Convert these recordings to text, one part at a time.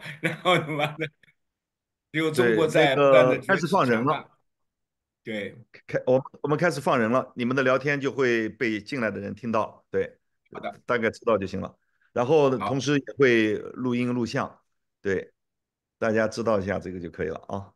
然后妈的，只有中国在了。开始放人了。对，开，我我们开始放人了。你们的聊天就会被进来的人听到。对，好的，大概知道就行了。然后同时也会录音录像。对，大家知道一下这个就可以了啊。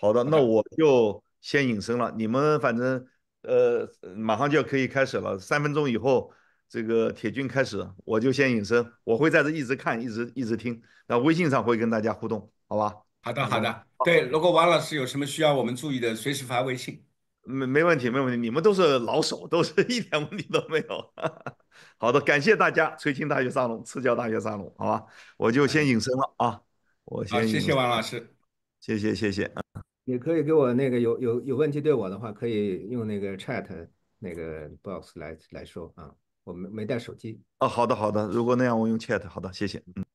好的，那我就先隐身了。你们反正呃，马上就可以开始了，三分钟以后。这个铁军开始，我就先隐身。我会在这一直看，一直一直听。那微信上会跟大家互动，好吧？好的，好的。对，如果王老师有什么需要我们注意的，随时发微信。没没问题，没问题。你们都是老手，都是 一点问题都没有。好的，感谢大家，垂青大学沙龙，赤脚大学沙龙，好吧？我就先隐身了啊。我先谢谢王老师，谢谢谢谢。啊，也可以给我那个有有有问题对我的话，可以用那个 chat 那个 box 来来说啊。我没没带手机哦，好的，好的。如果那样，我用 chat。好的，谢谢。嗯。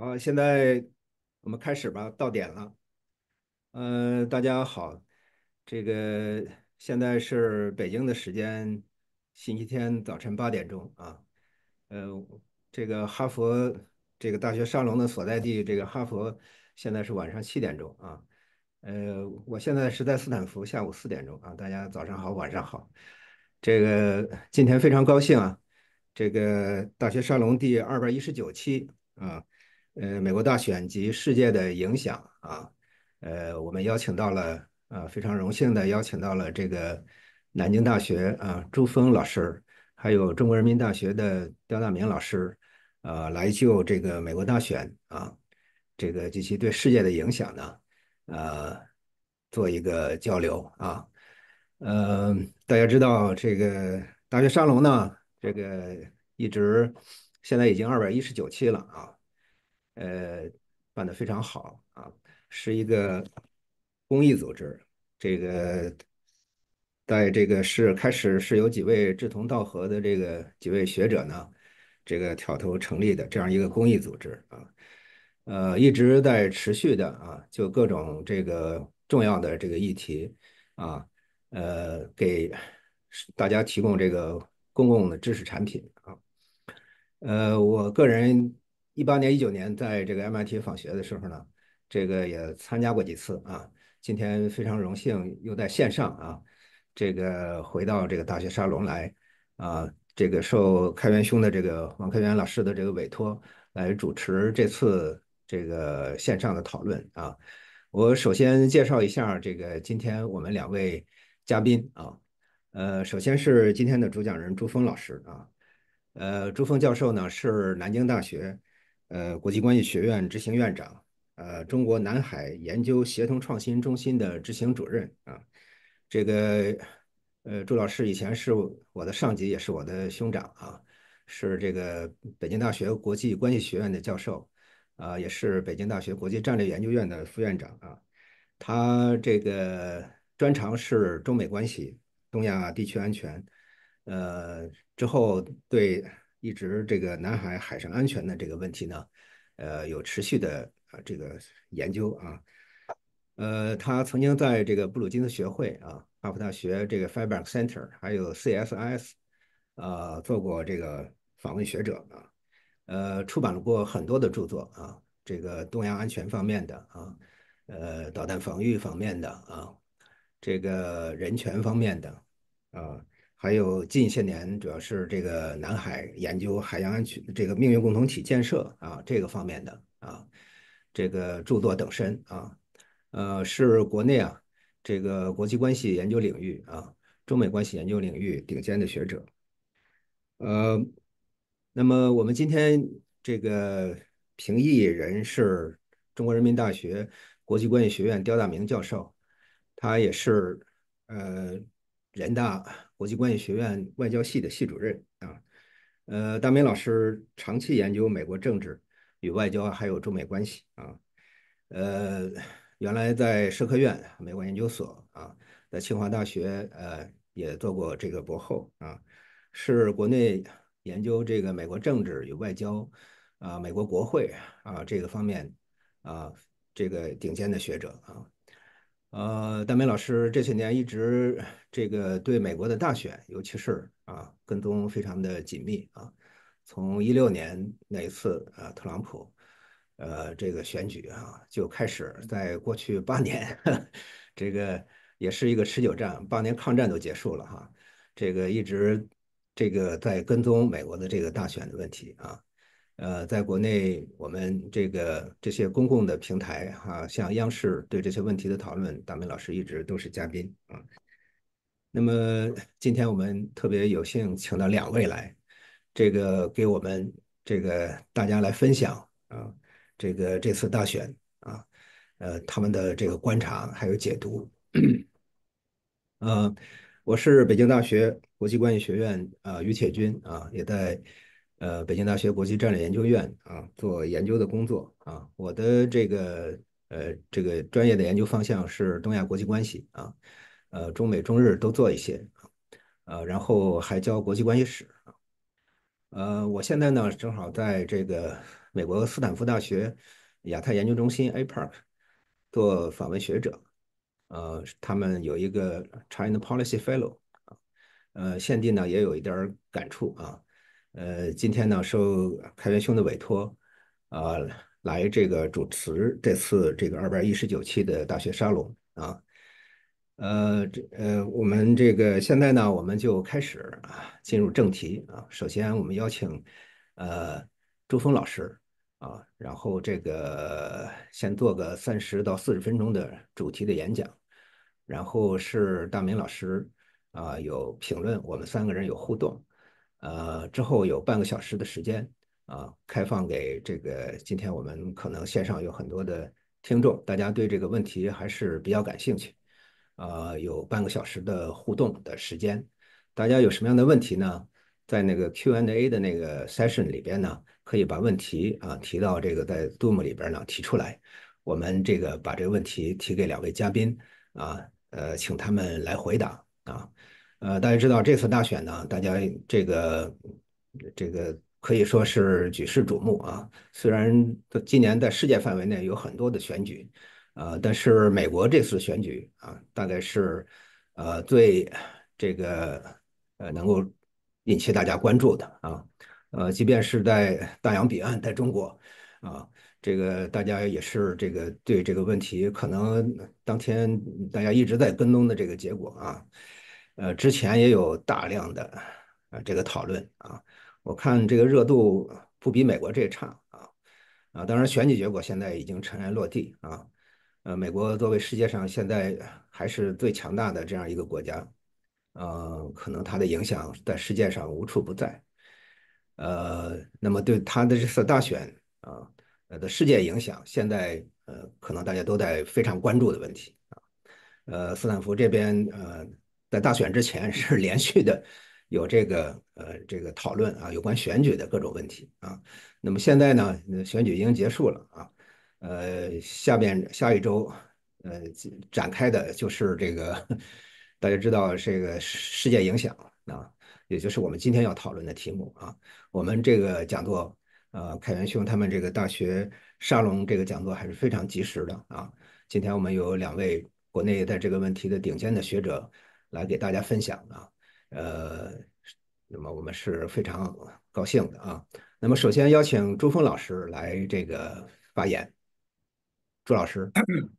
好，现在我们开始吧，到点了。呃，大家好，这个现在是北京的时间，星期天早晨八点钟啊。呃，这个哈佛这个大学沙龙的所在地，这个哈佛现在是晚上七点钟啊。呃，我现在是在斯坦福下午四点钟啊。大家早上好，晚上好。这个今天非常高兴啊，这个大学沙龙第二百一十九期啊。呃，美国大选及世界的影响啊，呃，我们邀请到了啊，非常荣幸的邀请到了这个南京大学啊朱峰老师，还有中国人民大学的刁大明老师，呃，来就这个美国大选啊，这个及其对世界的影响呢，呃，做一个交流啊，呃，大家知道这个大学沙龙呢，这个一直现在已经二百一十九期了啊。呃，办的非常好啊，是一个公益组织。这个在这个是开始是有几位志同道合的这个几位学者呢，这个挑头成立的这样一个公益组织啊，呃，一直在持续的啊，就各种这个重要的这个议题啊，呃，给大家提供这个公共的知识产品啊，呃，我个人。一八年、一九年，在这个 MIT 访学的时候呢，这个也参加过几次啊。今天非常荣幸又在线上啊，这个回到这个大学沙龙来啊，这个受开源兄的这个王开源老师的这个委托，来主持这次这个线上的讨论啊。我首先介绍一下这个今天我们两位嘉宾啊，呃，首先是今天的主讲人朱峰老师啊，呃，朱峰教授呢是南京大学。呃，国际关系学院执行院长，呃，中国南海研究协同创新中心的执行主任啊，这个呃，朱老师以前是我的上级，也是我的兄长啊，是这个北京大学国际关系学院的教授，啊，也是北京大学国际战略研究院的副院长啊，他这个专长是中美关系、东亚地区安全，呃，之后对。一直这个南海海上安全的这个问题呢，呃，有持续的啊这个研究啊，呃，他曾经在这个布鲁金斯学会啊、哈佛大学这个 f a b n k Center，还有 CSIS，啊，做过这个访问学者啊，呃，出版过很多的著作啊，这个东亚安全方面的啊，呃，导弹防御方面的啊，这个人权方面的啊。还有近些年，主要是这个南海研究、海洋安全、这个命运共同体建设啊这个方面的啊这个著作等身啊，呃，是国内啊这个国际关系研究领域啊中美关系研究领域顶尖的学者。呃，那么我们今天这个评议人是中国人民大学国际关系学院刁大明教授，他也是呃人大。国际关系学院外交系的系主任啊，呃，大明老师长期研究美国政治与外交，还有中美关系啊，呃，原来在社科院美国研究所啊，在清华大学呃也做过这个博后啊，是国内研究这个美国政治与外交啊，美国国会啊这个方面啊这个顶尖的学者啊。呃，大美老师这些年一直这个对美国的大选，尤其是啊跟踪非常的紧密啊，从一六年那一次啊特朗普呃这个选举啊就开始，在过去八年 这个也是一个持久战，八年抗战都结束了哈，这个一直这个在跟踪美国的这个大选的问题啊。呃，在国内，我们这个这些公共的平台哈，像央视对这些问题的讨论，大美老师一直都是嘉宾啊。那么今天我们特别有幸请到两位来，这个给我们这个大家来分享啊，这个这次大选啊，呃，他们的这个观察还有解读。呃，我是北京大学国际关系学院啊，于铁军啊，也在。呃，北京大学国际战略研究院啊，做研究的工作啊。我的这个呃，这个专业的研究方向是东亚国际关系啊，呃，中美中日都做一些啊，呃，然后还教国际关系史啊。呃，我现在呢，正好在这个美国斯坦福大学亚太研究中心 （APARC） 做访问学者。呃，他们有一个 China Policy Fellow 呃，现地呢也有一点感触啊。呃，今天呢，受开元兄的委托，啊，来这个主持这次这个二百一十九期的大学沙龙啊，呃，这呃，我们这个现在呢，我们就开始啊，进入正题啊。首先，我们邀请呃朱峰老师啊，然后这个先做个三十到四十分钟的主题的演讲，然后是大明老师啊，有评论，我们三个人有互动。呃，之后有半个小时的时间啊，开放给这个今天我们可能线上有很多的听众，大家对这个问题还是比较感兴趣。啊，有半个小时的互动的时间，大家有什么样的问题呢？在那个 Q and A 的那个 session 里边呢，可以把问题啊提到这个在 Doom 里边呢提出来，我们这个把这个问题提给两位嘉宾啊，呃，请他们来回答啊。呃，大家知道这次大选呢，大家这个这个可以说是举世瞩目啊。虽然今年在世界范围内有很多的选举，呃，但是美国这次选举啊，大概是呃最这个呃能够引起大家关注的啊。呃，即便是在大洋彼岸，在中国啊，这个大家也是这个对这个问题可能当天大家一直在跟踪的这个结果啊。呃，之前也有大量的啊这个讨论啊，我看这个热度不比美国这差啊啊，当然选举结果现在已经尘埃落地啊，呃，美国作为世界上现在还是最强大的这样一个国家，呃，可能它的影响在世界上无处不在，呃，那么对它的这次大选啊呃的世界影响，现在呃可能大家都在非常关注的问题啊，呃，斯坦福这边呃。在大选之前是连续的有这个呃这个讨论啊，有关选举的各种问题啊。那么现在呢，选举已经结束了啊。呃，下边下一周呃展开的就是这个大家知道这个世界影响啊，也就是我们今天要讨论的题目啊。我们这个讲座呃，凯元兄他们这个大学沙龙这个讲座还是非常及时的啊。今天我们有两位国内在这个问题的顶尖的学者。来给大家分享的，呃，那么我们是非常高兴的啊。那么首先邀请朱峰老师来这个发言，朱老师，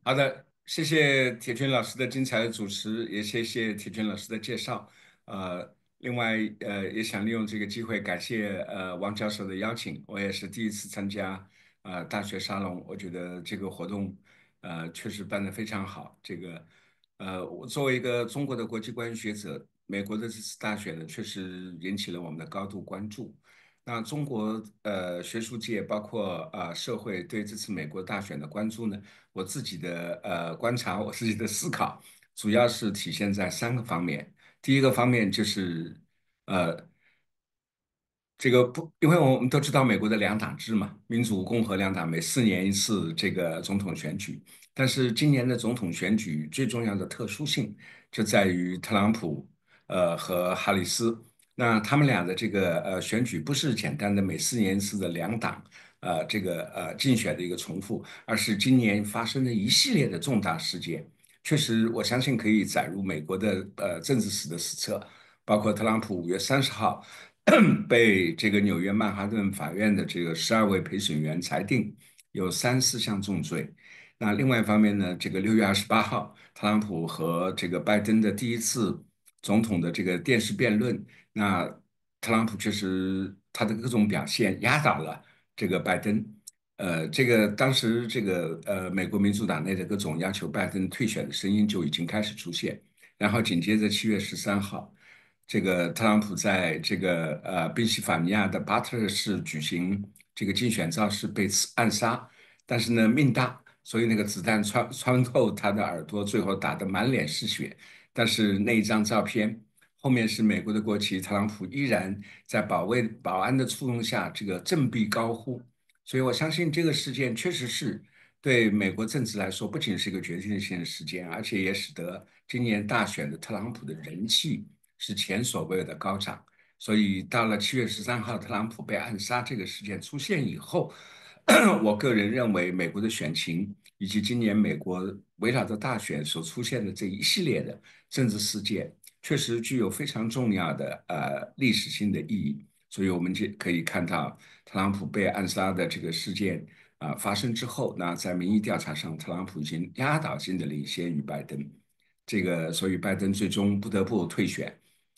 好的，谢谢铁军老师的精彩的主持，也谢谢铁军老师的介绍。呃，另外呃也想利用这个机会感谢呃王教授的邀请，我也是第一次参加呃大学沙龙，我觉得这个活动呃确实办得非常好，这个。呃，我作为一个中国的国际关系学者，美国的这次大选呢，确实引起了我们的高度关注。那中国呃学术界包括啊社会对这次美国大选的关注呢，我自己的呃观察，我自己的思考，主要是体现在三个方面。第一个方面就是呃，这个不，因为我们都知道美国的两党制嘛，民主共和两党每四年一次这个总统选举。但是今年的总统选举最重要的特殊性就在于特朗普，呃和哈里斯，那他们俩的这个呃选举不是简单的每四年一次的两党，呃这个呃竞选的一个重复，而是今年发生的一系列的重大事件，确实我相信可以载入美国的呃政治史的史册，包括特朗普五月三十号 被这个纽约曼哈顿法院的这个十二位陪审员裁定有三四项重罪。那另外一方面呢，这个六月二十八号，特朗普和这个拜登的第一次总统的这个电视辩论，那特朗普确实他的各种表现压倒了这个拜登。呃，这个当时这个呃美国民主党内的各种要求拜登退选的声音就已经开始出现。然后紧接着七月十三号，这个特朗普在这个呃宾夕法尼亚的巴特勒市举行这个竞选造势被刺暗杀，但是呢命大。所以那个子弹穿穿透他的耳朵，最后打得满脸是血。但是那一张照片后面是美国的国旗，特朗普依然在保卫保安的簇拥下，这个振臂高呼。所以我相信这个事件确实是对美国政治来说，不仅是一个决定性的事件，而且也使得今年大选的特朗普的人气是前所未有的高涨。所以到了七月十三号，特朗普被暗杀这个事件出现以后。我个人认为，美国的选情以及今年美国围绕着大选所出现的这一系列的政治事件，确实具有非常重要的呃历史性的意义。所以，我们就可以看到特朗普被暗杀的这个事件啊发生之后，那在民意调查上，特朗普已经压倒性的领先于拜登，这个所以拜登最终不得不退选。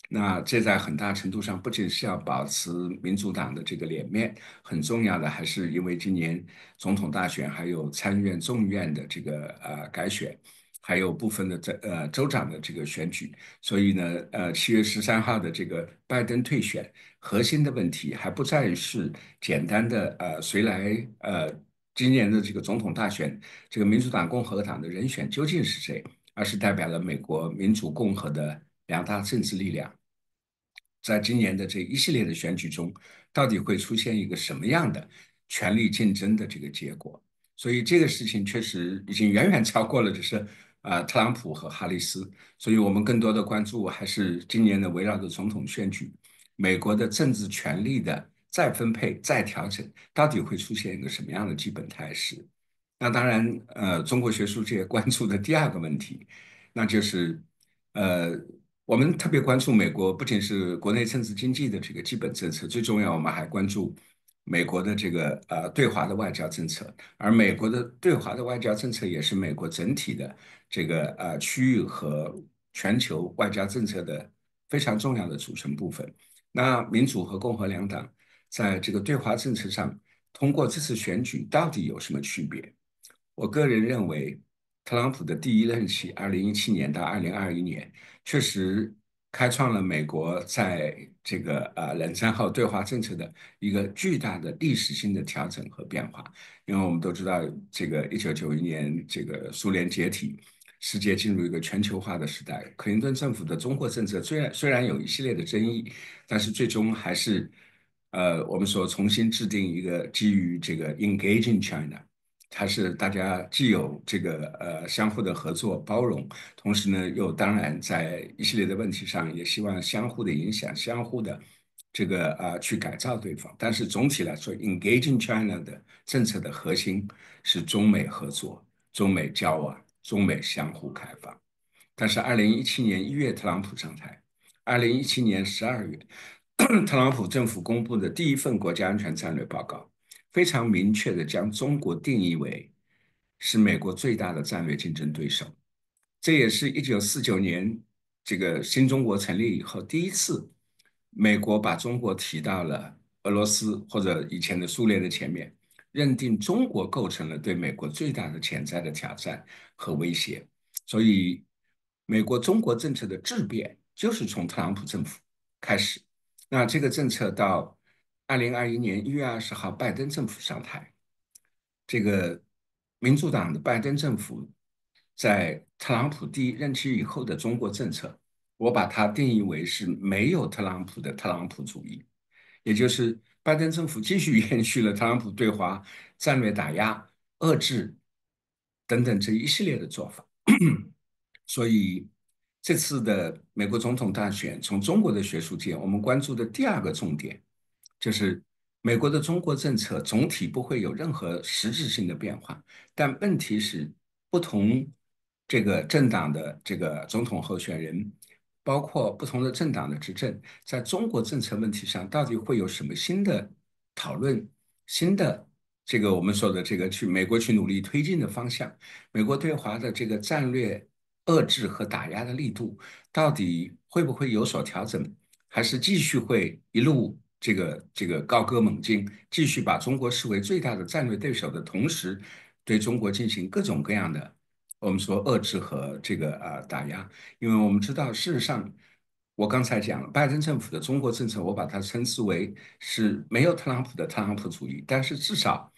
那这在很大程度上不仅是要保持民主党的这个脸面，很重要的还是因为今年总统大选还有参议院、众议院的这个呃改选，还有部分的这呃州长的这个选举，所以呢，呃七月十三号的这个拜登退选，核心的问题还不再是简单的呃谁来呃今年的这个总统大选，这个民主党、共和党的人选究竟是谁，而是代表了美国民主共和的。两大政治力量在今年的这一系列的选举中，到底会出现一个什么样的权力竞争的这个结果？所以这个事情确实已经远远超过了，就是呃，特朗普和哈里斯。所以我们更多的关注还是今年的围绕着总统选举，美国的政治权力的再分配、再调整，到底会出现一个什么样的基本态势？那当然，呃，中国学术界关注的第二个问题，那就是呃。我们特别关注美国，不仅是国内政治经济的这个基本政策，最重要，我们还关注美国的这个呃对华的外交政策。而美国的对华的外交政策，也是美国整体的这个呃区域和全球外交政策的非常重要的组成部分。那民主和共和两党在这个对华政策上，通过这次选举到底有什么区别？我个人认为，特朗普的第一任期，二零一七年到二零二一年。确实开创了美国在这个啊冷战后对华政策的一个巨大的历史性的调整和变化。因为我们都知道，这个一九九一年这个苏联解体，世界进入一个全球化的时代。克林顿政府的中国政策虽然虽然有一系列的争议，但是最终还是呃我们说重新制定一个基于这个 engaging China。它是大家既有这个呃相互的合作包容，同时呢又当然在一系列的问题上也希望相互的影响、相互的这个啊去改造对方。但是总体来说，Engaging China 的政策的核心是中美合作、中美交往、中美相互开放。但是，二零一七年一月特朗普上台，二零一七年十二月，特朗普政府公布的第一份国家安全战略报告。非常明确的将中国定义为是美国最大的战略竞争对手，这也是一九四九年这个新中国成立以后第一次，美国把中国提到了俄罗斯或者以前的苏联的前面，认定中国构成了对美国最大的潜在的挑战和威胁，所以美国中国政策的质变就是从特朗普政府开始，那这个政策到。二零二一年一月二十号，拜登政府上台。这个民主党的拜登政府在特朗普第一任期以后的中国政策，我把它定义为是没有特朗普的特朗普主义，也就是拜登政府继续延续了特朗普对华战略打压、遏制等等这一系列的做法。所以，这次的美国总统大选，从中国的学术界，我们关注的第二个重点。就是美国的中国政策总体不会有任何实质性的变化，但问题是不同这个政党的这个总统候选人，包括不同的政党的执政，在中国政策问题上到底会有什么新的讨论？新的这个我们说的这个去美国去努力推进的方向，美国对华的这个战略遏制和打压的力度到底会不会有所调整？还是继续会一路？这个这个高歌猛进，继续把中国视为最大的战略对手的同时，对中国进行各种各样的，我们说遏制和这个啊打压。因为我们知道，事实上，我刚才讲了，拜登政府的中国政策，我把它称之为是没有特朗普的特朗普主义。但是至少，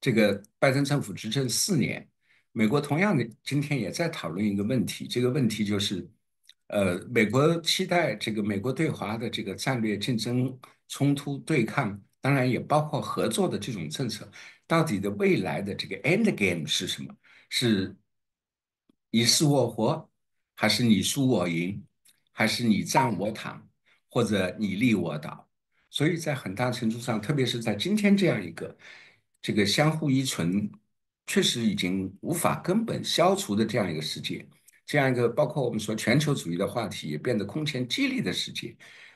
这个拜登政府执政四年，美国同样的今天也在讨论一个问题，这个问题就是，呃，美国期待这个美国对华的这个战略竞争。冲突对抗，当然也包括合作的这种政策，到底的未来的这个 end game 是什么？是你死我活，还是你输我赢，还是你战我躺，或者你立我倒？所以在很大程度上，特别是在今天这样一个这个相互依存确实已经无法根本消除的这样一个世界，这样一个包括我们说全球主义的话题也变得空前激烈的世界，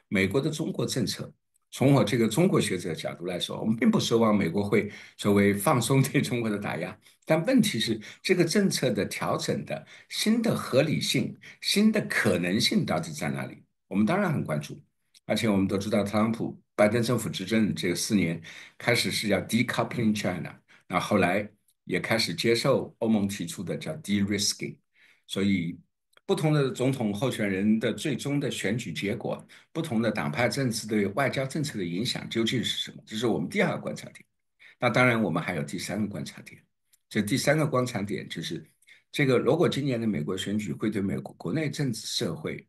美国的中国政策。从我这个中国学者角度来说，我们并不奢望美国会作为放松对中国的打压，但问题是这个政策的调整的新的合理性、新的可能性到底在哪里？我们当然很关注，而且我们都知道，特朗普、拜登政府执政这四年，开始是要 decoupling China，那后来也开始接受欧盟提出的叫 de-risking，所以。不同的总统候选人的最终的选举结果，不同的党派政治对外交政策的影响究竟是什么？这是我们第二个观察点。那当然，我们还有第三个观察点。这第三个观察点就是，这个如果今年的美国选举会对美国国内政治、社会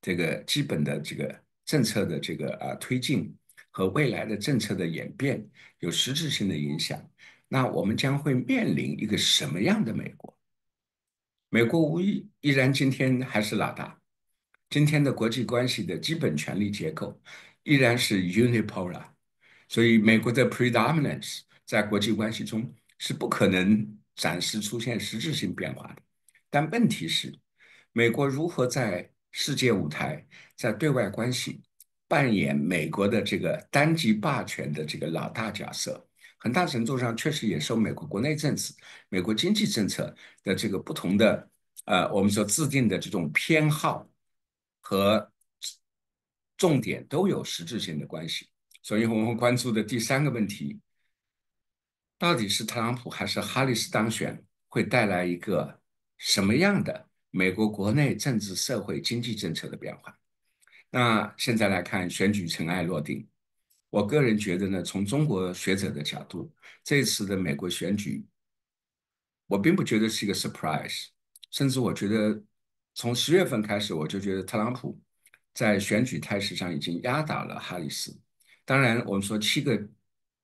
这个基本的这个政策的这个啊推进和未来的政策的演变有实质性的影响，那我们将会面临一个什么样的美国？美国无疑依然今天还是老大，今天的国际关系的基本权力结构依然是 unipolar，所以美国的 predominance 在国际关系中是不可能暂时出现实质性变化的。但问题是，美国如何在世界舞台、在对外关系扮演美国的这个单极霸权的这个老大角色？很大程度上，确实也受美国国内政治、美国经济政策的这个不同的，呃，我们说制定的这种偏好和重点都有实质性的关系。所以我们关注的第三个问题，到底是特朗普还是哈里斯当选，会带来一个什么样的美国国内政治、社会、经济政策的变化？那现在来看，选举尘埃落定。我个人觉得呢，从中国学者的角度，这次的美国选举，我并不觉得是一个 surprise。甚至我觉得，从十月份开始，我就觉得特朗普在选举态势上已经压倒了哈里斯。当然，我们说七个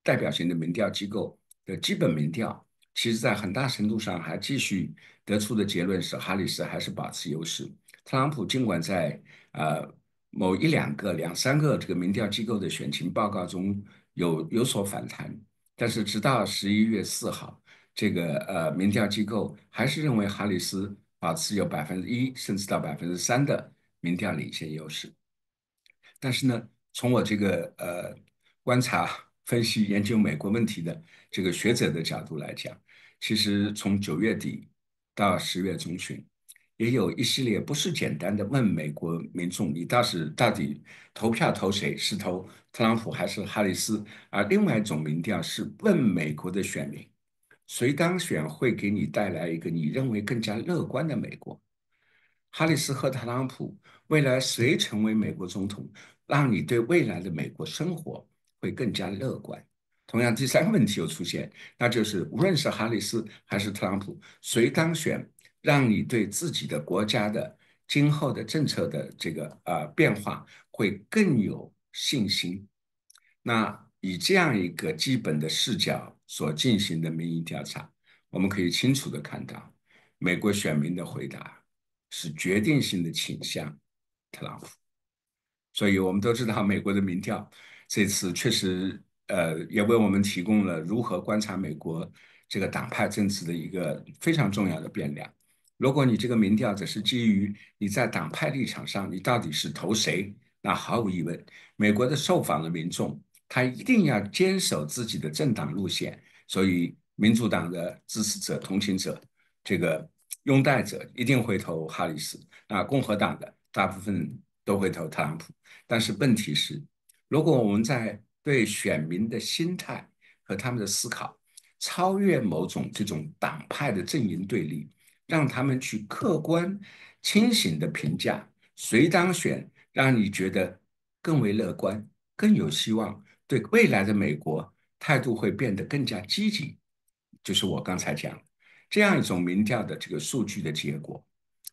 代表性的民调机构的基本民调，其实在很大程度上还继续得出的结论是哈里斯还是保持优势。特朗普尽管在呃。某一两个、两三个这个民调机构的选情报告中有有所反弹，但是直到十一月四号，这个呃民调机构还是认为哈里斯保持有百分之一甚至到百分之三的民调领先优势。但是呢，从我这个呃观察、分析、研究美国问题的这个学者的角度来讲，其实从九月底到十月中旬。也有一系列不是简单的问美国民众，你到时到底投票投谁？是投特朗普还是哈里斯？而另外一种民调是问美国的选民，谁当选会给你带来一个你认为更加乐观的美国？哈里斯和特朗普未来谁成为美国总统，让你对未来的美国生活会更加乐观？同样，第三个问题又出现，那就是无论是哈里斯还是特朗普，谁当选？让你对自己的国家的今后的政策的这个呃变化会更有信心。那以这样一个基本的视角所进行的民意调查，我们可以清楚的看到，美国选民的回答是决定性的倾向特朗普。所以，我们都知道美国的民调这次确实呃也为我们提供了如何观察美国这个党派政治的一个非常重要的变量。如果你这个民调只是基于你在党派立场上，你到底是投谁？那毫无疑问，美国的受访的民众他一定要坚守自己的政党路线，所以民主党的支持者、同情者、这个拥戴者一定会投哈里斯；那共和党的大部分都会投特朗普。但是问题是，如果我们在对选民的心态和他们的思考超越某种这种党派的阵营对立？让他们去客观、清醒的评价谁当选，让你觉得更为乐观、更有希望，对未来的美国态度会变得更加积极。就是我刚才讲这样一种民调的这个数据的结果，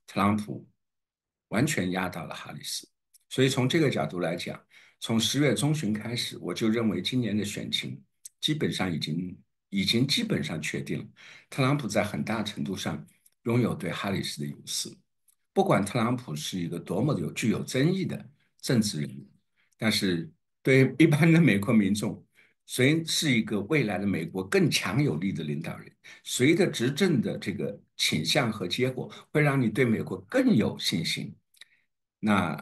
特朗普完全压倒了哈里斯。所以从这个角度来讲，从十月中旬开始，我就认为今年的选情基本上已经、已经基本上确定了。特朗普在很大程度上。拥有对哈里斯的优势，不管特朗普是一个多么有具有争议的政治人物，但是对一般的美国民众，谁是一个未来的美国更强有力的领导人，谁的执政的这个倾向和结果会让你对美国更有信心？那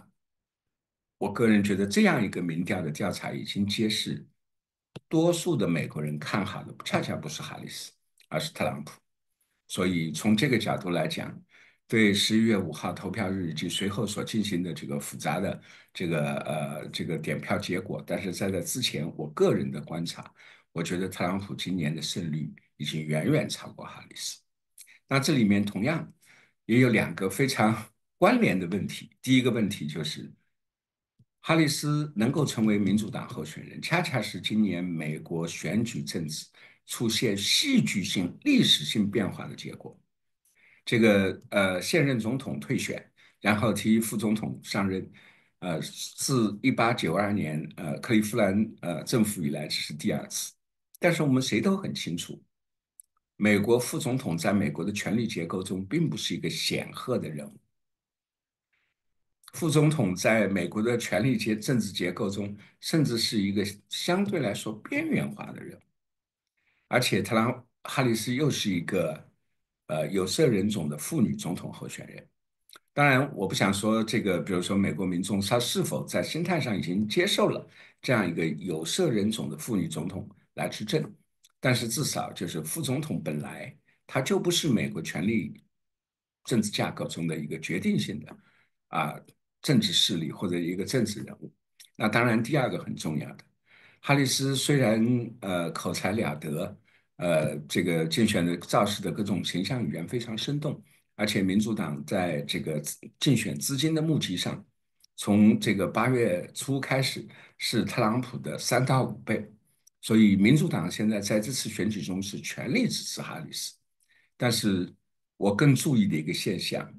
我个人觉得，这样一个民调的调查已经揭示，多数的美国人看好的恰恰不是哈里斯，而是特朗普。所以从这个角度来讲，对十一月五号投票日以及随后所进行的这个复杂的这个呃这个点票结果，但是在这之前，我个人的观察，我觉得特朗普今年的胜率已经远远超过哈里斯。那这里面同样也有两个非常 关联的问题。第一个问题就是，哈里斯能够成为民主党候选人，恰恰是今年美国选举政治。出现戏剧性、历史性变化的结果。这个呃，现任总统退选，然后提副总统上任，呃，自一八九二年呃克利夫兰呃政府以来，这是第二次。但是我们谁都很清楚，美国副总统在美国的权力结构中并不是一个显赫的人物。副总统在美国的权力结政治结构中，甚至是一个相对来说边缘化的人物。而且，特朗哈里斯又是一个，呃，有色人种的妇女总统候选人。当然，我不想说这个，比如说美国民众他是否在心态上已经接受了这样一个有色人种的妇女总统来执政。但是至少就是副总统本来他就不是美国权力政治架构中的一个决定性的啊政治势力或者一个政治人物。那当然，第二个很重要的，哈里斯虽然呃口才了得。呃，这个竞选的造势的各种形象语言非常生动，而且民主党在这个竞选资金的募集上，从这个八月初开始是特朗普的三到五倍，所以民主党现在在这次选举中是全力支持哈里斯。但是我更注意的一个现象，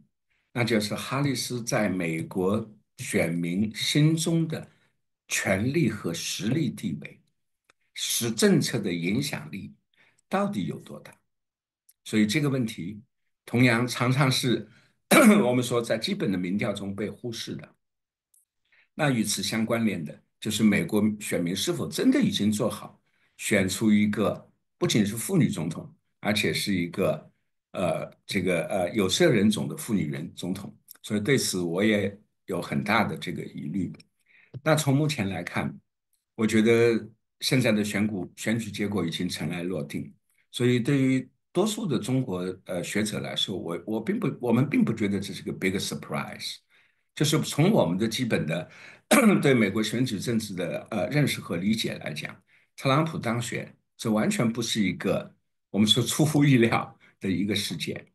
那就是哈里斯在美国选民心中的权力和实力地位，使政策的影响力。到底有多大？所以这个问题同样常常是 我们说在基本的民调中被忽视的。那与此相关联的就是美国选民是否真的已经做好选出一个不仅是妇女总统，而且是一个呃这个呃有色人种的妇女人总统？所以对此我也有很大的这个疑虑。那从目前来看，我觉得现在的选股选举结果已经尘埃落定。所以，对于多数的中国呃学者来说，我我并不，我们并不觉得这是个 big surprise。就是从我们的基本的 对美国选举政治的呃认识和理解来讲，特朗普当选这完全不是一个我们说出乎意料的一个事件。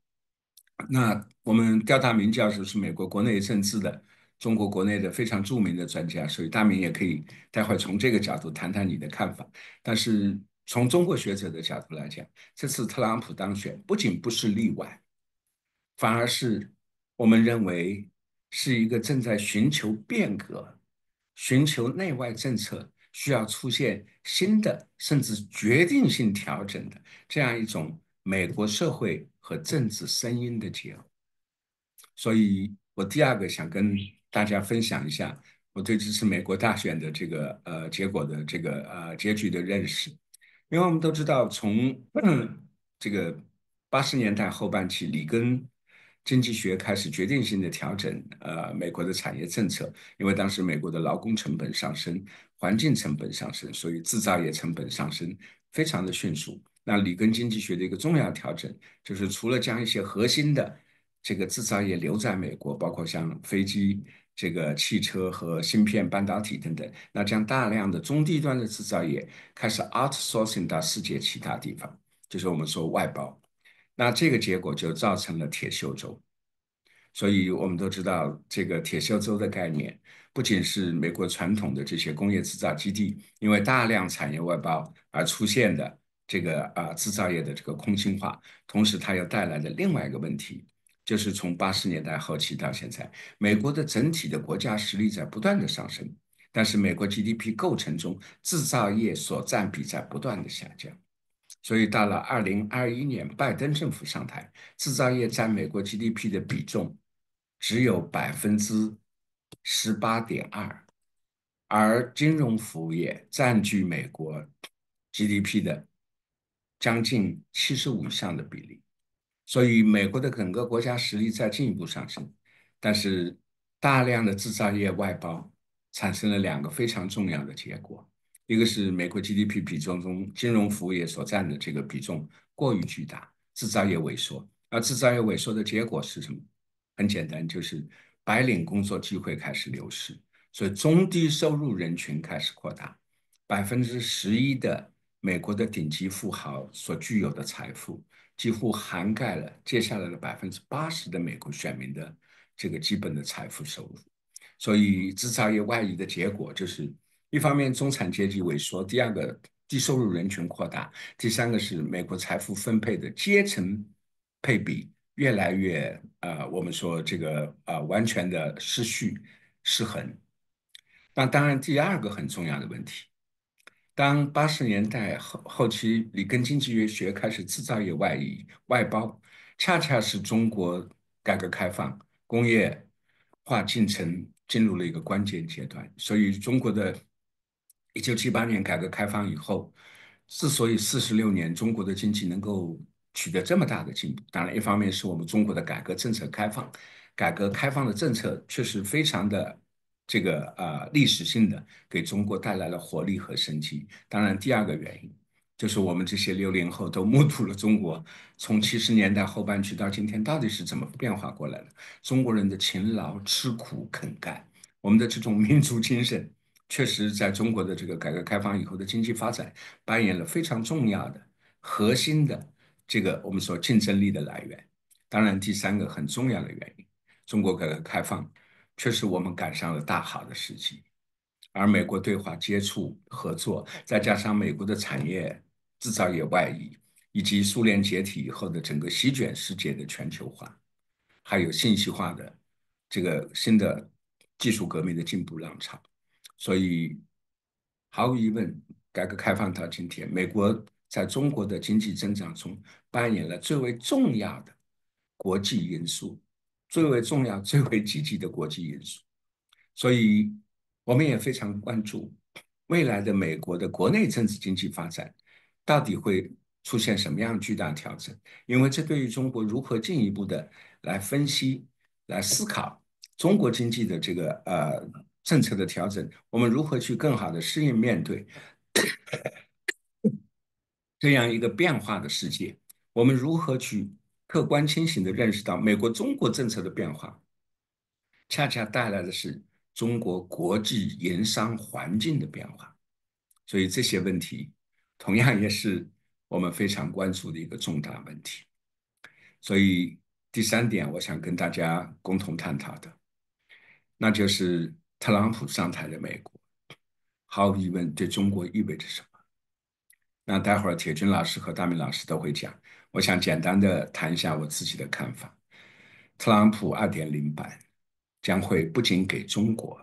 那我们刁大明教授是美国国内政治的、中国国内的非常著名的专家，所以大明也可以待会从这个角度谈谈你的看法。但是。从中国学者的角度来讲，这次特朗普当选不仅不是例外，反而是我们认为是一个正在寻求变革、寻求内外政策需要出现新的甚至决定性调整的这样一种美国社会和政治声音的结果。所以，我第二个想跟大家分享一下我对这次美国大选的这个呃结果的这个呃结局的认识。因为我们都知道，从 这个八十年代后半期，里根经济学开始决定性的调整，呃，美国的产业政策。因为当时美国的劳工成本上升，环境成本上升，所以制造业成本上升非常的迅速。那里根经济学的一个重要调整，就是除了将一些核心的这个制造业留在美国，包括像飞机。这个汽车和芯片、半导体等等，那将大量的中低端的制造业开始 outsourcing 到世界其他地方，就是我们说外包。那这个结果就造成了铁锈州。所以我们都知道，这个铁锈州的概念，不仅是美国传统的这些工业制造基地，因为大量产业外包而出现的这个啊制造业的这个空心化，同时它又带来的另外一个问题。就是从八十年代后期到现在，美国的整体的国家实力在不断的上升，但是美国 GDP 构成中制造业所占比在不断的下降，所以到了二零二一年，拜登政府上台，制造业占美国 GDP 的比重只有百分之十八点二，而金融服务业占据美国 GDP 的将近七十五项的比例。所以，美国的整个国家实力在进一步上升，但是大量的制造业外包产生了两个非常重要的结果：一个是美国 GDP 比重中，金融服务业所占的这个比重过于巨大，制造业萎缩；而制造业萎缩的结果是什么？很简单，就是白领工作机会开始流失，所以中低收入人群开始扩大。百分之十一的美国的顶级富豪所具有的财富。几乎涵盖了接下来的百分之八十的美国选民的这个基本的财富收入，所以制造业外移的结果就是，一方面中产阶级萎缩，第二个低收入人群扩大，第三个是美国财富分配的阶层配比越来越啊，我们说这个啊完全的失序失衡。那当然，第二个很重要的问题。当八十年代后后期里根经济学开始制造业外移外包，恰恰是中国改革开放工业化进程进入了一个关键阶段。所以，中国的1978年改革开放以后，之所以四十六年中国的经济能够取得这么大的进步，当然一方面是我们中国的改革政策开放，改革开放的政策确实非常的。这个啊，历史性的给中国带来了活力和生机。当然，第二个原因就是我们这些六零后都目睹了中国从七十年代后半去到今天到底是怎么变化过来的。中国人的勤劳、吃苦、肯干，我们的这种民族精神，确实在中国的这个改革开放以后的经济发展扮演了非常重要的核心的这个我们说竞争力的来源。当然，第三个很重要的原因，中国改革开放。确实，我们赶上了大好的时机，而美国对华接触合作，再加上美国的产业制造业外移，以及苏联解体以后的整个席卷世界的全球化，还有信息化的这个新的技术革命的进步浪潮，所以毫无疑问，改革开放到今天，美国在中国的经济增长中扮演了最为重要的国际因素。最为重要、最为积极的国际因素，所以我们也非常关注未来的美国的国内政治经济发展到底会出现什么样巨大调整，因为这对于中国如何进一步的来分析、来思考中国经济的这个呃政策的调整，我们如何去更好的适应面对这样一个变化的世界，我们如何去？客观清醒的认识到，美国中国政策的变化，恰恰带来的是中国国际营商环境的变化，所以这些问题同样也是我们非常关注的一个重大问题。所以第三点，我想跟大家共同探讨的，那就是特朗普上台的美国，毫无疑问对中国意味着什么。那待会儿铁军老师和大明老师都会讲。我想简单的谈一下我自己的看法，特朗普二点零版将会不仅给中国，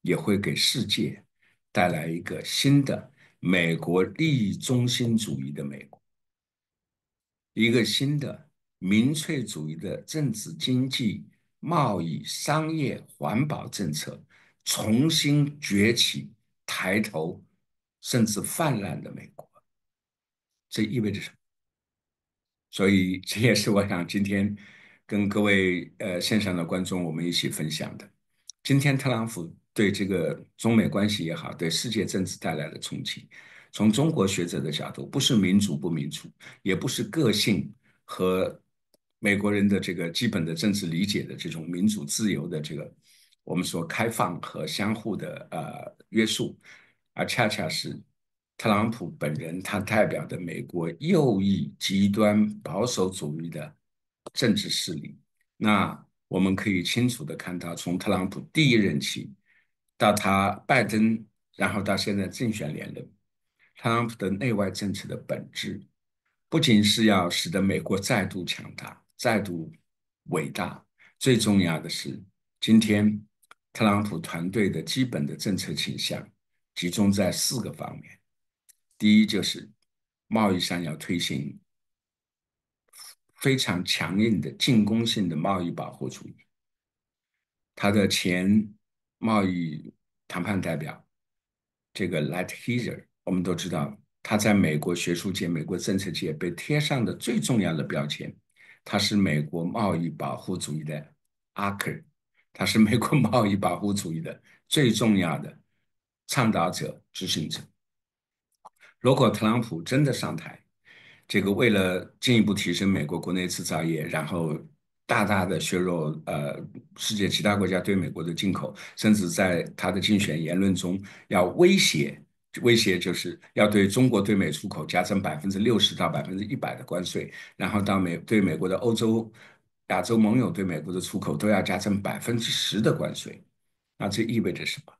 也会给世界带来一个新的美国利益中心主义的美国，一个新的民粹主义的政治、经济、贸易、商业、环保政策重新崛起、抬头甚至泛滥的美国，这意味着什么？所以，这也是我想今天跟各位呃线上的观众我们一起分享的。今天，特朗普对这个中美关系也好，对世界政治带来的冲击，从中国学者的角度，不是民主不民主，也不是个性和美国人的这个基本的政治理解的这种民主自由的这个我们说开放和相互的呃约束，而恰恰是。特朗普本人，他代表的美国右翼极端保守主义的政治势力。那我们可以清楚的看到，从特朗普第一任期到他拜登，然后到现在竞选连任，特朗普的内外政策的本质，不仅是要使得美国再度强大、再度伟大。最重要的是，今天特朗普团队的基本的政策倾向，集中在四个方面。第一就是贸易上要推行非常强硬的进攻性的贸易保护主义。他的前贸易谈判代表这个 Lighthizer，我们都知道，他在美国学术界、美国政策界被贴上的最重要的标签，他是美国贸易保护主义的 a 克，c e r 他是美国 贸易保护主义的最重要的倡导者、执行者。如果特朗普真的上台，这个为了进一步提升美国国内制造业，然后大大的削弱呃世界其他国家对美国的进口，甚至在他的竞选言论中要威胁威胁，就是要对中国对美出口加征百分之六十到百分之一百的关税，然后到美对美国的欧洲、亚洲盟友对美国的出口都要加征百分之十的关税，那这意味着什么？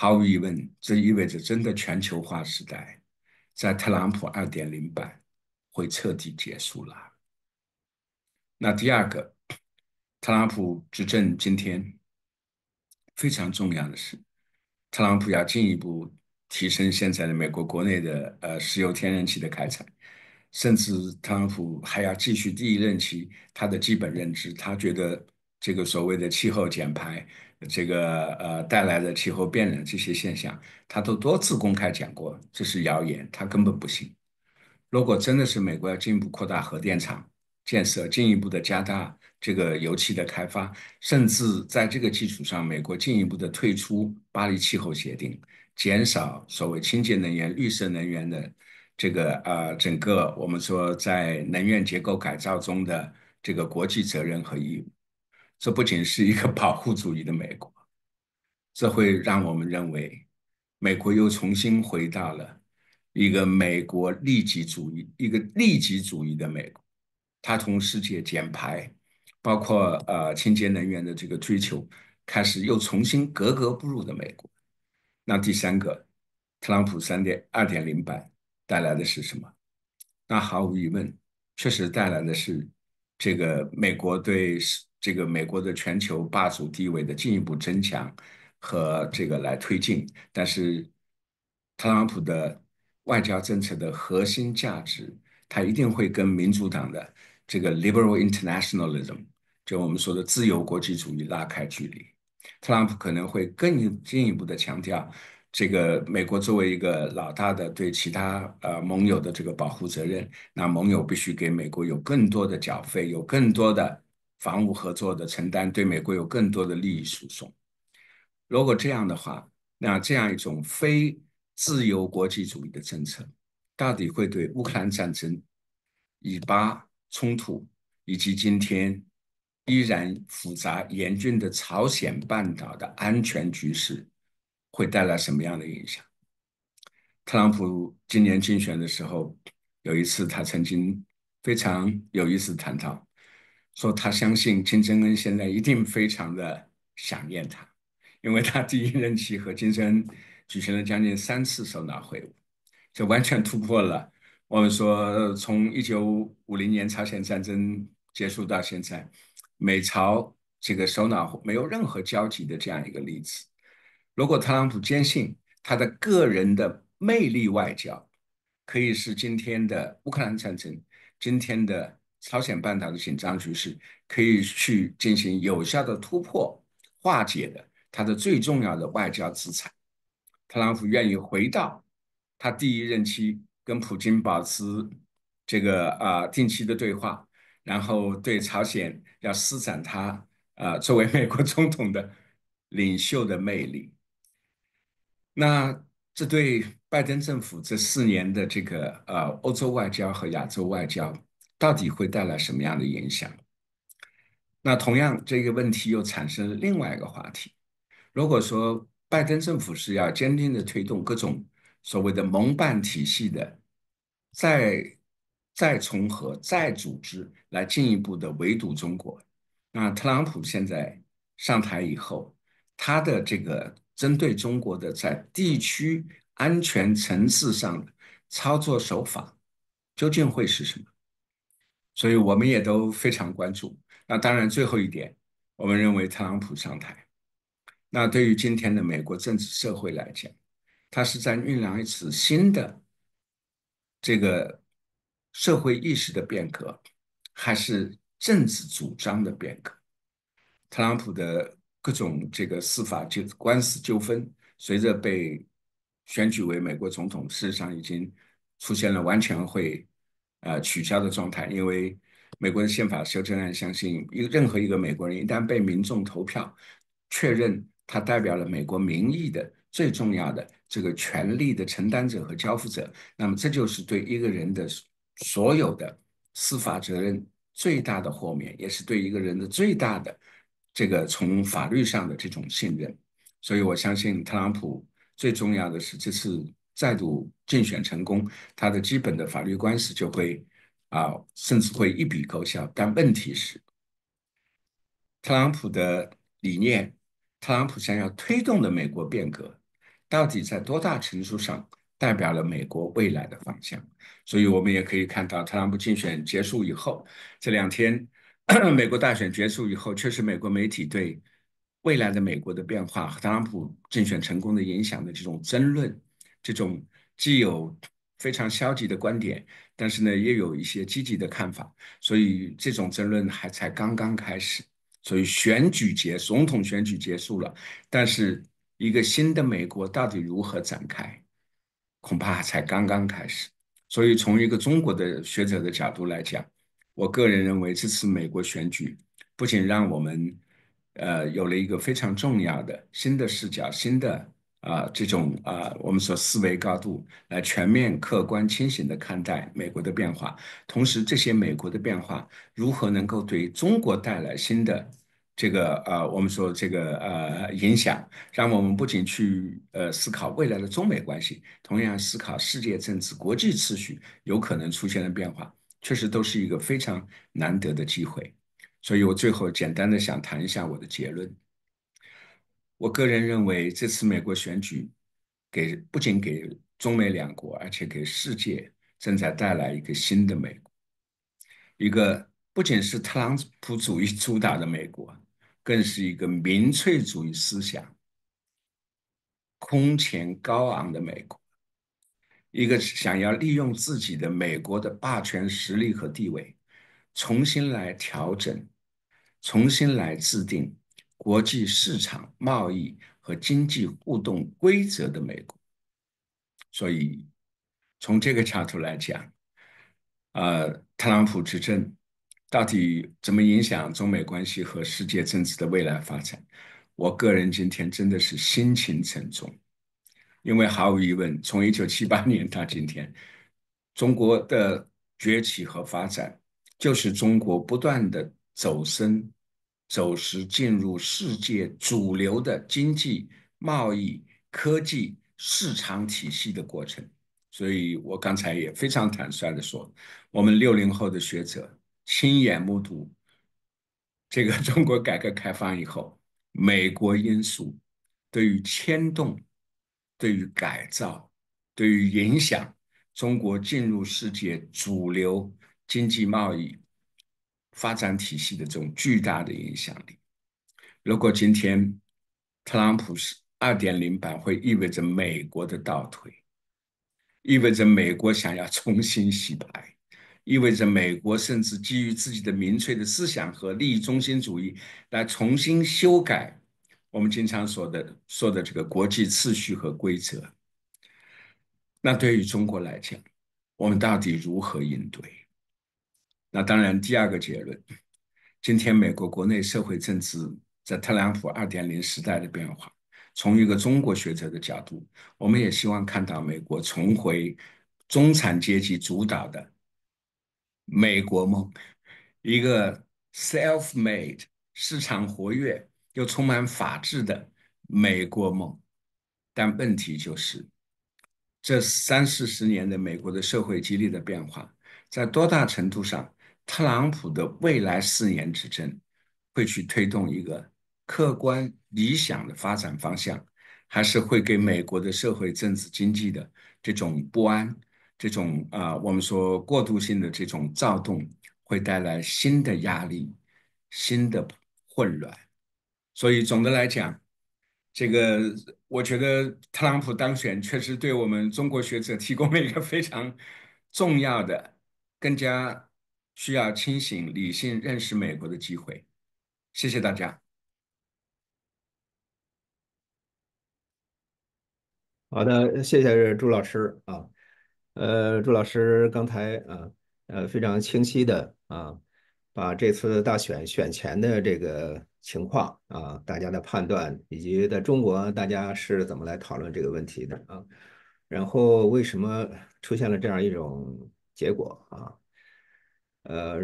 毫无疑问，这意味着真的全球化时代，在特朗普二点零版会彻底结束了。那第二个，特朗普执政今天非常重要的是，特朗普要进一步提升现在的美国国内的呃石油天然气的开采，甚至特朗普还要继续第一任期他的基本认知，他觉得这个所谓的气候减排。这个呃带来的气候变冷这些现象，他都多次公开讲过，这是谣言，他根本不信。如果真的是美国要进一步扩大核电厂建设，进一步的加大这个油气的开发，甚至在这个基础上，美国进一步的退出巴黎气候协定，减少所谓清洁能源、绿色能源的这个呃整个我们说在能源结构改造中的这个国际责任和义务。这不仅是一个保护主义的美国，这会让我们认为美国又重新回到了一个美国利己主义，一个利己主义的美国。他从世界减排，包括呃清洁能源的这个追求，开始又重新格格不入的美国。那第三个，特朗普三点二点零版带来的是什么？那毫无疑问，确实带来的是这个美国对。这个美国的全球霸主地位的进一步增强和这个来推进，但是特朗普的外交政策的核心价值，他一定会跟民主党的这个 liberal internationalism，就我们说的自由国际主义拉开距离。特朗普可能会更进一步的强调，这个美国作为一个老大的对其他呃盟友的这个保护责任，那盟友必须给美国有更多的缴费，有更多的。防务合作的承担，对美国有更多的利益输送。如果这样的话，那这样一种非自由国际主义的政策，到底会对乌克兰战争、以巴冲突以及今天依然复杂严峻的朝鲜半岛的安全局势，会带来什么样的影响？特朗普今年竞选的时候，有一次他曾经非常有意思谈到。说他相信金正恩现在一定非常的想念他，因为他第一任期和金正恩举行了将近三次首脑会晤，就完全突破了我们说从一九五零年朝鲜战争结束到现在，美朝这个首脑没有任何交集的这样一个例子。如果特朗普坚信他的个人的魅力外交可以是今天的乌克兰战争，今天的。朝鲜半岛的紧张局势可以去进行有效的突破、化解的，它的最重要的外交资产。特朗普愿意回到他第一任期跟普京保持这个啊定期的对话，然后对朝鲜要施展他啊作为美国总统的领袖的魅力。那这对拜登政府这四年的这个呃欧洲外交和亚洲外交。到底会带来什么样的影响？那同样这个问题又产生了另外一个话题：如果说拜登政府是要坚定的推动各种所谓的盟办体系的再再重合、再组织，来进一步的围堵中国，那特朗普现在上台以后，他的这个针对中国的在地区安全层次上的操作手法，究竟会是什么？所以我们也都非常关注。那当然，最后一点，我们认为特朗普上台，那对于今天的美国政治社会来讲，他是在酝酿一次新的这个社会意识的变革，还是政治主张的变革？特朗普的各种这个司法就官司纠纷，随着被选举为美国总统，事实上已经出现了完全会。呃，取消的状态，因为美国的宪法修正案，相信一任何一个美国人一旦被民众投票确认，他代表了美国民意的最重要的这个权利的承担者和交付者，那么这就是对一个人的所有的司法责任最大的豁免，也是对一个人的最大的这个从法律上的这种信任。所以我相信特朗普最重要的是这次。再度竞选成功，他的基本的法律官司就会啊，甚至会一笔勾销。但问题是，特朗普的理念，特朗普想要推动的美国变革，到底在多大程度上代表了美国未来的方向？所以我们也可以看到，特朗普竞选结束以后，这两天 美国大选结束以后，确实美国媒体对未来的美国的变化和特朗普竞选成功的影响的这种争论。这种既有非常消极的观点，但是呢，也有一些积极的看法，所以这种争论还才刚刚开始。所以选举结总统选举结束了，但是一个新的美国到底如何展开，恐怕才刚刚开始。所以从一个中国的学者的角度来讲，我个人认为这次美国选举不仅让我们呃有了一个非常重要的新的视角，新的。啊，这种啊，我们说思维高度来全面、客观、清醒地看待美国的变化，同时这些美国的变化如何能够对中国带来新的这个啊，我们说这个呃影响，让我们不仅去呃思考未来的中美关系，同样思考世界政治、国际秩序有可能出现的变化，确实都是一个非常难得的机会。所以我最后简单的想谈一下我的结论。我个人认为，这次美国选举给不仅给中美两国，而且给世界正在带来一个新的美，一个不仅是特朗普主义主导的美国，更是一个民粹主义思想空前高昂的美国，一个想要利用自己的美国的霸权实力和地位，重新来调整，重新来制定。国际市场贸易和经济互动规则的美国，所以从这个角度来讲，呃，特朗普执政到底怎么影响中美关系和世界政治的未来发展？我个人今天真的是心情沉重，因为毫无疑问，从一九七八年到今天，中国的崛起和发展，就是中国不断的走深。走时进入世界主流的经济、贸易、科技、市场体系的过程，所以，我刚才也非常坦率的说，我们六零后的学者亲眼目睹，这个 中国改革开放以后，美国因素对于牵动、对于改造、对于影响中国进入世界主流经济、贸易。发展体系的这种巨大的影响力。如果今天特朗普是二点零版，会意味着美国的倒退，意味着美国想要重新洗牌，意味着美国甚至基于自己的民粹的思想和利益中心主义来重新修改我们经常说的说的这个国际秩序和规则。那对于中国来讲，我们到底如何应对？那当然，第二个结论，今天美国国内社会政治在特朗普二点零时代的变化，从一个中国学者的角度，我们也希望看到美国重回中产阶级主导的美国梦，一个 self-made 市场活跃又充满法治的美国梦。但问题就是，这三四十年的美国的社会激励的变化，在多大程度上？特朗普的未来四年执政，会去推动一个客观理想的发展方向，还是会给美国的社会、政治、经济的这种不安、这种啊，我们说过渡性的这种躁动，会带来新的压力、新的混乱。所以总的来讲，这个我觉得特朗普当选确实对我们中国学者提供了一个非常重要的、更加。需要清醒、理性认识美国的机会。谢谢大家。好的，谢谢朱老师啊。呃，朱老师刚才啊，呃，非常清晰的啊，把这次大选选前的这个情况啊，大家的判断，以及在中国大家是怎么来讨论这个问题的啊，然后为什么出现了这样一种结果啊？呃，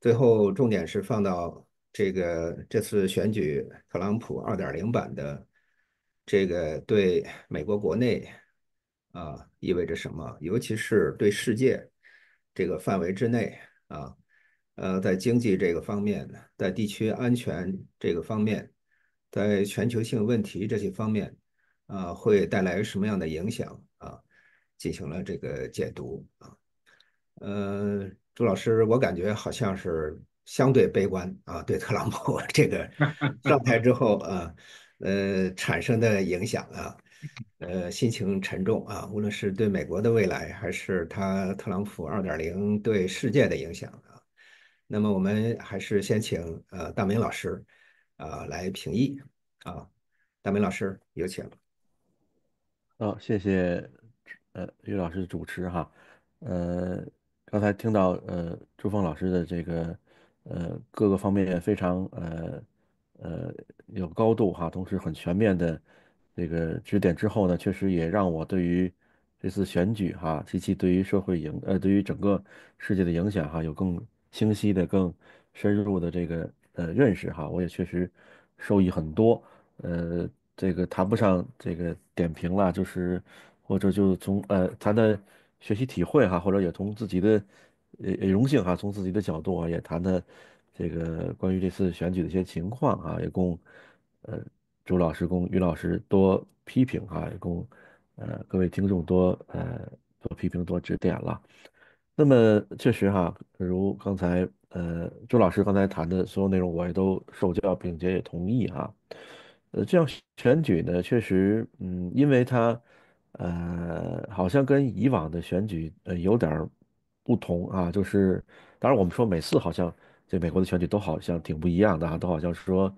最后重点是放到这个这次选举，特朗普二点零版的这个对美国国内啊意味着什么，尤其是对世界这个范围之内啊，呃，在经济这个方面，在地区安全这个方面，在全球性问题这些方面啊，会带来什么样的影响啊？进行了这个解读啊，嗯。朱老师，我感觉好像是相对悲观啊，对特朗普这个 上台之后啊，呃产生的影响啊，呃心情沉重啊，无论是对美国的未来，还是他特朗普二点零对世界的影响啊。那么我们还是先请呃大明老师啊来评议啊，大明老师有请。哦，谢谢呃李老师主持哈，呃。刚才听到呃朱峰老师的这个，呃各个方面非常呃呃有高度哈，同时很全面的这个指点之后呢，确实也让我对于这次选举哈及其对于社会影呃对于整个世界的影响哈有更清晰的、更深入的这个呃认识哈，我也确实受益很多。呃，这个谈不上这个点评了，就是或者就从呃谈的。学习体会哈，或者也从自己的，呃，荣幸哈，从自己的角度啊，也谈谈这个关于这次选举的一些情况啊，也供呃朱老师、供于老师多批评哈，也供呃各位听众多呃多批评、多指点了。那么确实哈，如刚才呃朱老师刚才谈的所有内容，我也都受教，并且也同意哈。呃，这样选举呢，确实，嗯，因为他。呃，好像跟以往的选举呃有点不同啊，就是当然我们说每次好像这美国的选举都好像挺不一样的哈，都好像是说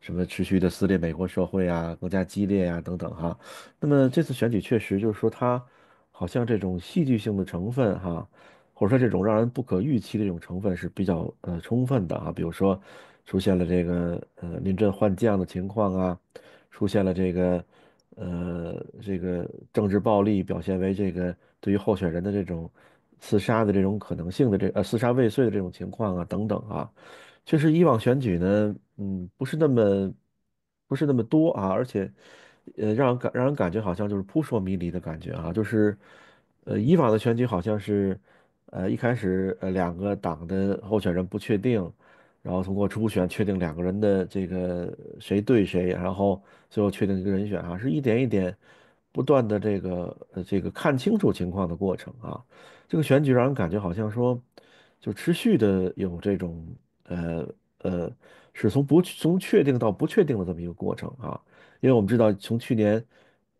什么持续的撕裂美国社会啊，更加激烈啊等等哈。那么这次选举确实就是说它好像这种戏剧性的成分哈，或者说这种让人不可预期的这种成分是比较呃充分的啊，比如说出现了这个呃临阵换将的情况啊，出现了这个。呃，这个政治暴力表现为这个对于候选人的这种刺杀的这种可能性的这呃刺杀未遂的这种情况啊，等等啊，确实以往选举呢，嗯，不是那么不是那么多啊，而且呃让感让人感觉好像就是扑朔迷离的感觉啊，就是呃以往的选举好像是呃一开始呃两个党的候选人不确定。然后通过初选确定两个人的这个谁对谁，然后最后确定一个人选啊，是一点一点不断的这个呃这个看清楚情况的过程啊。这个选举让人感觉好像说，就持续的有这种呃呃是从不从确定到不确定的这么一个过程啊。因为我们知道从去年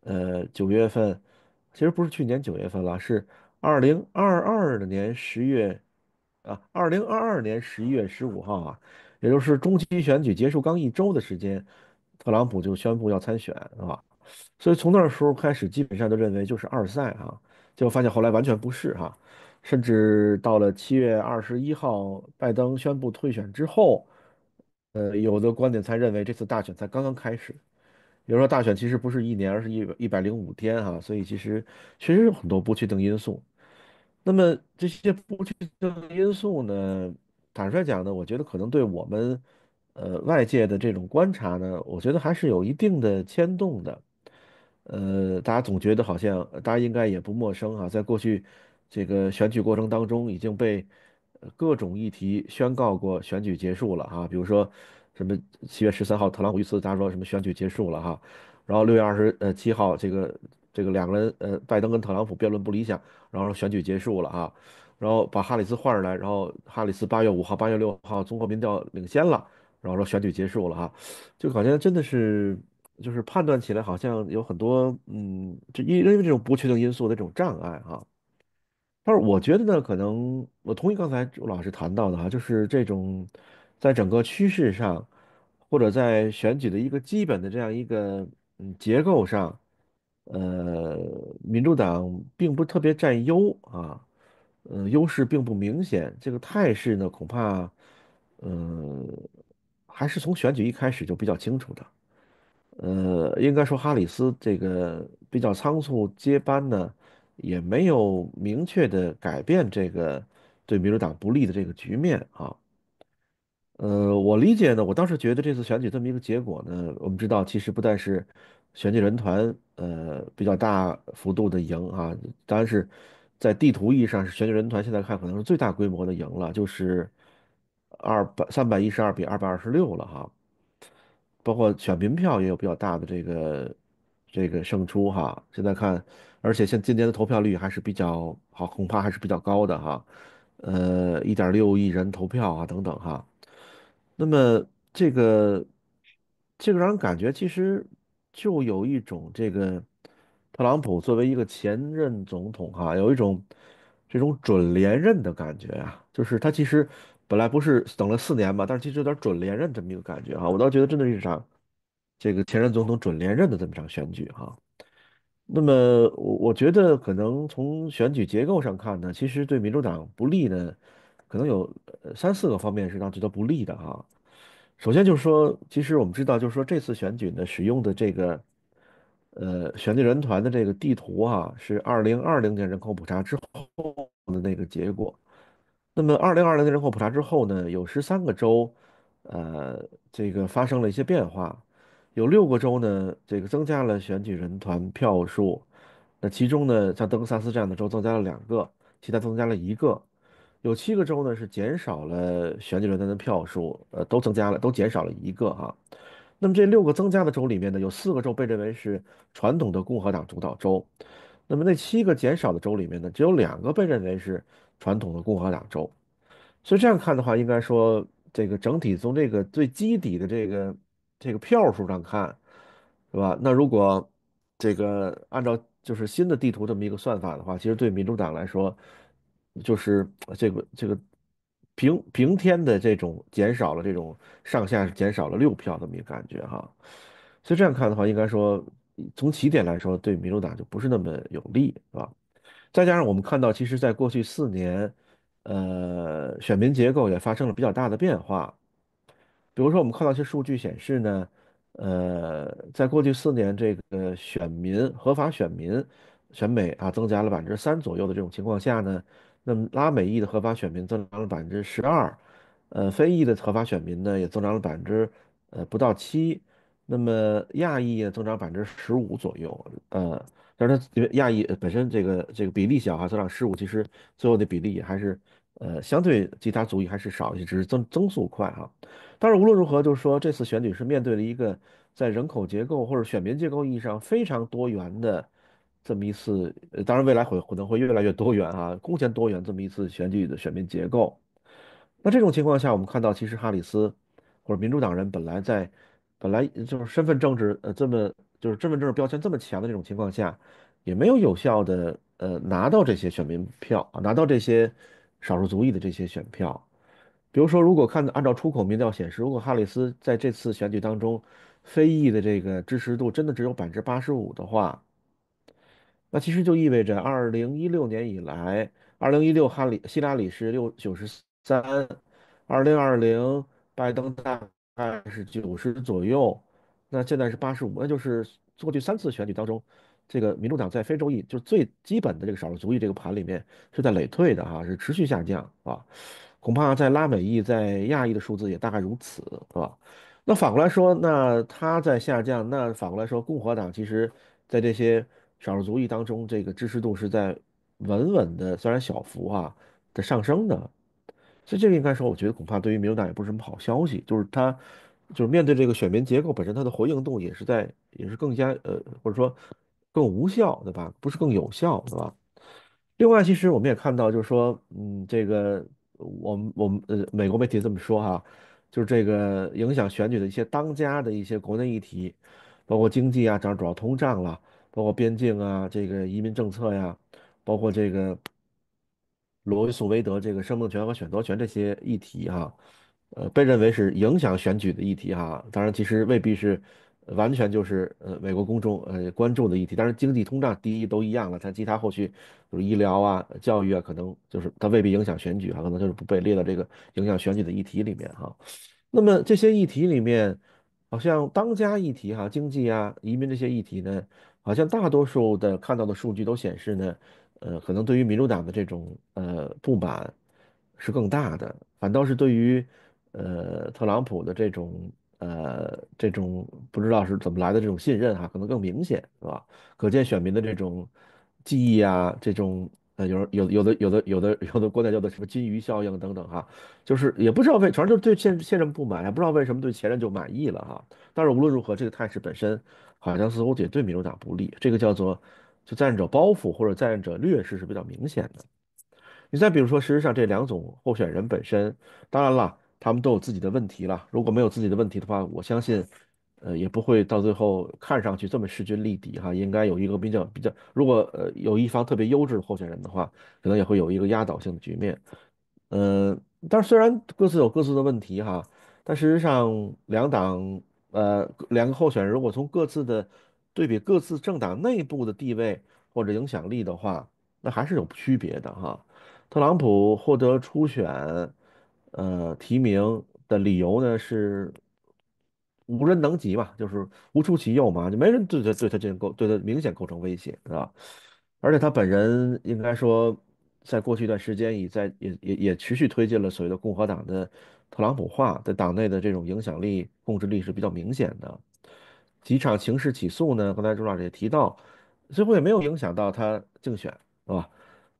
呃九月份，其实不是去年九月份了，是二零二二年十月。啊，二零二二年十一月十五号啊，也就是中期选举结束刚一周的时间，特朗普就宣布要参选，是吧？所以从那时候开始，基本上都认为就是二赛啊，结果发现后来完全不是哈，甚至到了七月二十一号拜登宣布退选之后，呃，有的观点才认为这次大选才刚刚开始，比如说大选其实不是一年，而是一一百零五天哈，所以其实确实有很多不确定因素。那么这些不确定因素呢？坦率讲呢，我觉得可能对我们，呃，外界的这种观察呢，我觉得还是有一定的牵动的。呃，大家总觉得好像大家应该也不陌生啊，在过去这个选举过程当中，已经被各种议题宣告过选举结束了啊，比如说什么七月十三号特朗普预测大家说什么选举结束了哈，然后六月二十呃七号这个这个两个人呃拜登跟特朗普辩论不理想。然后选举结束了哈，然后把哈里斯换上来，然后哈里斯八月五号、八月六号综合民调领先了，然后说选举结束了哈，就好像真的是，就是判断起来好像有很多嗯，就因因为这种不确定因素的这种障碍哈。但是我觉得呢，可能我同意刚才朱老师谈到的哈，就是这种在整个趋势上，或者在选举的一个基本的这样一个嗯结构上。呃，民主党并不特别占优啊，呃，优势并不明显。这个态势呢，恐怕，嗯，还是从选举一开始就比较清楚的。呃，应该说哈里斯这个比较仓促接班呢，也没有明确的改变这个对民主党不利的这个局面啊。呃，我理解呢，我当时觉得这次选举这么一个结果呢，我们知道其实不但是。选举人团，呃，比较大幅度的赢啊，当然是在地图意义上是选举人团。现在看可能是最大规模的赢了，就是二百三百一十二比二百二十六了哈。包括选民票也有比较大的这个这个胜出哈。现在看，而且像今年的投票率还是比较好，恐怕还是比较高的哈。呃，一点六亿人投票啊，等等哈。那么这个这个让人感觉其实。就有一种这个特朗普作为一个前任总统哈，有一种这种准连任的感觉啊，就是他其实本来不是等了四年嘛，但是其实有点准连任这么一个感觉哈。我倒觉得真的是一场这个前任总统准连任的这么一场选举哈。那么我我觉得可能从选举结构上看呢，其实对民主党不利的可能有三四个方面是让觉得不利的哈。首先就是说，其实我们知道，就是说这次选举呢使用的这个，呃，选举人团的这个地图啊，是二零二零年人口普查之后的那个结果。那么二零二零年人口普查之后呢，有十三个州，呃，这个发生了一些变化，有六个州呢，这个增加了选举人团票数。那其中呢，像德克萨斯这样的州增加了两个，其他增加了一个。有七个州呢是减少了选举轮单的票数，呃，都增加了，都减少了一个哈。那么这六个增加的州里面呢，有四个州被认为是传统的共和党主导州。那么那七个减少的州里面呢，只有两个被认为是传统的共和党州。所以这样看的话，应该说这个整体从这个最基底的这个这个票数上看，是吧？那如果这个按照就是新的地图这么一个算法的话，其实对民主党来说。就是这个这个平平添的这种减少了这种上下减少了六票这么一个感觉哈，所以这样看的话，应该说从起点来说，对民主党就不是那么有利，是吧？再加上我们看到，其实在过去四年，呃，选民结构也发生了比较大的变化。比如说，我们看到一些数据显示呢，呃，在过去四年这个选民合法选民选美啊，增加了百分之三左右的这种情况下呢。那么拉美裔的合法选民增长了百分之十二，呃，非裔的合法选民呢也增长了百分之呃不到七，那么亚裔增长百分之十五左右，呃，但是它亚裔本身这个这个比例小哈，增长十五其实最后的比例还是呃相对其他族裔还是少一些，只是增增速快哈。但是无论如何，就是说这次选举是面对了一个在人口结构或者选民结构意义上非常多元的。这么一次，呃，当然未来会可能会越来越多元啊，空前多元这么一次选举的选民结构。那这种情况下，我们看到其实哈里斯或者民主党人本来在本来就是身份政治呃这么就是身份政治标签这么强的这种情况下，也没有有效的呃拿到这些选民票啊，拿到这些少数族裔的这些选票。比如说，如果看按照出口民调显示，如果哈里斯在这次选举当中，非裔的这个支持度真的只有百分之八十五的话。那其实就意味着，二零一六年以来，二零一六哈里希拉里是六九十三，二零二零拜登大概是九十左右，那现在是八十五，那就是过去三次选举当中，这个民主党在非洲裔就是最基本的这个少数族裔这个盘里面是在累退的哈，是持续下降啊，恐怕在拉美裔在亚裔的数字也大概如此是吧？那反过来说，那他在下降，那反过来说，共和党其实在这些。少数族裔当中，这个支持度是在稳稳的，虽然小幅啊的上升的，所以这个应该说，我觉得恐怕对于民主党也不是什么好消息，就是它就是面对这个选民结构本身，它的回应度也是在也是更加呃，或者说更无效，对吧？不是更有效，对吧？另外，其实我们也看到，就是说，嗯，这个我们我们呃，美国媒体这么说哈，就是这个影响选举的一些当家的一些国内议题，包括经济啊，要主要通胀了。包括边境啊，这个移民政策呀，包括这个罗维素韦德这个生命权和选择权这些议题啊，呃，被认为是影响选举的议题哈。当然，其实未必是完全就是呃美国公众呃关注的议题。当然，经济通胀第一都一样了，但其他后续就是医疗啊、教育啊，可能就是它未必影响选举哈，可能就是不被列到这个影响选举的议题里面哈。那么这些议题里面，好像当家议题哈，经济啊、移民这些议题呢？好像大多数的看到的数据都显示呢，呃，可能对于民主党的这种呃不满是更大的，反倒是对于呃特朗普的这种呃这种不知道是怎么来的这种信任哈，可能更明显，是吧？可见选民的这种记忆啊，这种。呃，有有有的有的有的有的国家叫做什么金鱼效应等等哈，就是也不知道为，反正就是对现任现任不满，也不知道为什么对前任就满意了哈。但是无论如何，这个态势本身，好像是也对民主党不利。这个叫做就在任者包袱或者在任者劣势是比较明显的。你再比如说，事实上这两种候选人本身，当然了，他们都有自己的问题了。如果没有自己的问题的话，我相信。呃，也不会到最后看上去这么势均力敌哈，应该有一个比较比较，如果呃有一方特别优质的候选人的话，可能也会有一个压倒性的局面，嗯，但是虽然各自有各自的问题哈，但事实上两党呃两个候选人如果从各自的对比各自政党内部的地位或者影响力的话，那还是有区别的哈。特朗普获得初选呃提名的理由呢是。无人能及嘛，就是无出其右嘛，就没人对他对他进行构对他明显构成威胁，是吧？而且他本人应该说，在过去一段时间，也在也也也持续推进了所谓的共和党的特朗普化在党内的这种影响力控制力是比较明显的。几场刑事起诉呢？刚才朱老师也提到，最后也没有影响到他竞选，是吧？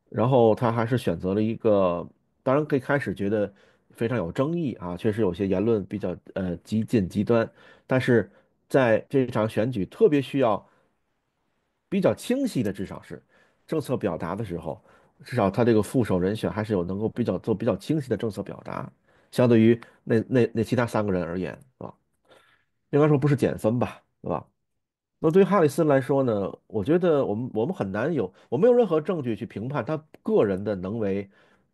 然后他还是选择了一个，当然以开始觉得。非常有争议啊，确实有些言论比较呃激进极端，但是在这场选举特别需要比较清晰的，至少是政策表达的时候，至少他这个副手人选还是有能够比较做比较清晰的政策表达，相对于那那那其他三个人而言，是吧？应该说不是减分吧，对吧？那对于哈里斯来说呢，我觉得我们我们很难有，我没有任何证据去评判他个人的能为。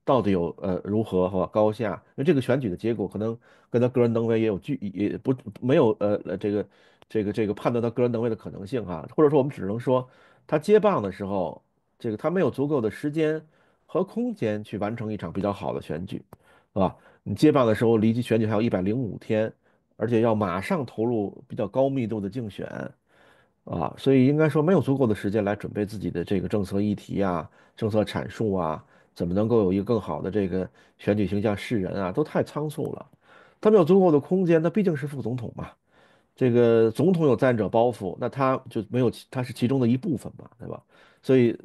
到底有呃如何和高下？因为这个选举的结果可能跟他个人能为也有距，也不没有呃这个这个这个判断他个人能为的可能性啊，或者说我们只能说他接棒的时候，这个他没有足够的时间和空间去完成一场比较好的选举，啊，你接棒的时候离期选举还有一百零五天，而且要马上投入比较高密度的竞选，啊，所以应该说没有足够的时间来准备自己的这个政策议题啊，政策阐述啊。怎么能够有一个更好的这个选举形象示人啊？都太仓促了，他没有足够的空间。他毕竟是副总统嘛，这个总统有战者包袱，那他就没有，他是其中的一部分嘛，对吧？所以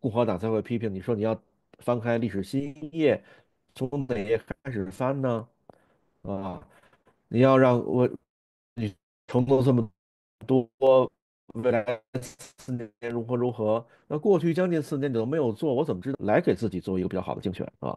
共和党才会批评你说你要翻开历史新页，从哪页开始翻呢？啊，你要让我你承诺这么多。未来四年如何如何？那过去将近四年你都没有做，我怎么知道来给自己做一个比较好的竞选啊？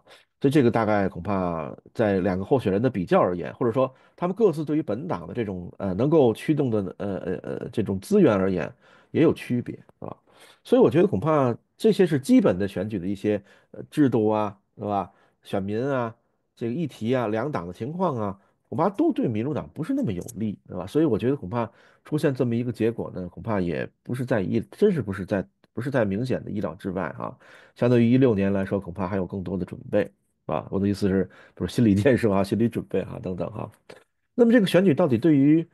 所以这个大概恐怕在两个候选人的比较而言，或者说他们各自对于本党的这种呃能够驱动的呃呃呃这种资源而言也有区别啊。所以我觉得恐怕这些是基本的选举的一些呃制度啊，对吧？选民啊，这个议题啊，两党的情况啊，恐怕都对民主党不是那么有利，对吧？所以我觉得恐怕。出现这么一个结果呢，恐怕也不是在意，真是不是在不是在明显的意料之外啊。相对于一六年来说，恐怕还有更多的准备，啊。我的意思是，不是心理建设啊，心理准备啊，等等哈。那么这个选举到底对于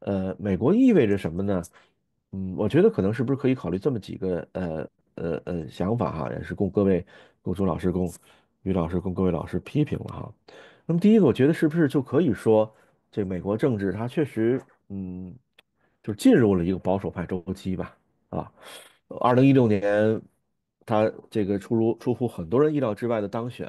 呃美国意味着什么呢？嗯，我觉得可能是不是可以考虑这么几个呃呃呃想法哈，也是供各位供朱老师供于老师供各位老师批评了哈。那么第一个，我觉得是不是就可以说，这美国政治它确实嗯。就进入了一个保守派周期吧，啊，二零一六年他这个出如出乎很多人意料之外的当选，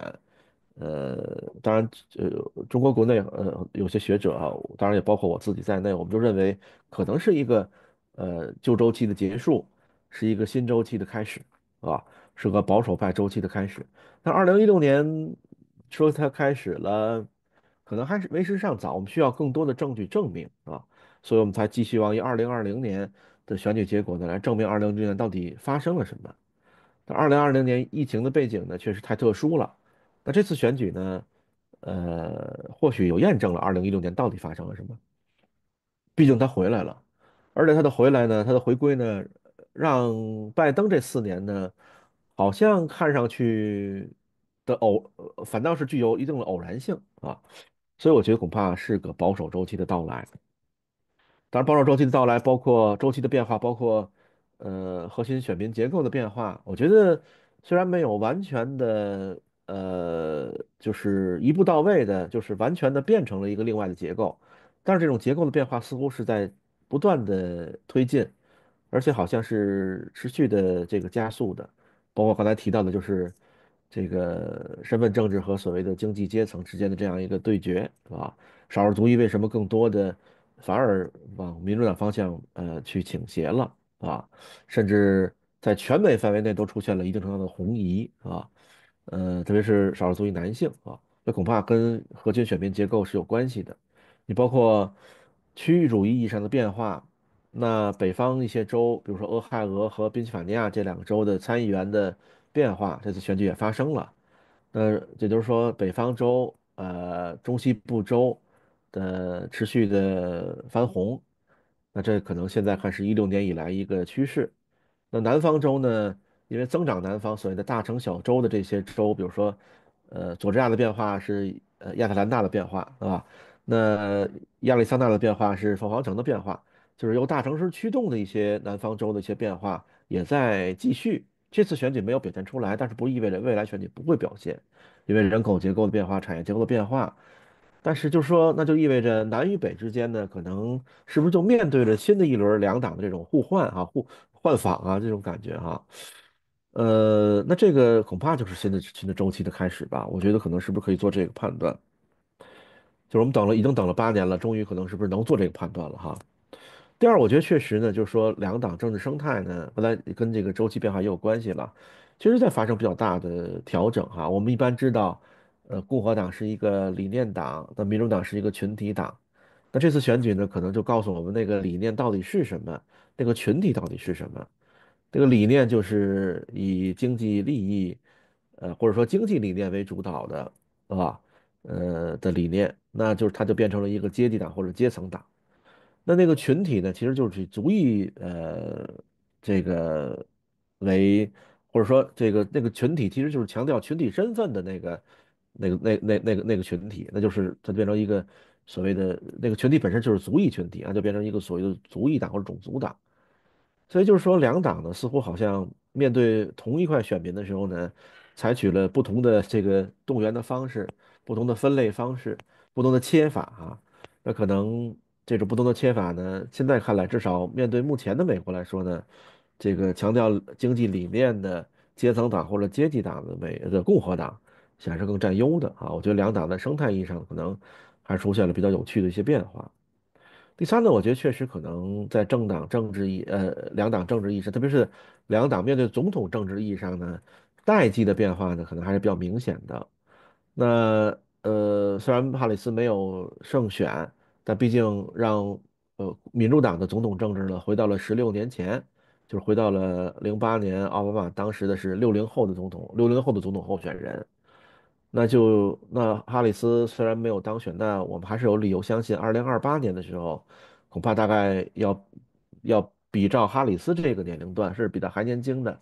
呃，当然，呃，中国国内呃有些学者啊，当然也包括我自己在内，我们就认为可能是一个呃旧周期的结束，是一个新周期的开始，啊，是个保守派周期的开始。但二零一六年说它开始了，可能还是为时尚早，我们需要更多的证据证明，啊。所以我们才寄希望于二零二零年的选举结果呢，来证明二零一六年到底发生了什么。那二零二零年疫情的背景呢，确实太特殊了。那这次选举呢，呃，或许有验证了二零一六年到底发生了什么。毕竟他回来了，而且他的回来呢，他的回归呢，让拜登这四年呢，好像看上去的偶反倒是具有一定的偶然性啊。所以我觉得恐怕是个保守周期的到来。当然，保守周期的到来，包括周期的变化，包括呃核心选民结构的变化。我觉得虽然没有完全的呃，就是一步到位的，就是完全的变成了一个另外的结构，但是这种结构的变化似乎是在不断的推进，而且好像是持续的这个加速的。包括刚才提到的，就是这个身份政治和所谓的经济阶层之间的这样一个对决，是吧？少数族裔为什么更多的？反而往民主党方向呃去倾斜了啊，甚至在全美范围内都出现了一定程度的红移啊，呃，特别是少数族裔男性啊，那恐怕跟核心选民结构是有关系的。你包括区域主义意义上的变化，那北方一些州，比如说俄亥俄和宾夕法尼亚这两个州的参议员的变化，这次选举也发生了。那也就是说，北方州，呃，中西部州。的持续的翻红，那这可能现在看是一六年以来一个趋势。那南方州呢，因为增长南方所谓的大城小州的这些州，比如说，呃，佐治亚的变化是呃亚特兰大的变化，对吧？那亚利桑那的变化是凤凰城的变化，就是由大城市驱动的一些南方州的一些变化也在继续。这次选举没有表现出来，但是不意味着未来选举不会表现，因为人口结构的变化、产业结构的变化。但是，就是说，那就意味着南与北之间呢，可能是不是就面对着新的一轮两党的这种互换啊、互换访啊这种感觉哈？呃，那这个恐怕就是新的新的周期的开始吧？我觉得可能是不是可以做这个判断？就是我们等了已经等了八年了，终于可能是不是能做这个判断了哈？第二，我觉得确实呢，就是说两党政治生态呢，本来跟这个周期变化也有关系了，其实在发生比较大的调整哈。我们一般知道。呃，共和党是一个理念党，那民主党是一个群体党，那这次选举呢，可能就告诉我们那个理念到底是什么，那个群体到底是什么？这个理念就是以经济利益，呃，或者说经济理念为主导的，是吧？呃，的理念，那就是它就变成了一个阶级党或者阶层党。那那个群体呢，其实就是足以呃，这个为或者说这个那个群体其实就是强调群体身份的那个。那个那那那个那个群体，那就是它变成一个所谓的那个群体本身就是族裔群体啊，就变成一个所谓的族裔党或者种族党，所以就是说两党呢，似乎好像面对同一块选民的时候呢，采取了不同的这个动员的方式，不同的分类方式，不同的切法啊。那可能这种不同的切法呢，现在看来，至少面对目前的美国来说呢，这个强调经济理念的阶层党或者阶级党的美呃共和党。然是更占优的啊！我觉得两党在生态意义上可能还出现了比较有趣的一些变化。第三呢，我觉得确实可能在政党政治意呃两党政治意识，特别是两党面对总统政治意义上呢，代际的变化呢，可能还是比较明显的。那呃，虽然帕里斯没有胜选，但毕竟让呃民主党的总统政治呢，回到了十六年前，就是回到了零八年奥巴马当时的是六零后的总统，六零后的总统候选人。那就那哈里斯虽然没有当选，但我们还是有理由相信，二零二八年的时候，恐怕大概要要比照哈里斯这个年龄段是比他还年轻的，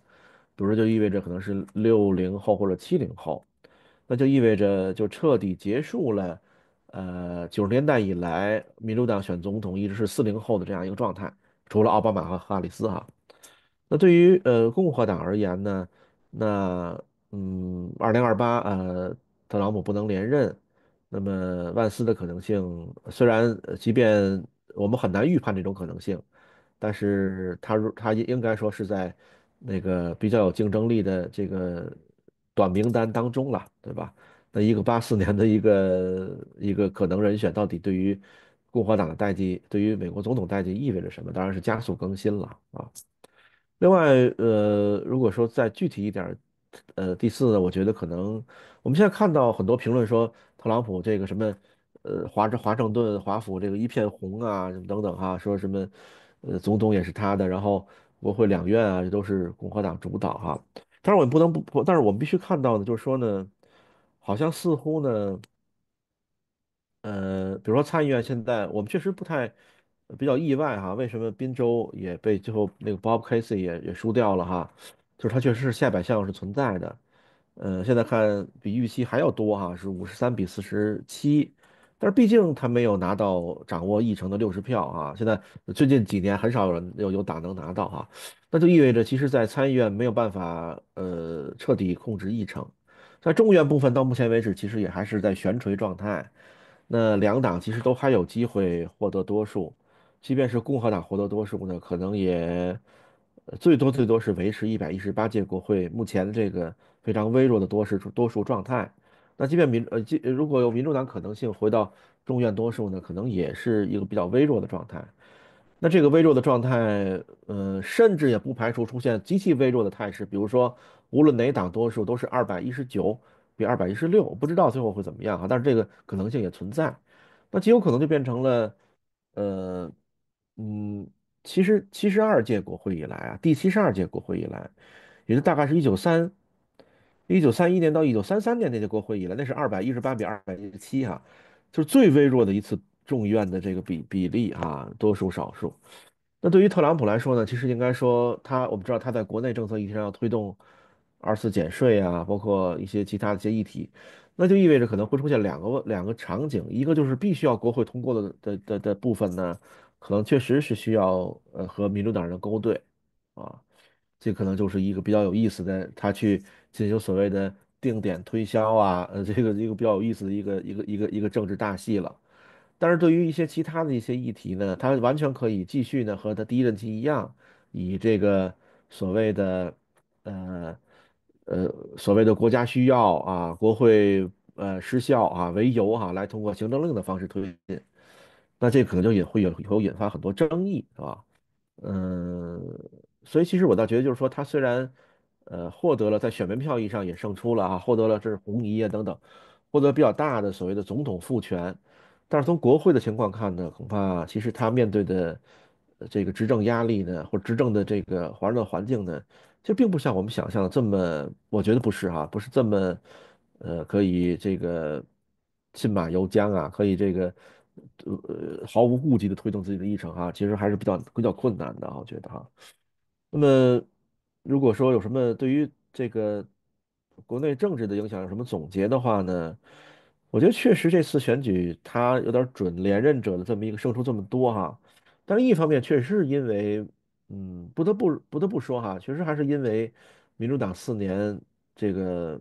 比如说就意味着可能是六零后或者七零后，那就意味着就彻底结束了，呃，九十年代以来民主党选总统一直是四零后的这样一个状态，除了奥巴马和哈里斯哈。那对于呃共和党而言呢，那。嗯，二零二八，呃，特朗普不能连任，那么万斯的可能性虽然，即便我们很难预判这种可能性，但是他如他应应该说是在那个比较有竞争力的这个短名单当中了，对吧？那一个八四年的一个一个可能人选，到底对于共和党的代际，对于美国总统代际意味着什么？当然是加速更新了啊。另外，呃，如果说再具体一点。呃，第四呢，我觉得可能我们现在看到很多评论说特朗普这个什么，呃，华华盛顿、华府这个一片红啊，什么等等哈，说什么呃，总统也是他的，然后国会两院啊，这都是共和党主导哈。但是我们不能不，但是我们必须看到呢，就是说呢，好像似乎呢，呃，比如说参议院现在我们确实不太比较意外哈，为什么宾州也被最后那个 Bob Casey 也也输掉了哈？就是它确实是下百项是存在的，呃，现在看比预期还要多哈，是五十三比四十七，但是毕竟他没有拿到掌握议程的六十票啊。现在最近几年很少有人有有党能拿到哈，那就意味着其实，在参议院没有办法呃彻底控制议程，在众院部分到目前为止其实也还是在悬垂状态，那两党其实都还有机会获得多数，即便是共和党获得多数呢，可能也。最多最多是维持一百一十八届国会目前的这个非常微弱的多数多数状态。那即便民呃，即如果有民主党可能性回到众院多数呢，可能也是一个比较微弱的状态。那这个微弱的状态，呃，甚至也不排除出现极其微弱的态势，比如说无论哪党多数都是二百一十九比二百一十六，不知道最后会怎么样哈。但是这个可能性也存在。那极有可能就变成了，呃，嗯。七十七十二届国会以来啊，第七十二届国会以来，也就大概是一九三一九三一年到一九三三年那届国会以来，那是二百一十八比二百一十七哈，就是最微弱的一次众议院的这个比比例哈，多数少数。那对于特朗普来说呢，其实应该说他，我们知道他在国内政策议题上要推动二次减税啊，包括一些其他的一些议题，那就意味着可能会出现两个两个场景，一个就是必须要国会通过的的的的部分呢。可能确实是需要呃和民主党的勾兑啊，这可能就是一个比较有意思的他去进行所谓的定点推销啊，呃这个一个比较有意思的一个一个一个一个政治大戏了。但是对于一些其他的一些议题呢，他完全可以继续呢和他第一任期一样，以这个所谓的呃呃所谓的国家需要啊，国会呃失效啊为由哈，来通过行政令的方式推进。那这可能就也会有，会有引发很多争议，是吧？嗯，所以其实我倒觉得，就是说他虽然，呃，获得了在选民票意义上也胜出了啊，获得了这是红泥啊等等，获得比较大的所谓的总统复权，但是从国会的情况看呢，恐怕其实他面对的这个执政压力呢，或执政的这个华盛顿环境呢，其实并不像我们想象的这么，我觉得不是哈，不是这么，呃，可以这个信马由缰啊，可以这个。呃毫无顾忌地推动自己的议程哈，其实还是比较比较困难的，我觉得哈。那么如果说有什么对于这个国内政治的影响有什么总结的话呢？我觉得确实这次选举他有点准连任者的这么一个胜出这么多哈，但是一方面确实是因为，嗯，不得不不得不说哈，确实还是因为民主党四年这个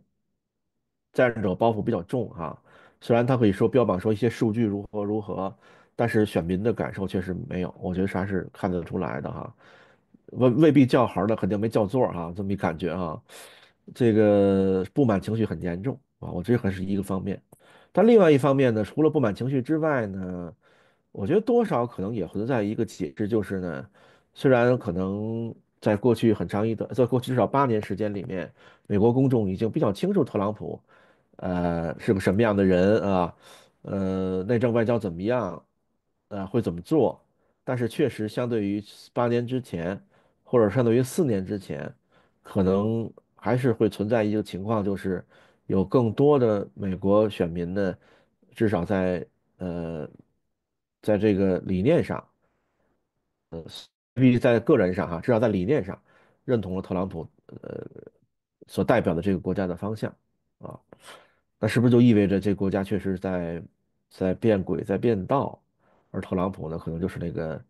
在任者包袱比较重哈。虽然他可以说标榜说一些数据如何如何，但是选民的感受确实没有。我觉得还是看得出来的哈，未未必叫好的肯定没叫座哈，这么一感觉哈。这个不满情绪很严重啊，我觉得很是一个方面。但另外一方面呢，除了不满情绪之外呢，我觉得多少可能也存在一个解释，就是呢，虽然可能在过去很长一段，在过去至少八年时间里面，美国公众已经比较清楚特朗普。呃，是个什么样的人啊？呃，内政外交怎么样？呃，会怎么做？但是确实，相对于八年之前，或者相对于四年之前，可能还是会存在一个情况，就是有更多的美国选民呢，至少在呃，在这个理念上，呃，必须在个人上哈，至少在理念上认同了特朗普呃所代表的这个国家的方向啊。那是不是就意味着这国家确实在在变轨、在变道，而特朗普呢，可能就是那个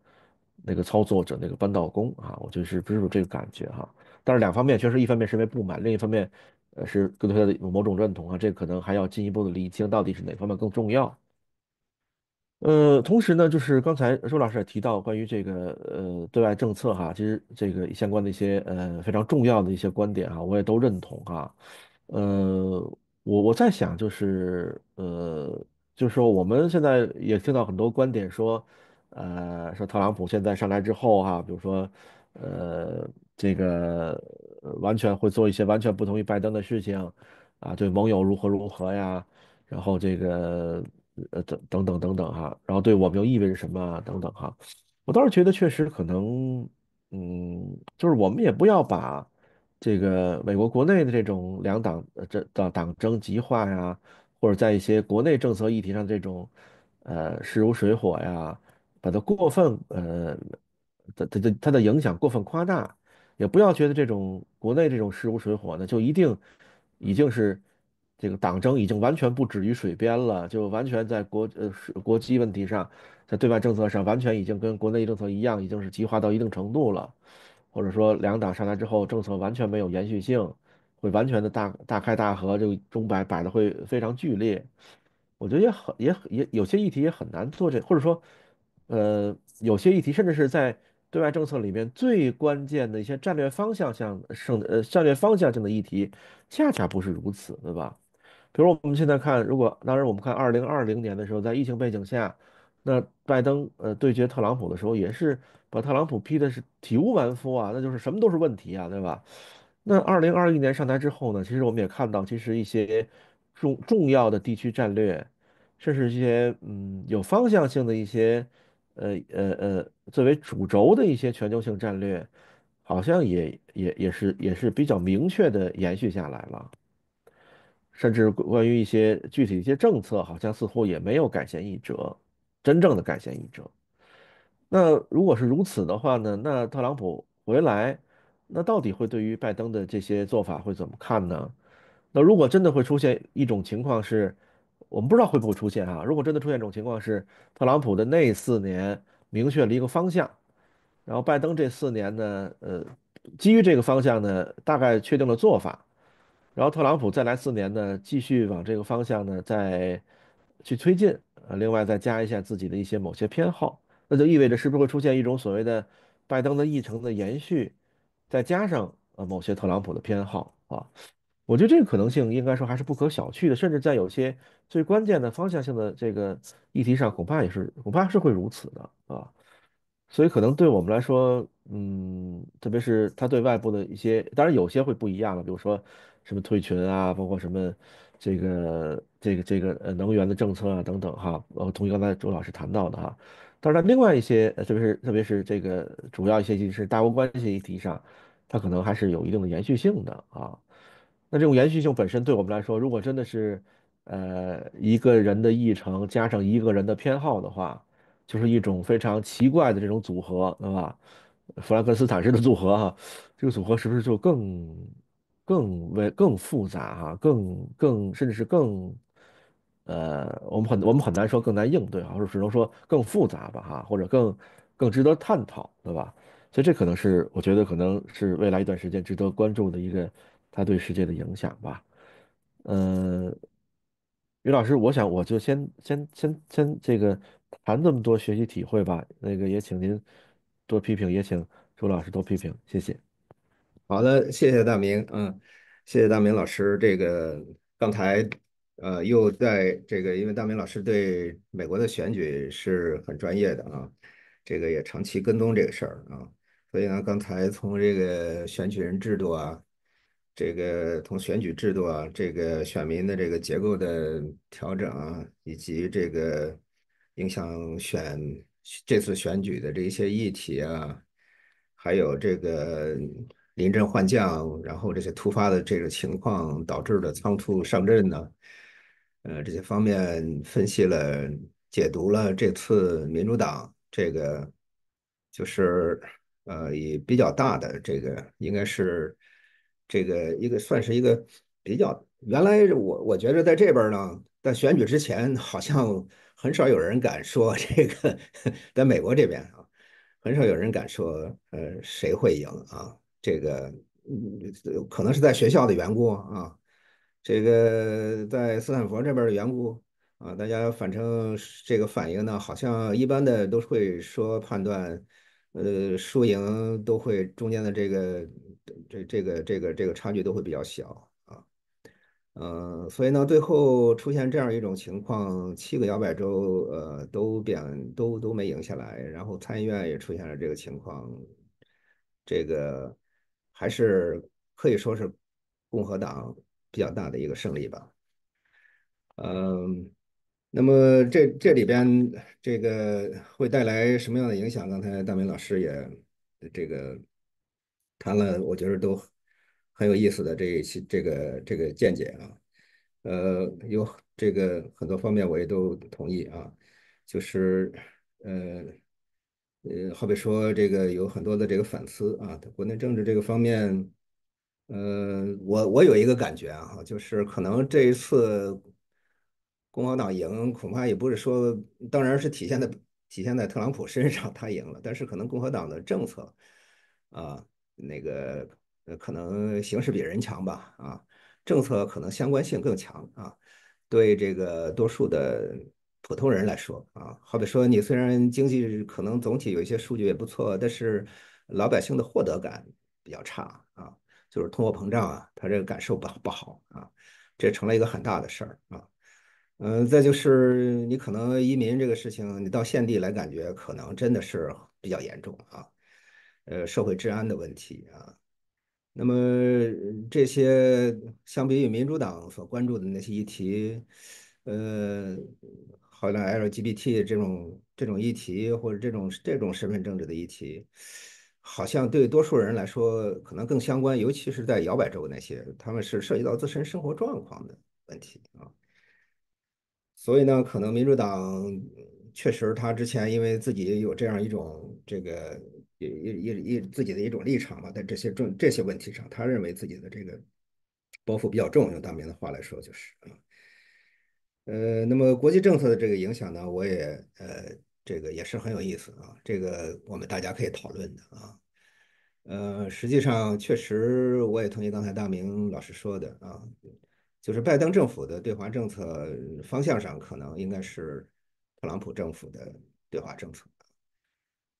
那个操作者、那个扳道工啊？我就是不是有这个感觉哈。但是两方面确实，一方面是因为不满，另一方面呃是跟他的某种认同啊。这可能还要进一步的厘清到底是哪方面更重要。呃，同时呢，就是刚才周老师也提到关于这个呃对外政策哈，其实这个相关的一些呃非常重要的一些观点哈，我也都认同哈。呃。我我在想，就是呃，就是说我们现在也听到很多观点说，呃，说特朗普现在上台之后啊，比如说，呃，这个完全会做一些完全不同于拜登的事情，啊，对盟友如何如何呀，然后这个呃等等等等等哈，然后对我们又意味着什么等等哈，我倒是觉得确实可能，嗯，就是我们也不要把。这个美国国内的这种两党这的党争极化呀，或者在一些国内政策议题上这种呃势如水火呀，把它过分呃它它的它的影响过分夸大，也不要觉得这种国内这种势如水火呢，就一定已经是这个党争已经完全不止于水边了，就完全在国呃国际问题上，在对外政策上完全已经跟国内政策一样，已经是激化到一定程度了。或者说两党上台之后，政策完全没有延续性，会完全的大大开大合，这个钟摆摆的会非常剧烈。我觉得也很也也有些议题也很难做这，或者说，呃，有些议题甚至是在对外政策里面最关键的一些战略方向性、胜呃战略方向性的议题，恰恰不是如此，对吧？比如我们现在看，如果当时我们看二零二零年的时候，在疫情背景下。那拜登呃对决特朗普的时候，也是把特朗普批的是体无完肤啊，那就是什么都是问题啊，对吧？那二零二一年上台之后呢，其实我们也看到，其实一些重重要的地区战略，甚至一些嗯有方向性的一些呃呃呃作为主轴的一些全球性战略，好像也也也是也是比较明确的延续下来了，甚至关于一些具体一些政策，好像似乎也没有改弦易辙。真正的改弦易辙。那如果是如此的话呢？那特朗普回来，那到底会对于拜登的这些做法会怎么看呢？那如果真的会出现一种情况，是我们不知道会不会出现啊？如果真的出现一种情况是，特朗普的那四年明确了一个方向，然后拜登这四年呢，呃，基于这个方向呢，大概确定了做法，然后特朗普再来四年呢，继续往这个方向呢再去推进。啊，另外再加一下自己的一些某些偏好，那就意味着是不是会出现一种所谓的拜登的议程的延续，再加上呃某些特朗普的偏好啊？我觉得这个可能性应该说还是不可小觑的，甚至在有些最关键的方向性的这个议题上，恐怕也是恐怕是会如此的啊。所以可能对我们来说，嗯，特别是他对外部的一些，当然有些会不一样了，比如说什么退群啊，包括什么。这个这个这个呃能源的政策啊等等哈，我同意刚才周老师谈到的哈，当然，另外一些，特别是特别是这个主要一些就是大国关系议题上，它可能还是有一定的延续性的啊。那这种延续性本身对我们来说，如果真的是呃一个人的议程加上一个人的偏好的话，就是一种非常奇怪的这种组合，对吧？弗兰肯斯坦式的组合啊，这个组合是不是就更？更为更复杂哈，更更甚至是更，呃，我们很我们很难说更难应对啊，者只能说更复杂吧哈，或者更更值得探讨，对吧？所以这可能是我觉得可能是未来一段时间值得关注的一个它对世界的影响吧。嗯，于老师，我想我就先先先先这个谈这么多学习体会吧，那个也请您多批评，也请朱老师多批评，谢谢。好的，谢谢大明，嗯，谢谢大明老师。这个刚才，呃，又在这个，因为大明老师对美国的选举是很专业的啊，这个也长期跟踪这个事儿啊，所以呢，刚才从这个选举人制度啊，这个从选举制度啊，这个选民的这个结构的调整啊，以及这个影响选这次选举的这些议题啊，还有这个。临阵换将，然后这些突发的这个情况导致的仓促上阵呢，呃，这些方面分析了、解读了这次民主党这个就是呃，也比较大的这个，应该是这个一个算是一个比较原来我我觉得在这边呢，在选举之前好像很少有人敢说这个，在美国这边啊，很少有人敢说呃谁会赢啊。这个可能是在学校的缘故啊，这个在斯坦福这边的缘故啊，大家反正这个反应呢，好像一般的都会说判断，呃，输赢都会中间的这个这这个这个这个差距都会比较小啊，所以呢，最后出现这样一种情况，七个摇摆州呃都变都都没赢下来，然后参议院也出现了这个情况，这个。还是可以说是共和党比较大的一个胜利吧，嗯，那么这这里边这个会带来什么样的影响？刚才大明老师也这个谈了，我觉得都很有意思的这一些这个这个见解啊，呃，有这个很多方面我也都同意啊，就是呃。呃，好比说这个有很多的这个反思啊，国内政治这个方面，呃，我我有一个感觉啊，就是可能这一次共和党赢，恐怕也不是说，当然是体现在体现在特朗普身上他赢了，但是可能共和党的政策啊，那个可能形势比人强吧，啊，政策可能相关性更强啊，对这个多数的。普通人来说啊，好比说你虽然经济可能总体有一些数据也不错，但是老百姓的获得感比较差啊，就是通货膨胀啊，他这个感受不不好啊，这成了一个很大的事儿啊。嗯，再就是你可能移民这个事情，你到现地来感觉可能真的是比较严重啊。呃，社会治安的问题啊。那么这些相比于民主党所关注的那些议题，呃。好像 LGBT 这种这种议题，或者这种这种身份政治的议题，好像对多数人来说可能更相关，尤其是在摇摆州那些，他们是涉及到自身生活状况的问题啊。所以呢，可能民主党确实他之前因为自己有这样一种这个一一一自己的一种立场嘛，在这些重这些问题上，他认为自己的这个包袱比较重，用大明的话来说就是啊。呃，那么国际政策的这个影响呢，我也呃，这个也是很有意思啊，这个我们大家可以讨论的啊。呃，实际上确实我也同意刚才大明老师说的啊，就是拜登政府的对华政策方向上可能应该是特朗普政府的对华政策，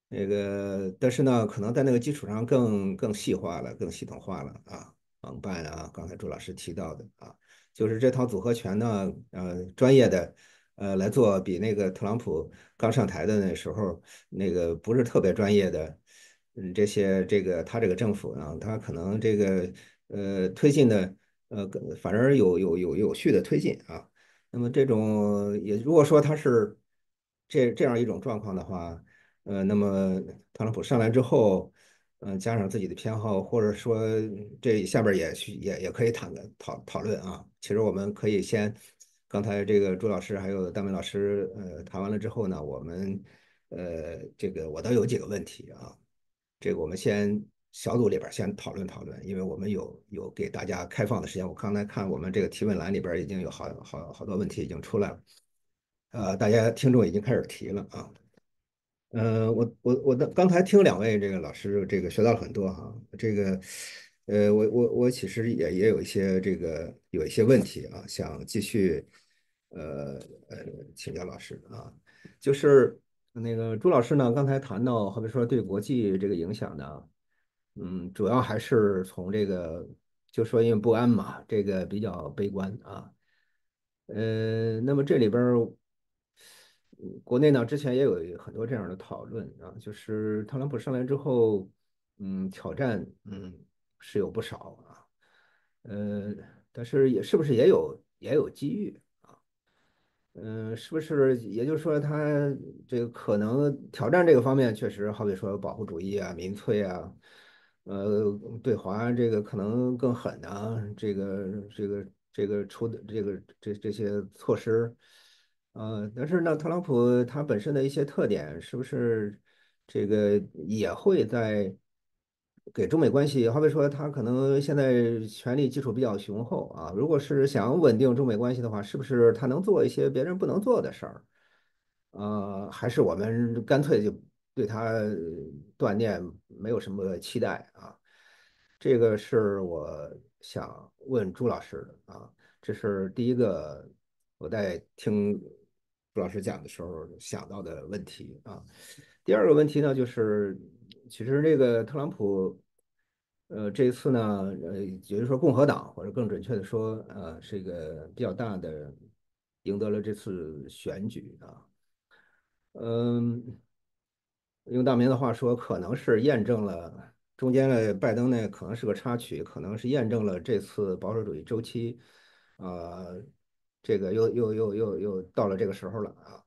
那个但是呢，可能在那个基础上更更细化了，更系统化了啊，网办啊，刚才朱老师提到的啊。就是这套组合拳呢，呃，专业的，呃，来做比那个特朗普刚上台的那时候那个不是特别专业的，嗯，这些这个他这个政府呢，他可能这个呃推进的，呃，反而有有有有序的推进啊。那么这种也如果说他是这这样一种状况的话，呃，那么特朗普上来之后。嗯，加上自己的偏好，或者说这下边也也也可以谈个讨讨论啊。其实我们可以先，刚才这个朱老师还有大明老师，呃，谈完了之后呢，我们呃这个我倒有几个问题啊，这个我们先小组里边先讨论讨论，因为我们有有给大家开放的时间。我刚才看我们这个提问栏里边已经有好好好多问题已经出来了，呃，大家听众已经开始提了啊。呃，我我我的刚才听两位这个老师这个学到了很多哈，这个呃，我我我其实也也有一些这个有一些问题啊，想继续呃呃请教老师啊，就是那个朱老师呢，刚才谈到后面说对国际这个影响呢，嗯，主要还是从这个就说因为不安嘛，这个比较悲观啊，呃，那么这里边。国内呢，之前也有很多这样的讨论啊，就是特朗普上来之后，嗯，挑战嗯是有不少啊，呃，但是也是不是也有也有机遇啊？嗯，是不是？也就是说，他这个可能挑战这个方面确实好比说保护主义啊、民粹啊，呃，对华这个可能更狠啊，这个这个这个出的这个这这些措施。呃，但是呢，特朗普他本身的一些特点，是不是这个也会在给中美关系？好比说，他可能现在权力基础比较雄厚啊？如果是想稳定中美关系的话，是不是他能做一些别人不能做的事儿？呃，还是我们干脆就对他断念，没有什么期待啊？这个是我想问朱老师的啊，这是第一个我在听。朱老师讲的时候想到的问题啊，第二个问题呢，就是其实这个特朗普，呃，这一次呢，呃，也就是说共和党，或者更准确的说，呃，是一个比较大的赢得了这次选举啊，嗯，用大明的话说，可能是验证了中间的拜登呢，可能是个插曲，可能是验证了这次保守主义周期，啊。这个又又又又又到了这个时候了啊，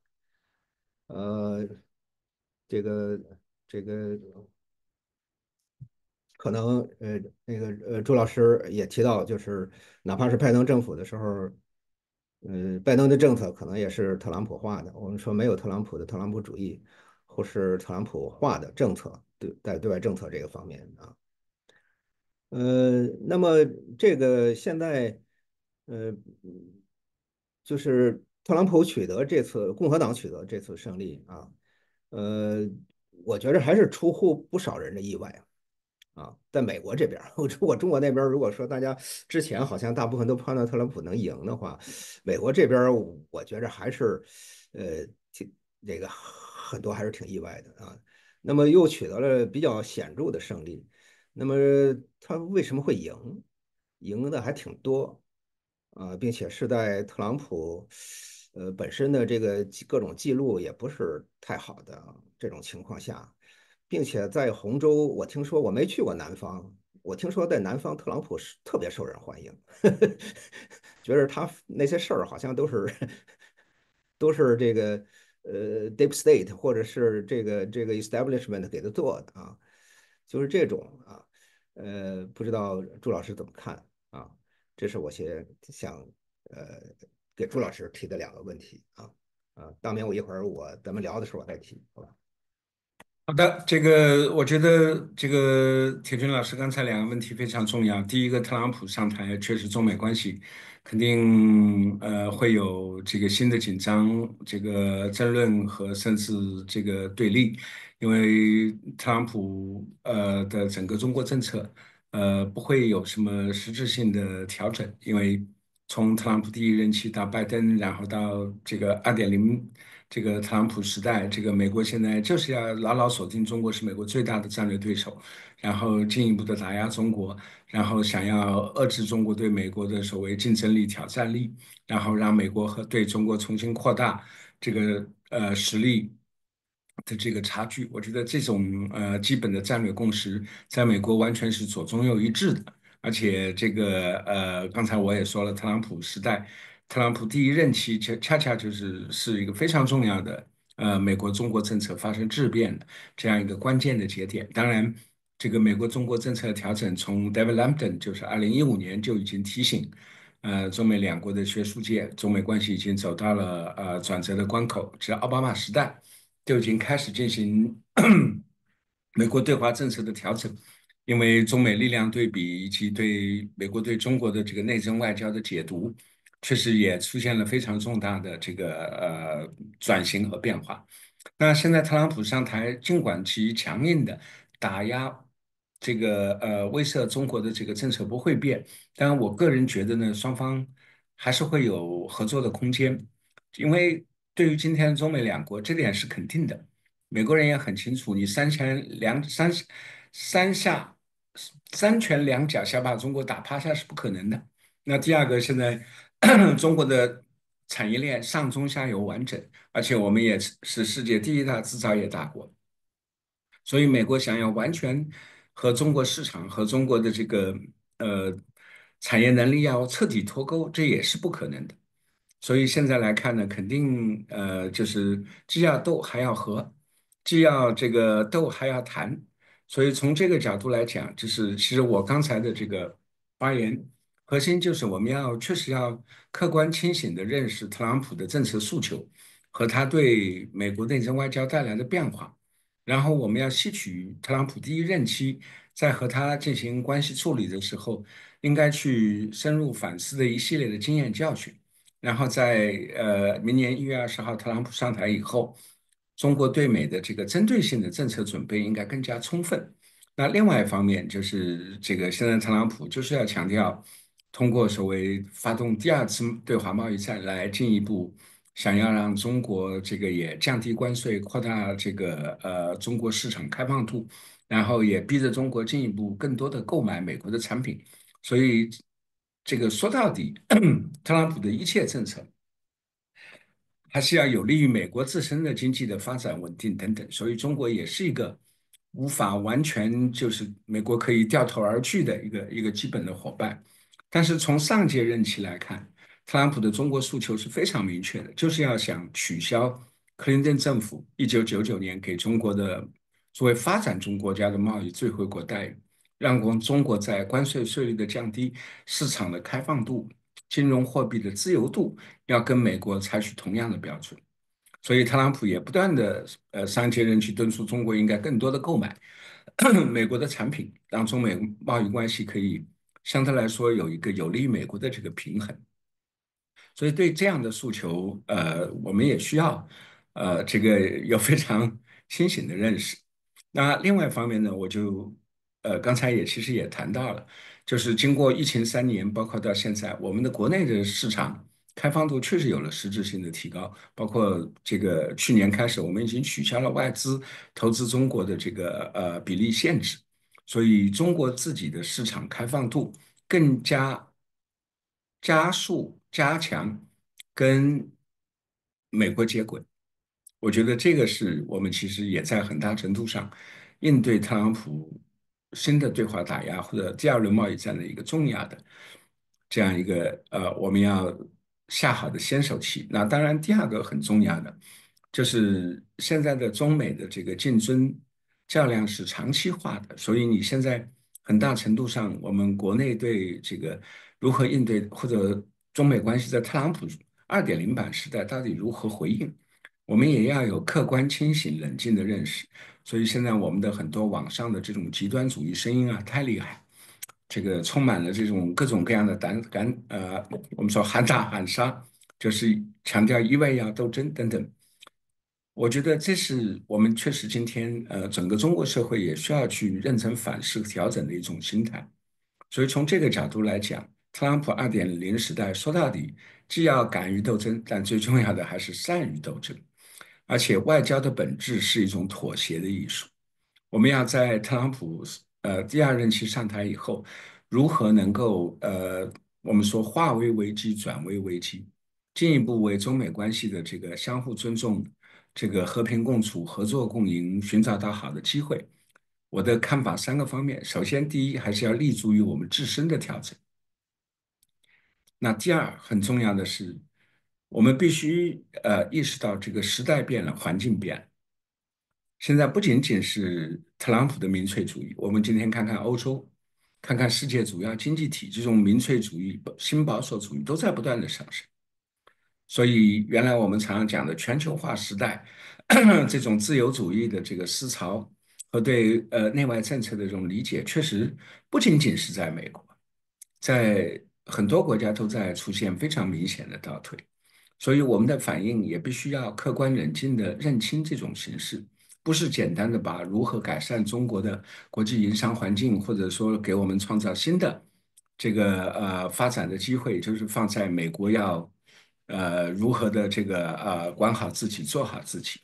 呃，这个这个可能呃那个呃朱老师也提到，就是哪怕是拜登政府的时候，嗯，拜登的政策可能也是特朗普化的。我们说没有特朗普的特朗普主义，或是特朗普化的政策对在对外政策这个方面啊，呃，那么这个现在呃。就是特朗普取得这次共和党取得这次胜利啊，呃，我觉着还是出乎不少人的意外啊，在美国这边，我 我中国那边如果说大家之前好像大部分都判断特朗普能赢的话，美国这边我觉着还是，呃，挺那个很多还是挺意外的啊。那么又取得了比较显著的胜利，那么他为什么会赢？赢的还挺多。啊，并且是在特朗普，呃，本身的这个各种记录也不是太好的这种情况下，并且在洪州，我听说我没去过南方，我听说在南方，特朗普是特别受人欢迎，呵 呵觉得他那些事儿好像都是都是这个呃 deep state 或者是这个这个 establishment 给他做的啊，就是这种啊，呃，不知道朱老师怎么看啊？这是我先想，呃，给朱老师提的两个问题啊，啊，当面我一会儿我咱们聊的时候我再提，好吧？好的，这个我觉得这个铁军老师刚才两个问题非常重要。第一个，特朗普上台确实中美关系肯定呃会有这个新的紧张、这个争论和甚至这个对立，因为特朗普呃的整个中国政策。呃，不会有什么实质性的调整，因为从特朗普第一任期到拜登，然后到这个二点零这个特朗普时代，这个美国现在就是要牢牢锁定中国是美国最大的战略对手，然后进一步的打压中国，然后想要遏制中国对美国的所谓竞争力挑战力，然后让美国和对中国重新扩大这个呃实力。的这个差距，我觉得这种呃基本的战略共识在美国完全是左中右一致的，而且这个呃刚才我也说了，特朗普时代，特朗普第一任期恰恰恰就是是一个非常重要的呃美国中国政策发生质变的这样一个关键的节点。当然，这个美国中国政策的调整从 David Lampton 就是二零一五年就已经提醒，呃中美两国的学术界，中美关系已经走到了呃转折的关口，要奥巴马时代。就已经开始进行 美国对华政策的调整，因为中美力量对比以及对美国对中国的这个内政外交的解读，确实也出现了非常重大的这个呃转型和变化。那现在特朗普上台，尽管其强硬的打压这个呃威慑中国的这个政策不会变，但我个人觉得呢，双方还是会有合作的空间，因为。对于今天中美两国，这点是肯定的。美国人也很清楚，你三拳两三三下三拳两脚想把中国打趴下是不可能的。那第二个，现在 中国的产业链上中下游完整，而且我们也是世界第一大制造业大国，所以美国想要完全和中国市场和中国的这个呃产业能力要彻底脱钩，这也是不可能的。所以现在来看呢，肯定呃，就是既要斗还要和，既要这个斗还要谈。所以从这个角度来讲，就是其实我刚才的这个发言核心就是我们要确实要客观清醒地认识特朗普的政策诉求和他对美国内政外交带来的变化，然后我们要吸取特朗普第一任期在和他进行关系处理的时候应该去深入反思的一系列的经验教训。然后在呃明年一月二十号特朗普上台以后，中国对美的这个针对性的政策准备应该更加充分。那另外一方面就是这个现在特朗普就是要强调，通过所谓发动第二次对华贸易战来进一步想要让中国这个也降低关税、扩大这个呃中国市场开放度，然后也逼着中国进一步更多的购买美国的产品，所以。这个说到底，特朗普的一切政策还是要有利于美国自身的经济的发展、稳定等等。所以，中国也是一个无法完全就是美国可以掉头而去的一个一个基本的伙伴。但是，从上届任期来看，特朗普的中国诉求是非常明确的，就是要想取消克林顿政府一九九九年给中国的作为发展中国家的贸易最惠国待遇。让国中国在关税税率的降低、市场的开放度、金融货币的自由度，要跟美国采取同样的标准，所以特朗普也不断的呃煽起人去敦促中国应该更多的购买 美国的产品，让中美贸易关系可以相对来说有一个有利于美国的这个平衡。所以对这样的诉求，呃，我们也需要呃这个有非常清醒的认识。那另外一方面呢，我就。呃，刚才也其实也谈到了，就是经过疫情三年，包括到现在，我们的国内的市场开放度确实有了实质性的提高，包括这个去年开始，我们已经取消了外资投资中国的这个呃比例限制，所以中国自己的市场开放度更加加速加强跟美国接轨，我觉得这个是我们其实也在很大程度上应对特朗普。新的对华打压或者第二轮贸易战的一个重要的这样一个呃，我们要下好的先手棋。那当然，第二个很重要的就是现在的中美的这个竞争较量是长期化的，所以你现在很大程度上，我们国内对这个如何应对或者中美关系在特朗普二点零版时代到底如何回应，我们也要有客观、清醒、冷静的认识。所以现在我们的很多网上的这种极端主义声音啊，太厉害，这个充满了这种各种各样的胆敢，呃，我们说喊打喊杀，就是强调意外要斗争等等。我觉得这是我们确实今天呃整个中国社会也需要去认真反思和调整的一种心态。所以从这个角度来讲，特朗普二点零时代说到底，既要敢于斗争，但最重要的还是善于斗争。而且外交的本质是一种妥协的艺术。我们要在特朗普呃第二任期上台以后，如何能够呃我们说化危为机、转危为机，进一步为中美关系的这个相互尊重、这个和平共处、合作共赢寻找到好的机会。我的看法三个方面：首先，第一还是要立足于我们自身的调整。那第二很重要的是。我们必须呃意识到这个时代变了，环境变了。现在不仅仅是特朗普的民粹主义，我们今天看看欧洲，看看世界主要经济体这种民粹主义、新保守主义都在不断的上升。所以，原来我们常常讲的全球化时代 这种自由主义的这个思潮和对呃内外政策的这种理解，确实不仅仅是在美国，在很多国家都在出现非常明显的倒退。所以我们的反应也必须要客观冷静地认清这种形势，不是简单的把如何改善中国的国际营商环境，或者说给我们创造新的这个呃发展的机会，就是放在美国要呃如何的这个呃管好自己、做好自己。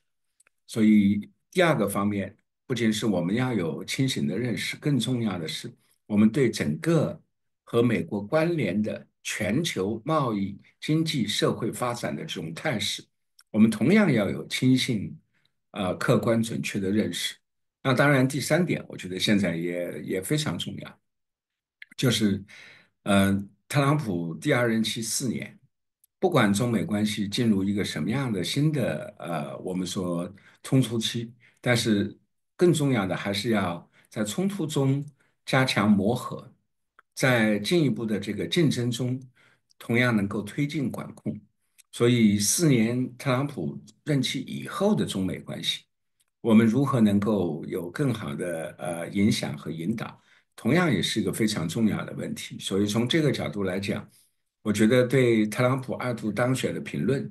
所以第二个方面，不仅是我们要有清醒的认识，更重要的是我们对整个和美国关联的。全球贸易、经济社会发展的这种态势，我们同样要有清醒、呃客观、准确的认识。那当然，第三点，我觉得现在也也非常重要，就是，呃，特朗普第二任期四年，不管中美关系进入一个什么样的新的呃，我们说冲突期，但是更重要的还是要在冲突中加强磨合。在进一步的这个竞争中，同样能够推进管控。所以，四年特朗普任期以后的中美关系，我们如何能够有更好的呃影响和引导，同样也是一个非常重要的问题。所以，从这个角度来讲，我觉得对特朗普二度当选的评论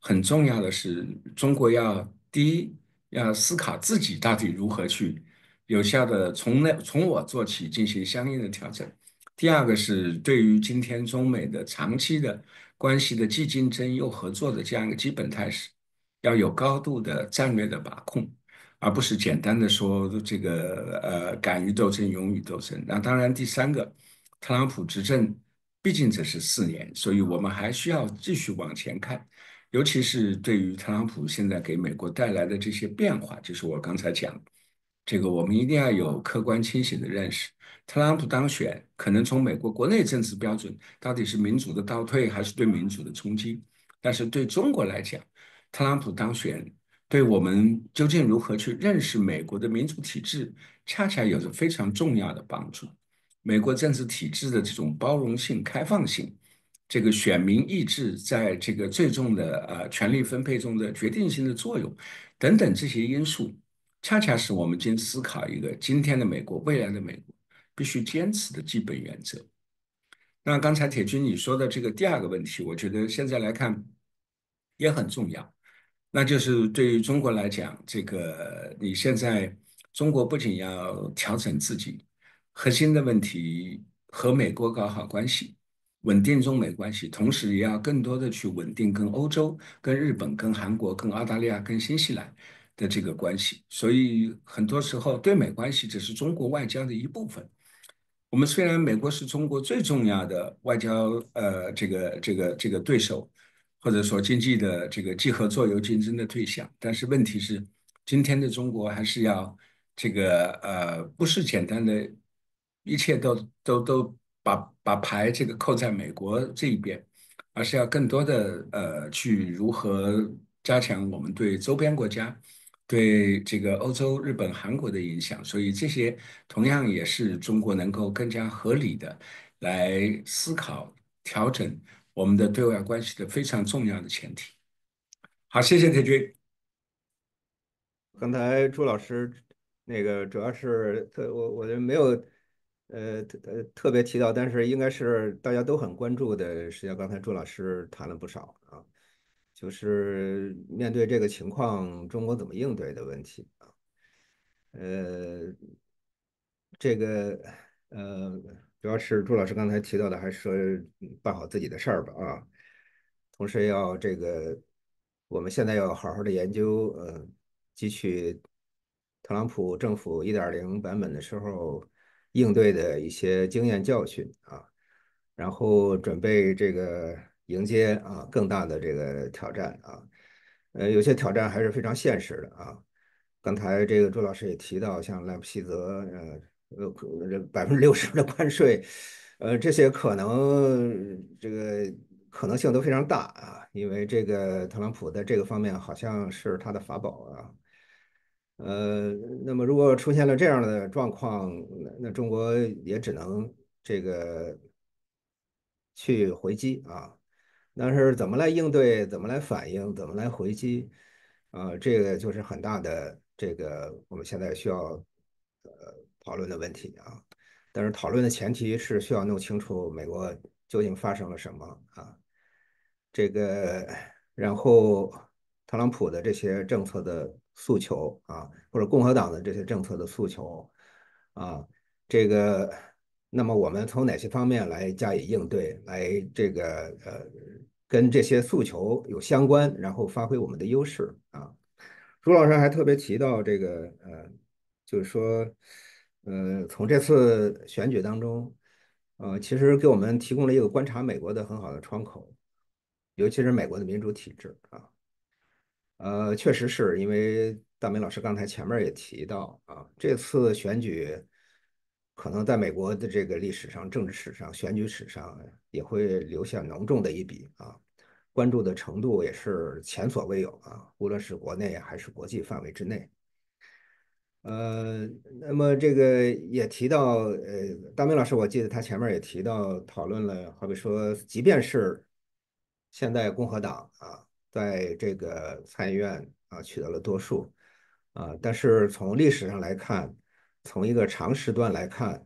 很重要的是，中国要第一要思考自己到底如何去有效的从那从我做起进行相应的调整。第二个是对于今天中美的长期的关系的既竞争又合作的这样一个基本态势，要有高度的战略的把控，而不是简单的说这个呃敢于斗争勇于斗争。那当然第三个，特朗普执政毕竟只是四年，所以我们还需要继续往前看，尤其是对于特朗普现在给美国带来的这些变化，就是我刚才讲，这个我们一定要有客观清醒的认识。特朗普当选可能从美国国内政治标准到底是民主的倒退还是对民主的冲击，但是对中国来讲，特朗普当选对我们究竟如何去认识美国的民主体制，恰恰有着非常重要的帮助。美国政治体制的这种包容性、开放性，这个选民意志在这个最终的呃权力分配中的决定性的作用等等这些因素，恰恰是我们今思考一个今天的美国、未来的美国。必须坚持的基本原则。那刚才铁军你说的这个第二个问题，我觉得现在来看也很重要。那就是对于中国来讲，这个你现在中国不仅要调整自己核心的问题，和美国搞好关系，稳定中美关系，同时也要更多的去稳定跟欧洲、跟日本、跟韩国、跟澳大利亚、跟新西兰的这个关系。所以很多时候，对美关系只是中国外交的一部分。我们虽然美国是中国最重要的外交呃这个这个这个对手，或者说经济的这个既合作又竞争的对象，但是问题是今天的中国还是要这个呃不是简单的一切都都都把把牌这个扣在美国这一边，而是要更多的呃去如何加强我们对周边国家。对这个欧洲、日本、韩国的影响，所以这些同样也是中国能够更加合理的来思考调整我们的对外关系的非常重要的前提。好，谢谢铁军。刚才朱老师那个主要是特我我觉得没有呃特特别提到，但是应该是大家都很关注的，实际上刚才朱老师谈了不少啊。就是面对这个情况，中国怎么应对的问题啊？呃，这个呃，主要是朱老师刚才提到的，还是说办好自己的事儿吧啊。同时要这个，我们现在要好好的研究，呃，汲取特朗普政府一点零版本的时候应对的一些经验教训啊，然后准备这个。迎接啊更大的这个挑战啊，呃，有些挑战还是非常现实的啊。刚才这个朱老师也提到，像莱布希泽，呃，呃，百分之六十的关税，呃，这些可能这个可能性都非常大啊，因为这个特朗普在这个方面好像是他的法宝啊。呃，那么如果出现了这样的状况，那那中国也只能这个去回击啊。但是怎么来应对？怎么来反应？怎么来回击？啊，这个就是很大的这个我们现在需要呃讨论的问题啊。但是讨论的前提是需要弄清楚美国究竟发生了什么啊，这个然后特朗普的这些政策的诉求啊，或者共和党的这些政策的诉求啊，这个。那么我们从哪些方面来加以应对，来这个呃跟这些诉求有相关，然后发挥我们的优势啊？朱老师还特别提到这个呃，就是说呃，从这次选举当中，呃，其实给我们提供了一个观察美国的很好的窗口，尤其是美国的民主体制啊。呃，确实是因为大明老师刚才前面也提到啊，这次选举。可能在美国的这个历史上、政治史上、选举史上，也会留下浓重的一笔啊！关注的程度也是前所未有啊！无论是国内还是国际范围之内，呃，那么这个也提到，呃，大明老师，我记得他前面也提到，讨论了，好比说，即便是现在共和党啊，在这个参议院啊取得了多数啊，但是从历史上来看。从一个长时段来看，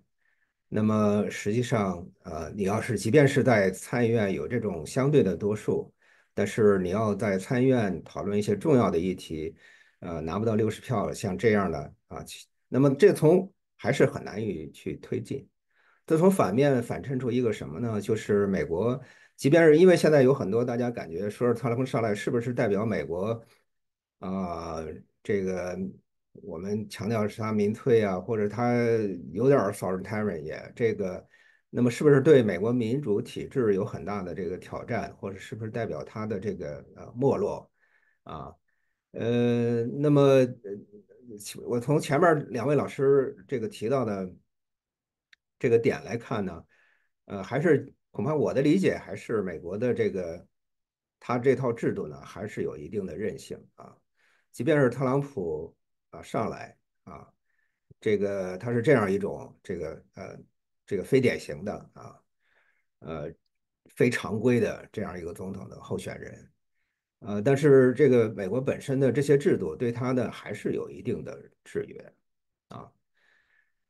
那么实际上，呃，你要是即便是在参议院有这种相对的多数，但是你要在参议院讨论一些重要的议题，呃，拿不到六十票，像这样的啊，那么这从还是很难以去推进。这从反面反衬出一个什么呢？就是美国，即便是因为现在有很多大家感觉说特朗普上来是不是代表美国，啊，这个。我们强调是他民粹啊，或者他有点 authoritarian 也这个，那么是不是对美国民主体制有很大的这个挑战，或者是不是代表他的这个呃没落啊？呃，那么我从前面两位老师这个提到的这个点来看呢，呃，还是恐怕我的理解还是美国的这个他这套制度呢，还是有一定的韧性啊，即便是特朗普。啊，上来啊，这个他是这样一种这个呃，这个非典型的啊，呃，非常规的这样一个总统的候选人，呃，但是这个美国本身的这些制度对他呢还是有一定的制约啊，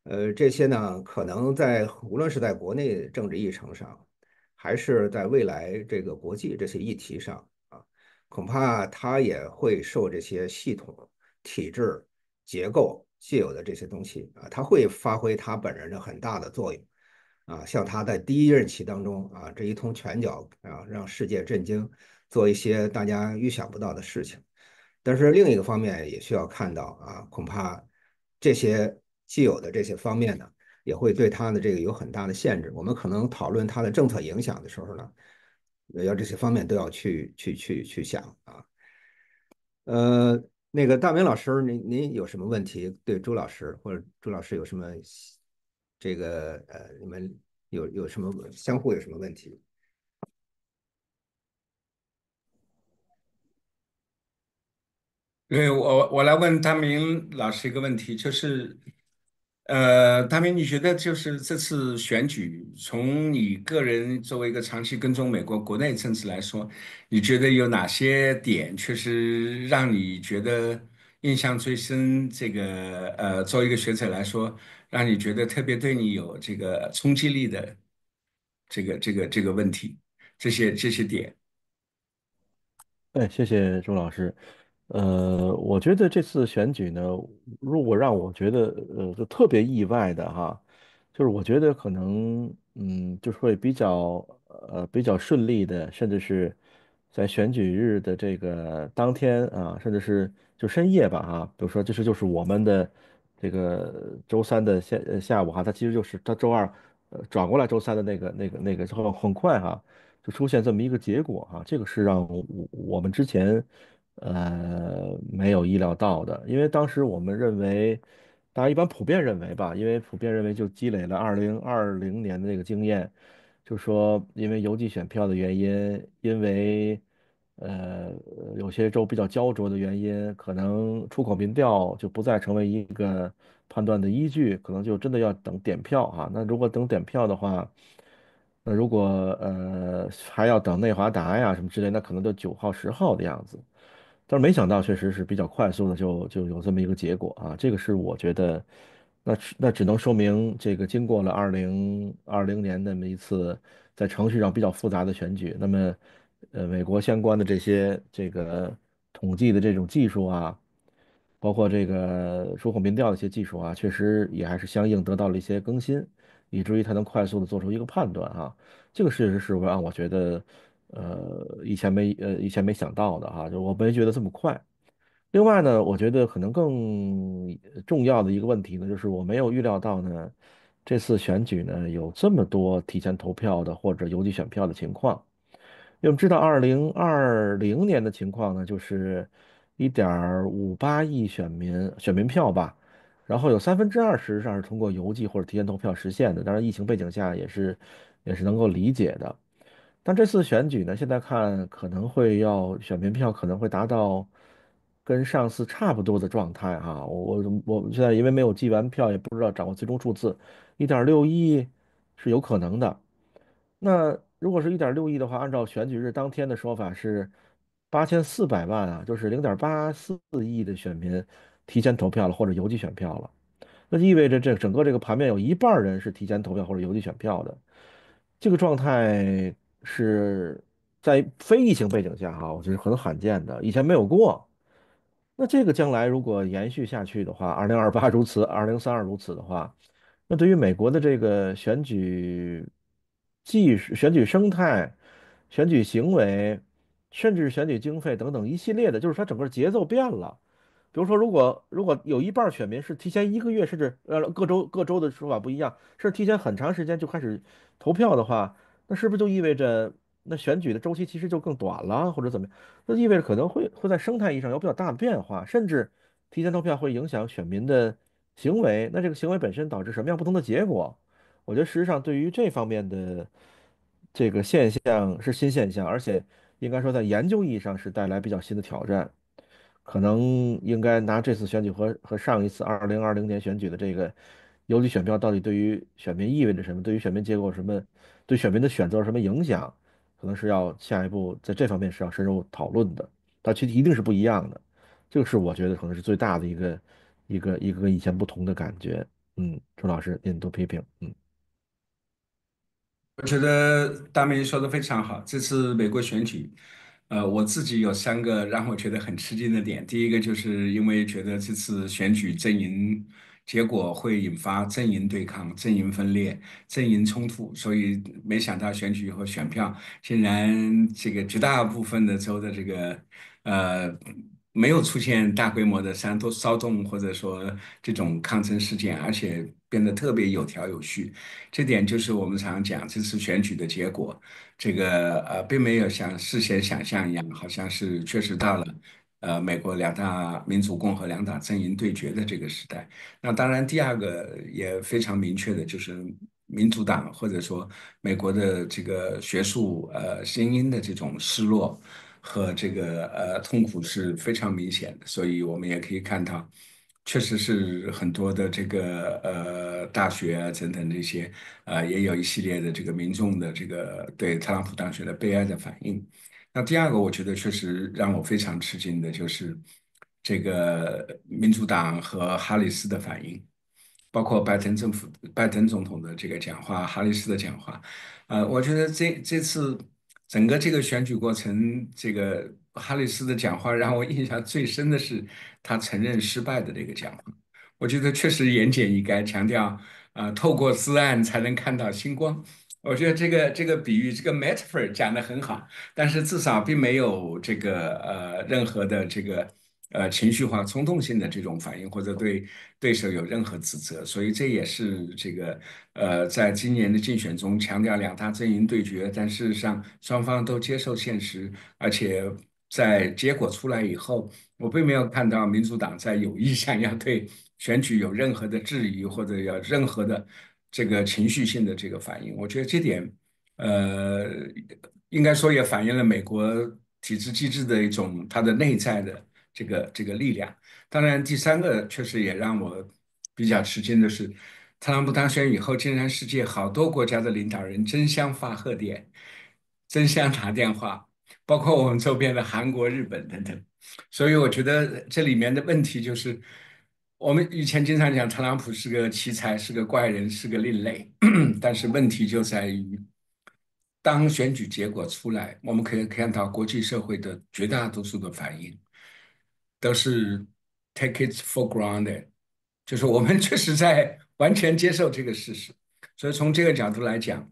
呃，这些呢，可能在无论是在国内政治议程上，还是在未来这个国际这些议题上啊，恐怕他也会受这些系统体制。结构既有的这些东西啊，他会发挥他本人的很大的作用啊，像他在第一任期当中啊，这一通拳脚啊，让世界震惊，做一些大家预想不到的事情。但是另一个方面也需要看到啊，恐怕这些既有的这些方面呢，也会对他的这个有很大的限制。我们可能讨论他的政策影响的时候呢，要这些方面都要去去去去想啊，呃。那个大明老师，您您有什么问题？对朱老师或者朱老师有什么这个呃，你们有有什么相互有什么问题？对我，我来问大明老师一个问题，就是。呃，大明，你觉得就是这次选举，从你个人作为一个长期跟踪美国国内政治来说，你觉得有哪些点确实让你觉得印象最深？这个呃，作为一个学者来说，让你觉得特别对你有这个冲击力的这个这个这个问题，这些这些点？哎，谢谢周老师。呃，我觉得这次选举呢，如果让我觉得呃，就特别意外的哈，就是我觉得可能嗯，就是会比较呃比较顺利的，甚至是在选举日的这个当天啊，甚至是就深夜吧哈，比如说就是就是我们的这个周三的下下午哈，它其实就是它周二呃转过来周三的那个那个那个后，很快哈，就出现这么一个结果哈，这个是让我我们之前。呃，没有意料到的，因为当时我们认为，大家一般普遍认为吧，因为普遍认为就积累了二零二零年的那个经验，就说，因为邮寄选票的原因，因为呃，有些州比较焦灼的原因，可能出口民调就不再成为一个判断的依据，可能就真的要等点票啊。那如果等点票的话，那如果呃还要等内华达呀什么之类，那可能就九号十号的样子。但是没想到，确实是比较快速的，就就有这么一个结果啊！这个是我觉得，那那只能说明，这个经过了二零二零年那么一次在程序上比较复杂的选举，那么呃，美国相关的这些这个统计的这种技术啊，包括这个出口民调的一些技术啊，确实也还是相应得到了一些更新，以至于它能快速的做出一个判断啊！这个确实是让我觉得。呃，以前没呃，以前没想到的哈，就我没觉得这么快。另外呢，我觉得可能更重要的一个问题呢，就是我没有预料到呢，这次选举呢有这么多提前投票的或者邮寄选票的情况。因为我们知道2020年的情况呢，就是1.58亿选民选民票吧，然后有三分之二实际上是通过邮寄或者提前投票实现的。当然，疫情背景下也是也是能够理解的。但这次选举呢，现在看可能会要选民票可能会达到跟上次差不多的状态哈。我我我现在因为没有计完票，也不知道掌握最终数字，一点六亿是有可能的。那如果是一点六亿的话，按照选举日当天的说法是八千四百万啊，就是零点八四亿的选民提前投票了或者邮寄选票了，那就意味着这整个这个盘面有一半人是提前投票或者邮寄选票的，这个状态。是在非疫情背景下，哈，我觉得很罕见的，以前没有过。那这个将来如果延续下去的话，二零二八如此，二零三二如此的话，那对于美国的这个选举技术、选举生态、选举行为，甚至选举经费等等一系列的，就是它整个节奏变了。比如说，如果如果有一半选民是提前一个月，甚至呃各州各州的说法不一样，是提前很长时间就开始投票的话。那是不是就意味着那选举的周期其实就更短了，或者怎么样？那意味着可能会会在生态意义上有比较大的变化，甚至提前投票会影响选民的行为。那这个行为本身导致什么样不同的结果？我觉得实际上对于这方面的这个现象是新现象，而且应该说在研究意义上是带来比较新的挑战。可能应该拿这次选举和和上一次二零二零年选举的这个邮寄选票到底对于选民意味着什么，对于选民结果什么？对选民的选择有什么影响，可能是要下一步在这方面是要深入讨论的。它其实一定是不一样的，这个是我觉得可能是最大的一个一个一个以前不同的感觉。嗯，周老师，您多批评。嗯，我觉得大明说的非常好。这次美国选举，呃，我自己有三个让我觉得很吃惊的点。第一个就是因为觉得这次选举阵营。结果会引发阵营对抗、阵营分裂、阵营冲突，所以没想到选举以后选票竟然这个绝大部分的州的这个呃没有出现大规模的山动、骚动或者说这种抗争事件，而且变得特别有条有序。这点就是我们常讲这次选举的结果，这个呃并没有像事先想象一样，好像是确实到了。呃，美国两大民主共和两党阵营对决的这个时代，那当然第二个也非常明确的就是民主党或者说美国的这个学术呃声音的这种失落和这个呃痛苦是非常明显的，所以我们也可以看到，确实是很多的这个呃大学啊等等这些啊也有一系列的这个民众的这个对特朗普当选的悲哀的反应。那第二个，我觉得确实让我非常吃惊的就是这个民主党和哈里斯的反应，包括拜登政府、拜登总统的这个讲话、哈里斯的讲话。啊，我觉得这这次整个这个选举过程，这个哈里斯的讲话让我印象最深的是他承认失败的那个讲话。我觉得确实言简意赅，强调啊，透过自暗才能看到星光。我觉得这个这个比喻这个 metaphor 讲得很好，但是至少并没有这个呃任何的这个呃情绪化、冲动性的这种反应，或者对对手有任何指责。所以这也是这个呃在今年的竞选中强调两大阵营对决，但事实上双方都接受现实，而且在结果出来以后，我并没有看到民主党在有意想要对选举有任何的质疑或者要任何的。这个情绪性的这个反应，我觉得这点，呃，应该说也反映了美国体制机制的一种它的内在的这个这个力量。当然，第三个确实也让我比较吃惊的是，特朗普当选以后，竟然世界好多国家的领导人争相发贺电，争相打电话，包括我们周边的韩国、日本等等。所以，我觉得这里面的问题就是。我们以前经常讲特朗普是个奇才，是个怪人，是个另类。但是问题就在于，当选举结果出来，我们可以看到国际社会的绝大多数的反应都是 “take it for granted”，就是我们确实在完全接受这个事实。所以从这个角度来讲，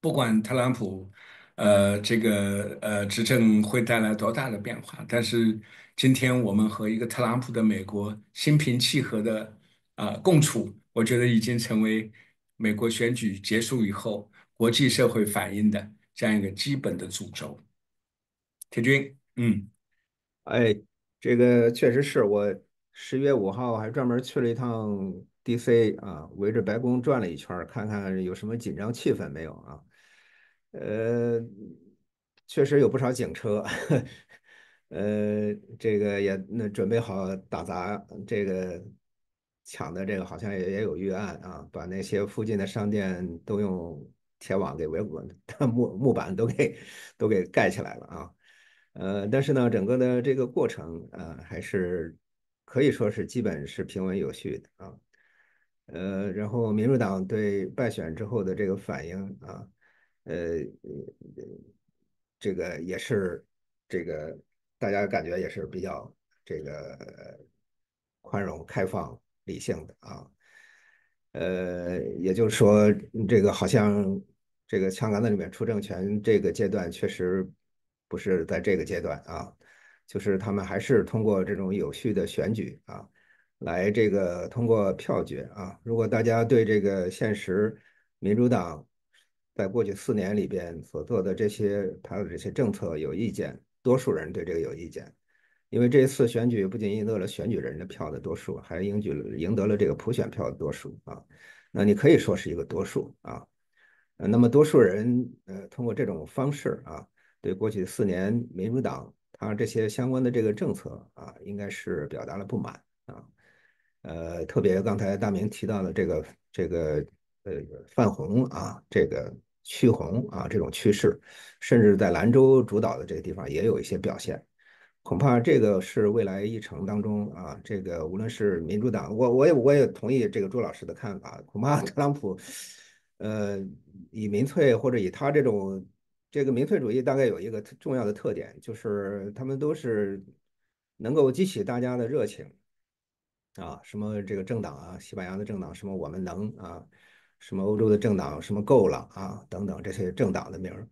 不管特朗普呃这个呃执政会带来多大的变化，但是。今天我们和一个特朗普的美国心平气和的啊共处，我觉得已经成为美国选举结束以后国际社会反应的这样一个基本的主轴。铁军，嗯，哎，这个确实是我十月五号还专门去了一趟 D.C. 啊，围着白宫转了一圈，看看有什么紧张气氛没有啊？呃，确实有不少警车。呃，这个也那准备好打砸，这个抢的这个好像也也有预案啊，把那些附近的商店都用铁网给围住，木木板都给都给盖起来了啊。呃，但是呢，整个的这个过程啊，还是可以说是基本是平稳有序的啊。呃，然后民主党对败选之后的这个反应啊，呃，这个也是这个。大家感觉也是比较这个宽容、开放、理性的啊，呃，也就是说，这个好像这个枪杆子里面出政权这个阶段确实不是在这个阶段啊，就是他们还是通过这种有序的选举啊，来这个通过票决啊。如果大家对这个现实民主党在过去四年里边所做的这些他的这些政策有意见，多数人对这个有意见，因为这一次选举不仅赢得了选举人的票的多数，还赢取赢得了这个普选票的多数啊。那你可以说是一个多数啊。那么多数人呃通过这种方式啊，对过去四年民主党他这些相关的这个政策啊，应该是表达了不满啊。呃，特别刚才大明提到的这个这个呃泛红啊，这个。趋红啊，这种趋势，甚至在兰州主导的这个地方也有一些表现。恐怕这个是未来议程当中啊，这个无论是民主党，我我也我也同意这个朱老师的看法。恐怕特朗普，呃，以民粹或者以他这种这个民粹主义，大概有一个重要的特点，就是他们都是能够激起大家的热情啊，什么这个政党啊，西班牙的政党，什么我们能啊。什么欧洲的政党什么够了啊等等这些政党的名，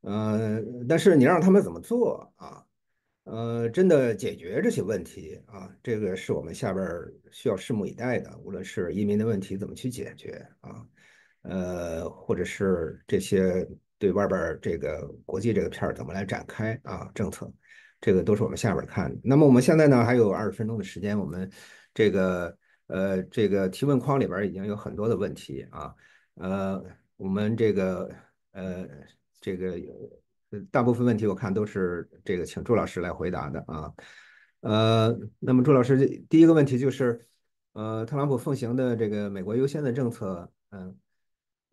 呃，但是你让他们怎么做啊？呃，真的解决这些问题啊？这个是我们下边需要拭目以待的。无论是移民的问题怎么去解决啊？呃，或者是这些对外边这个国际这个片怎么来展开啊？政策，这个都是我们下边看。那么我们现在呢还有二十分钟的时间，我们这个。呃，这个提问框里边已经有很多的问题啊，呃，我们这个呃，这个大部分问题我看都是这个请朱老师来回答的啊，呃，那么朱老师第一个问题就是，呃，特朗普奉行的这个“美国优先”的政策，嗯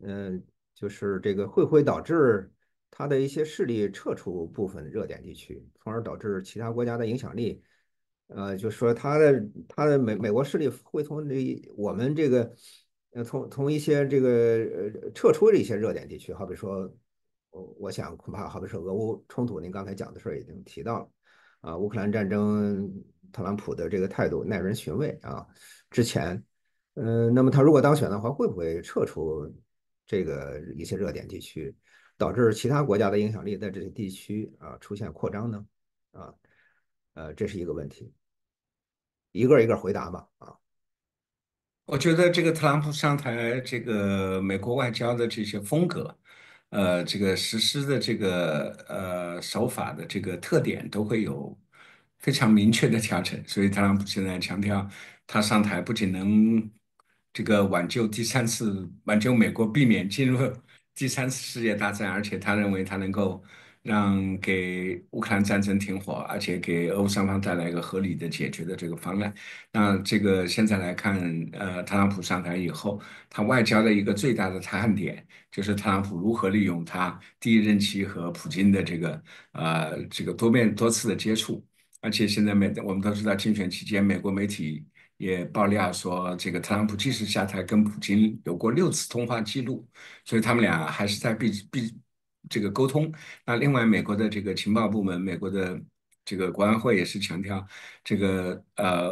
嗯，就是这个会不会导致他的一些势力撤出部分热点地区，从而导致其他国家的影响力？呃，就说他的他的美美国势力会从这我们这个呃从从一些这个呃撤出的一些热点地区，好比说，我我想恐怕好比说俄乌冲突，您刚才讲的事儿已经提到了啊，乌克兰战争，特朗普的这个态度耐人寻味啊。之前，呃，那么他如果当选的话，会不会撤出这个一些热点地区，导致其他国家的影响力在这些地区啊出现扩张呢？啊，呃，这是一个问题。一个一个回答吧，啊，我觉得这个特朗普上台，这个美国外交的这些风格，呃，这个实施的这个呃手法的这个特点都会有非常明确的调整。所以特朗普现在强调，他上台不仅能这个挽救第三次挽救美国，避免进入第三次世界大战，而且他认为他能够。让给乌克兰战争停火，而且给俄乌双方带来一个合理的解决的这个方案。那这个现在来看，呃，特朗普上台以后，他外交的一个最大的看点就是特朗普如何利用他第一任期和普京的这个呃这个多面多次的接触。而且现在美，我们都知道，竞选期间美国媒体也爆料说，这个特朗普即使下台，跟普京有过六次通话记录，所以他们俩还是在必必。这个沟通，那另外，美国的这个情报部门，美国的这个国安会也是强调，这个呃，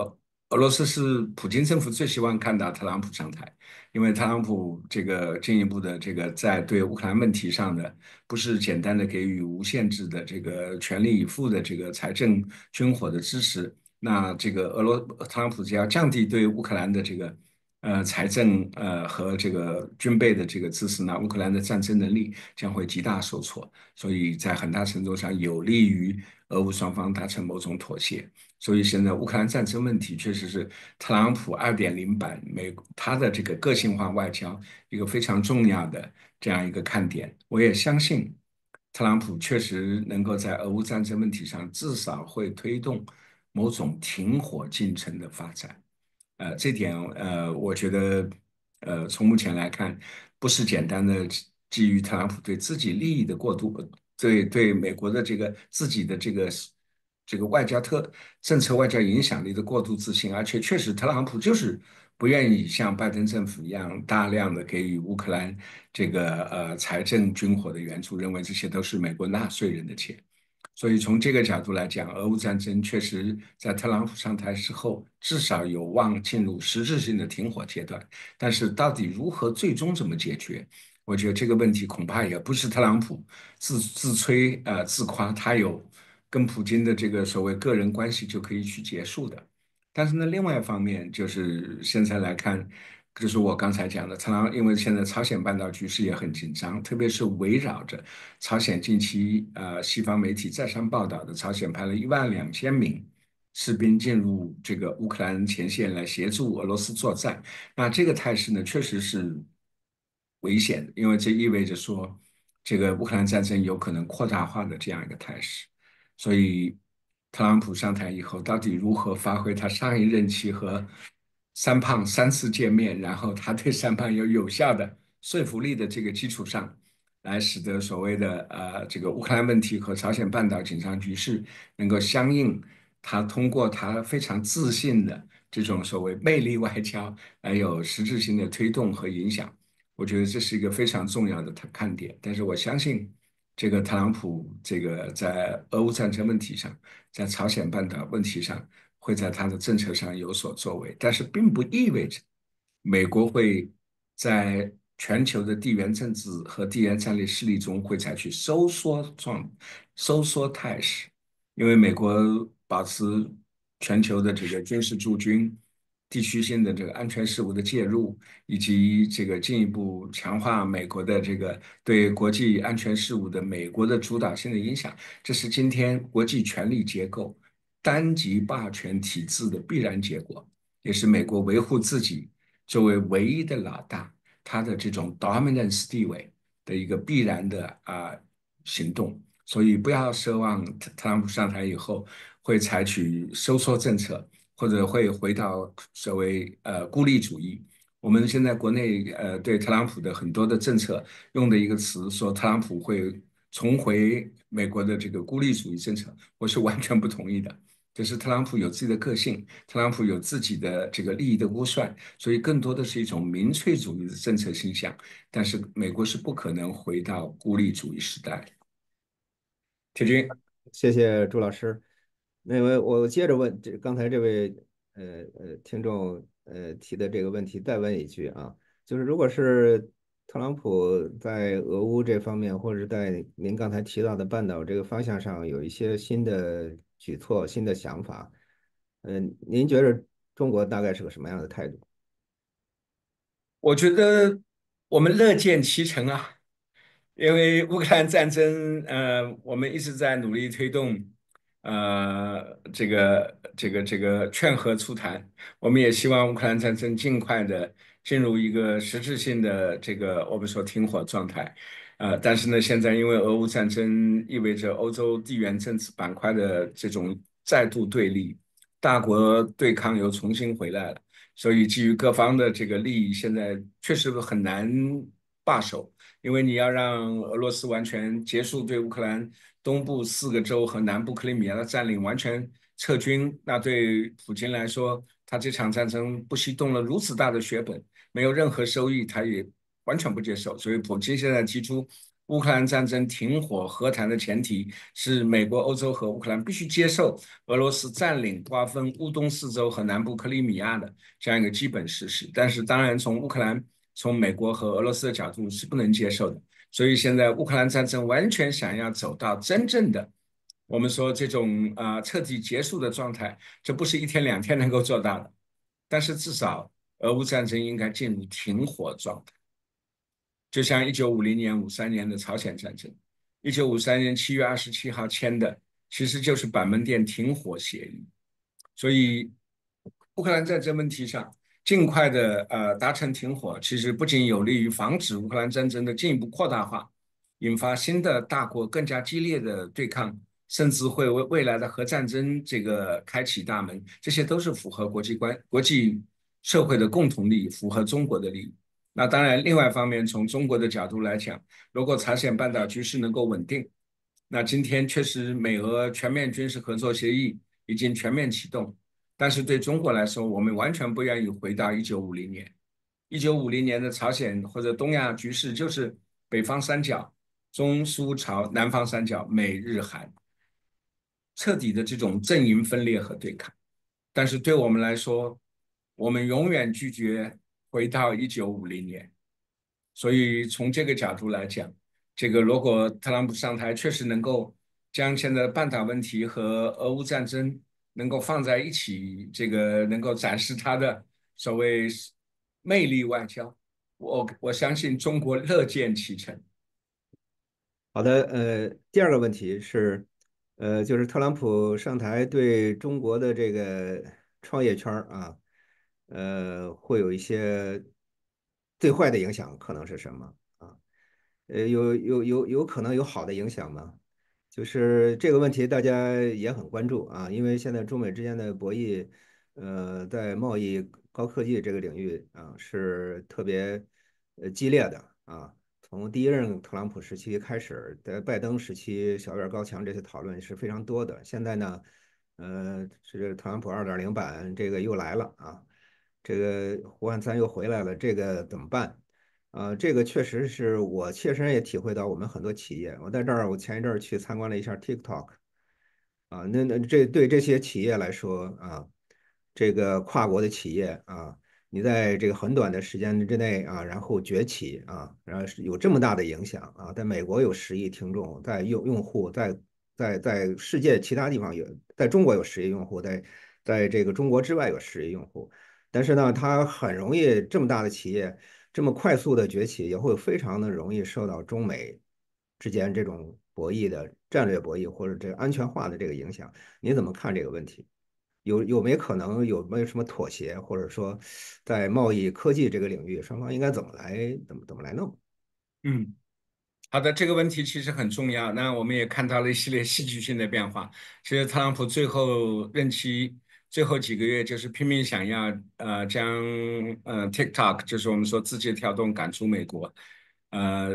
俄罗斯是普京政府最希望看到特朗普上台，因为特朗普这个进一步的这个在对乌克兰问题上的，不是简单的给予无限制的这个全力以赴的这个财政军火的支持，那这个俄罗特朗普就要降低对乌克兰的这个。呃，财政呃和这个军备的这个支持呢，乌克兰的战争能力将会极大受挫，所以在很大程度上有利于俄乌双方达成某种妥协。所以现在乌克兰战争问题确实是特朗普二点零版美他的这个个性化外交一个非常重要的这样一个看点。我也相信，特朗普确实能够在俄乌战争问题上至少会推动某种停火进程的发展。呃，这点呃，我觉得，呃，从目前来看，不是简单的基于特朗普对自己利益的过度，对对美国的这个自己的这个这个外交特政策外交影响力的过度自信，而且确实特朗普就是不愿意像拜登政府一样大量的给予乌克兰这个呃财政军火的援助，认为这些都是美国纳税人的钱。所以从这个角度来讲，俄乌战争确实在特朗普上台之后，至少有望进入实质性的停火阶段。但是到底如何最终怎么解决，我觉得这个问题恐怕也不是特朗普自自吹呃自夸，他有跟普京的这个所谓个人关系就可以去结束的。但是呢，另外一方面就是现在来看。就是我刚才讲的，朝，因为现在朝鲜半岛局势也很紧张，特别是围绕着朝鲜近期，呃，西方媒体再三报道的，朝鲜派了一万两千名士兵进入这个乌克兰前线来协助俄罗斯作战，那这个态势呢，确实是危险的，因为这意味着说，这个乌克兰战争有可能扩大化的这样一个态势，所以特朗普上台以后，到底如何发挥他上一任期和？三胖三次见面，然后他对三胖有有效的说服力的这个基础上，来使得所谓的呃这个乌克兰问题和朝鲜半岛紧张局势能够相应，他通过他非常自信的这种所谓魅力外交，还有实质性的推动和影响，我觉得这是一个非常重要的特看点。但是我相信，这个特朗普这个在俄乌战争问题上，在朝鲜半岛问题上。会在它的政策上有所作为，但是并不意味着美国会在全球的地缘政治和地缘战略势力中会采取收缩状、收缩态势，因为美国保持全球的这个军事驻军、地区性的这个安全事务的介入，以及这个进一步强化美国的这个对国际安全事务的美国的主导性的影响，这是今天国际权力结构。单极霸权体制的必然结果，也是美国维护自己作为唯一的老大，他的这种 dominance 地位的一个必然的啊行动。所以，不要奢望特特朗普上台以后会采取收缩政策，或者会回到所谓呃孤立主义。我们现在国内呃对特朗普的很多的政策用的一个词，说特朗普会重回美国的这个孤立主义政策，我是完全不同意的。就是特朗普有自己的个性，特朗普有自己的这个利益的估算，所以更多的是一种民粹主义的政策倾向。但是美国是不可能回到孤立主义时代。铁军，谢谢朱老师。那位，我接着问这刚才这位呃呃听众呃提的这个问题，再问一句啊，就是如果是特朗普在俄乌这方面，或者是在您刚才提到的半岛这个方向上有一些新的。举措、新的想法，嗯，您觉得中国大概是个什么样的态度？我觉得我们乐见其成啊，因为乌克兰战争，呃，我们一直在努力推动，呃，这个、这个、这个劝和促谈，我们也希望乌克兰战争尽快的进入一个实质性的这个我们说停火状态。呃，但是呢，现在因为俄乌战争意味着欧洲地缘政治板块的这种再度对立，大国对抗又重新回来了，所以基于各方的这个利益，现在确实很难罢手。因为你要让俄罗斯完全结束对乌克兰东部四个州和南部克里米亚的占领，完全撤军，那对普京来说，他这场战争不惜动了如此大的血本，没有任何收益，他也。完全不接受，所以普京现在提出乌克兰战争停火和谈的前提是美国、欧洲和乌克兰必须接受俄罗斯占领、瓜分乌东四州和南部克里米亚的这样一个基本事实。但是，当然从乌克兰、从美国和俄罗斯的角度是不能接受的。所以，现在乌克兰战争完全想要走到真正的，我们说这种啊彻底结束的状态，这不是一天两天能够做到的。但是，至少俄乌战争应该进入停火状态。就像一九五零年、五三年的朝鲜战争，一九五三年七月二十七号签的，其实就是板门店停火协议。所以，乌克兰在这问题上尽快的呃达成停火，其实不仅有利于防止乌克兰战争的进一步扩大化，引发新的大国更加激烈的对抗，甚至会为未来的核战争这个开启大门，这些都是符合国际关国际社会的共同利益，符合中国的利益。那当然，另外一方面，从中国的角度来讲，如果朝鲜半岛局势能够稳定，那今天确实美俄全面军事合作协议已经全面启动。但是对中国来说，我们完全不愿意回到一九五零年，一九五零年的朝鲜或者东亚局势就是北方三角中苏朝，南方三角美日韩，彻底的这种阵营分裂和对抗。但是对我们来说，我们永远拒绝。回到一九五零年，所以从这个角度来讲，这个如果特朗普上台，确实能够将现在半岛问题和俄乌战争能够放在一起，这个能够展示他的所谓魅力外交，我我相信中国乐见其成。好的，呃，第二个问题是，呃，就是特朗普上台对中国的这个创业圈啊。呃，会有一些最坏的影响，可能是什么啊？呃，有有有有可能有好的影响吗？就是这个问题，大家也很关注啊，因为现在中美之间的博弈，呃，在贸易、高科技这个领域啊，是特别呃激烈的啊。从第一任特朗普时期开始，在拜登时期，小院高墙这些讨论是非常多的。现在呢，呃，是特朗普二点零版，这个又来了啊。这个胡汉三又回来了，这个怎么办？啊，这个确实是我切身也体会到，我们很多企业。我在这儿，我前一阵儿去参观了一下 TikTok，啊，那那这对这些企业来说啊，这个跨国的企业啊，你在这个很短的时间之内啊，然后崛起啊，然后有这么大的影响啊，在美国有十亿听众，在用用户在在在世界其他地方有，在中国有十亿用户，在在这个中国之外有十亿用户。但是呢，它很容易这么大的企业这么快速的崛起，也会非常的容易受到中美之间这种博弈的战略博弈或者这安全化的这个影响。你怎么看这个问题？有有没有可能有没有什么妥协，或者说在贸易科技这个领域，双方应该怎么来怎么怎么来弄？嗯，好的，这个问题其实很重要。那我们也看到了一系列戏剧性的变化。其实特朗普最后任期。最后几个月就是拼命想要，呃，将呃 TikTok 就是我们说“字节跳动”赶出美国，呃，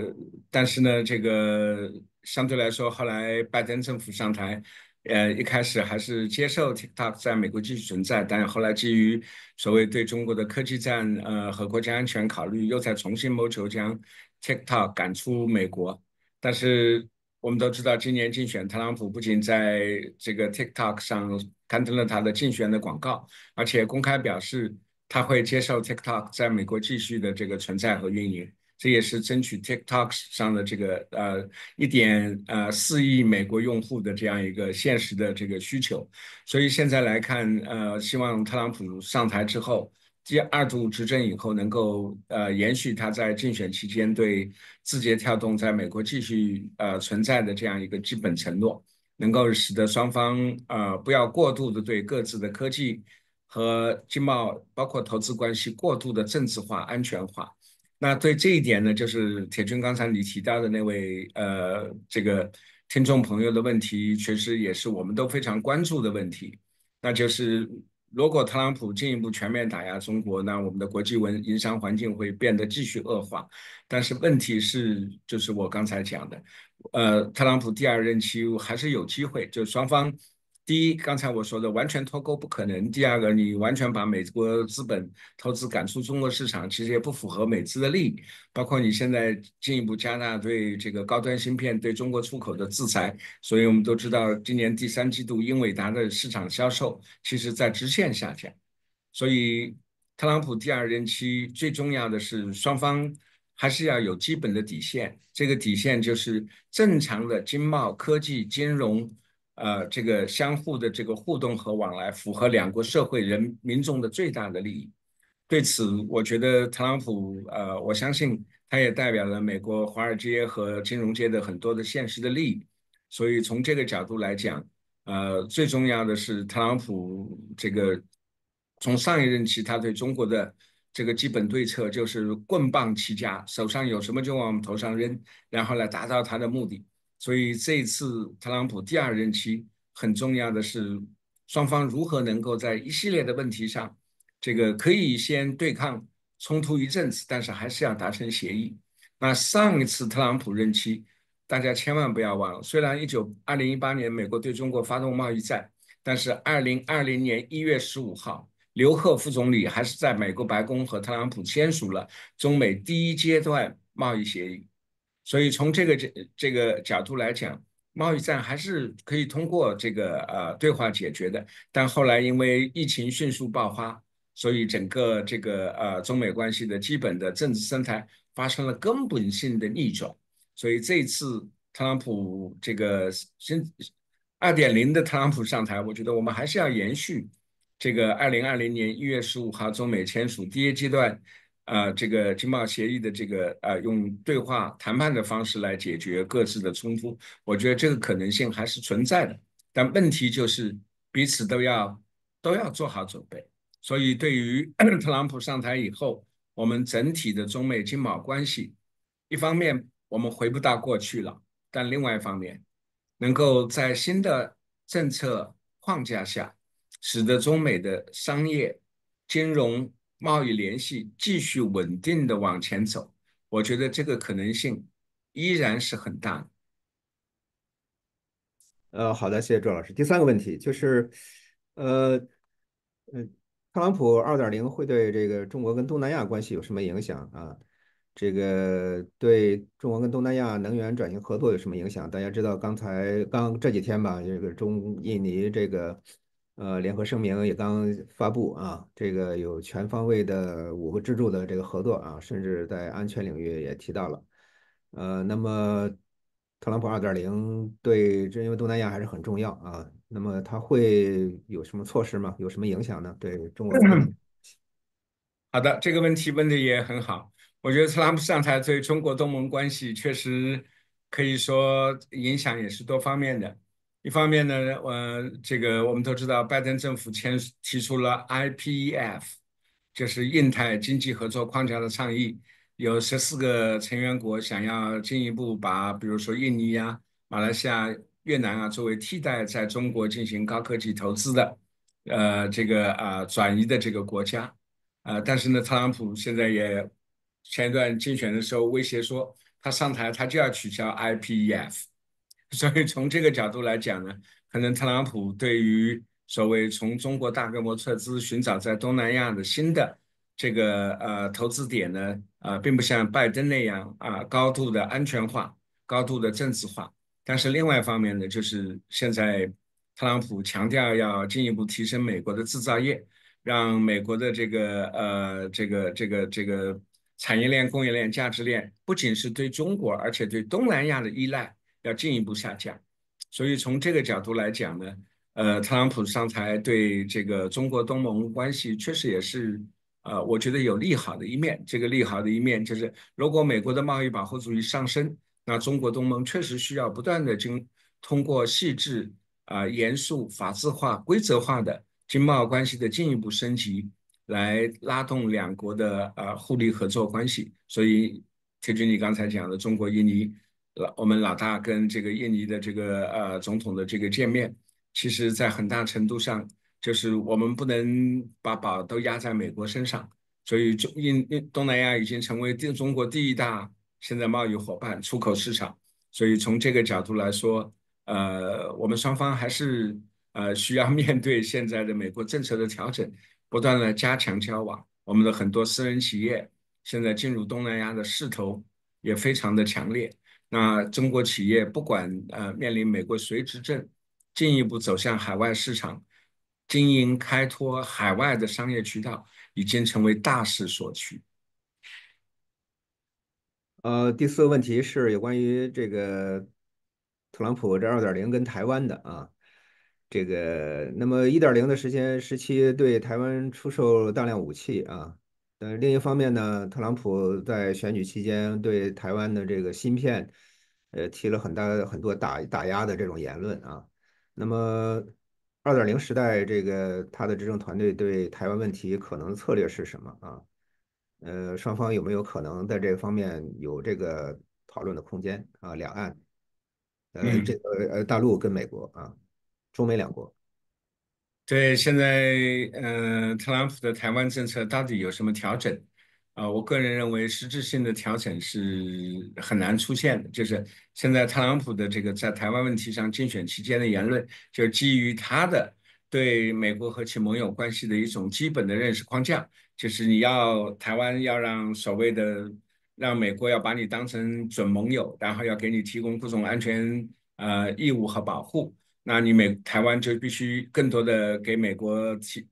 但是呢，这个相对来说，后来拜登政府上台，呃，一开始还是接受 TikTok 在美国继续存在，但后来基于所谓对中国的科技战，呃，和国家安全考虑，又在重新谋求将 TikTok 赶出美国。但是我们都知道，今年竞选特朗普不仅在这个 TikTok 上。刊登了他的竞选的广告，而且公开表示他会接受 TikTok 在美国继续的这个存在和运营，这也是争取 TikTok 上的这个呃一点呃四亿美国用户的这样一个现实的这个需求。所以现在来看，呃，希望特朗普上台之后，第二度执政以后能够呃延续他在竞选期间对字节跳动在美国继续呃存在的这样一个基本承诺。能够使得双方呃不要过度的对各自的科技和经贸包括投资关系过度的政治化、安全化。那对这一点呢，就是铁军刚才你提到的那位呃这个听众朋友的问题，确实也是我们都非常关注的问题，那就是。如果特朗普进一步全面打压中国，那我们的国际文营商环境会变得继续恶化。但是问题是，就是我刚才讲的，呃，特朗普第二任期还是有机会，就双方。第一，刚才我说的完全脱钩不可能。第二个，你完全把美国资本投资赶出中国市场，其实也不符合美资的利益。包括你现在进一步加大对这个高端芯片对中国出口的制裁，所以我们都知道，今年第三季度英伟达的市场销售其实在直线下降。所以，特朗普第二任期最重要的是双方还是要有基本的底线，这个底线就是正常的经贸、科技、金融。呃，这个相互的这个互动和往来符合两国社会人民众的最大的利益。对此，我觉得特朗普，呃，我相信他也代表了美国华尔街和金融界的很多的现实的利益。所以从这个角度来讲，呃，最重要的是特朗普这个从上一任期，他对中国的这个基本对策就是棍棒齐家，手上有什么就往我们头上扔，然后来达到他的目的。所以这一次特朗普第二任期很重要的是，双方如何能够在一系列的问题上，这个可以先对抗冲突一阵子，但是还是要达成协议。那上一次特朗普任期，大家千万不要忘了，虽然一九二零一八年美国对中国发动贸易战，但是二零二零年一月十五号，刘鹤副总理还是在美国白宫和特朗普签署了中美第一阶段贸易协议。所以从这个这这个角度来讲，贸易战还是可以通过这个呃对话解决的。但后来因为疫情迅速爆发，所以整个这个呃中美关系的基本的政治生态发生了根本性的逆转。所以这次特朗普这个新二点零的特朗普上台，我觉得我们还是要延续这个二零二零年一月十五号中美签署第一阶段。啊，这个经贸协议的这个啊，用对话谈判的方式来解决各自的冲突，我觉得这个可能性还是存在的。但问题就是彼此都要都要做好准备。所以，对于 特朗普上台以后，我们整体的中美经贸关系，一方面我们回不到过去了，但另外一方面，能够在新的政策框架下，使得中美的商业金融。贸易联系继续稳定的往前走，我觉得这个可能性依然是很大。呃，好的，谢谢周老师。第三个问题就是，呃，嗯，特朗普二点零会对这个中国跟东南亚关系有什么影响啊？这个对中国跟东南亚能源转型合作有什么影响？大家知道，刚才刚这几天吧，这个中印尼这个。呃，联合声明也刚发布啊，这个有全方位的五个支柱的这个合作啊，甚至在安全领域也提到了。呃，那么特朗普二点零对，这因为东南亚还是很重要啊，那么他会有什么措施吗？有什么影响呢？对中国？好的，这个问题问的也很好，我觉得特朗普上台对中国东盟关系确实可以说影响也是多方面的。一方面呢，呃，这个我们都知道，拜登政府签提出了 IPEF，就是印太经济合作框架的倡议，有十四个成员国想要进一步把，比如说印尼啊、马来西亚、越南啊作为替代，在中国进行高科技投资的，呃，这个啊转移的这个国家，呃，但是呢，特朗普现在也前一段竞选的时候威胁说，他上台他就要取消 IPEF。所以从这个角度来讲呢，可能特朗普对于所谓从中国大规模撤资、寻找在东南亚的新的这个呃投资点呢，啊，并不像拜登那样啊高度的安全化、高度的政治化。但是另外一方面呢，就是现在特朗普强调要进一步提升美国的制造业，让美国的这个呃这个这个这个产业链、供应链、价值链不仅是对中国，而且对东南亚的依赖。要进一步下降，所以从这个角度来讲呢，呃，特朗普上台对这个中国东盟关系确实也是，呃，我觉得有利好的一面。这个利好的一面就是，如果美国的贸易保护主义上升，那中国东盟确实需要不断的经通过细致、啊严肃、法制化、规则化的经贸关系的进一步升级，来拉动两国的呃互利合作关系。所以，根据你刚才讲的，中国印尼。老我们老大跟这个印尼的这个呃总统的这个见面，其实，在很大程度上，就是我们不能把宝都压在美国身上。所以中印、印东南亚已经成为第中国第一大现在贸易伙伴、出口市场。所以从这个角度来说，呃，我们双方还是呃需要面对现在的美国政策的调整，不断的加强交往。我们的很多私人企业现在进入东南亚的势头。也非常的强烈。那中国企业不管呃面临美国谁执政，进一步走向海外市场，经营开拓海外的商业渠道，已经成为大势所趋。呃，第四个问题是有关于这个特朗普这二点零跟台湾的啊，这个那么一点零的时间时期对台湾出售大量武器啊。但是另一方面呢，特朗普在选举期间对台湾的这个芯片，呃，提了很大很多打打压的这种言论啊。那么二点零时代这个他的执政团队对台湾问题可能策略是什么啊？呃，双方有没有可能在这方面有这个讨论的空间啊？两岸，呃，这个呃，大陆跟美国啊，中美两国。对，现在嗯，特朗普的台湾政策到底有什么调整？啊，我个人认为实质性的调整是很难出现的。就是现在特朗普的这个在台湾问题上竞选期间的言论，就基于他的对美国和其盟友关系的一种基本的认识框架，就是你要台湾要让所谓的让美国要把你当成准盟友，然后要给你提供各种安全呃义务和保护。那你美台湾就必须更多的给美国提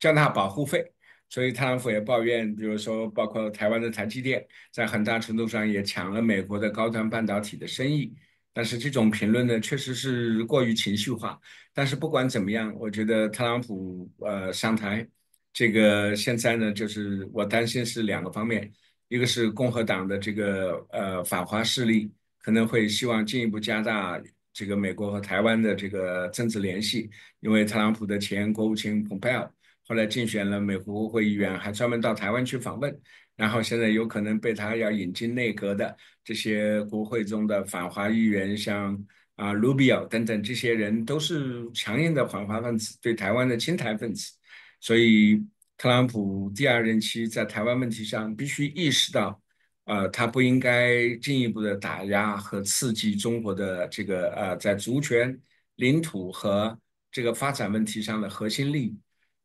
交纳保护费，所以特朗普也抱怨，比如说包括台湾的台积电，在很大程度上也抢了美国的高端半导体的生意。但是这种评论呢，确实是过于情绪化。但是不管怎么样，我觉得特朗普呃上台，这个现在呢，就是我担心是两个方面，一个是共和党的这个呃反华势力可能会希望进一步加大。这个美国和台湾的这个政治联系，因为特朗普的前国务卿蓬佩奥后来竞选了美国会议员，还专门到台湾去访问，然后现在有可能被他要引进内阁的这些国会中的反华议员，像啊卢比奥等等这些人，都是强硬的反华分子，对台湾的亲台分子，所以特朗普第二任期在台湾问题上必须意识到。呃，他不应该进一步的打压和刺激中国的这个呃，在主权、领土和这个发展问题上的核心利益。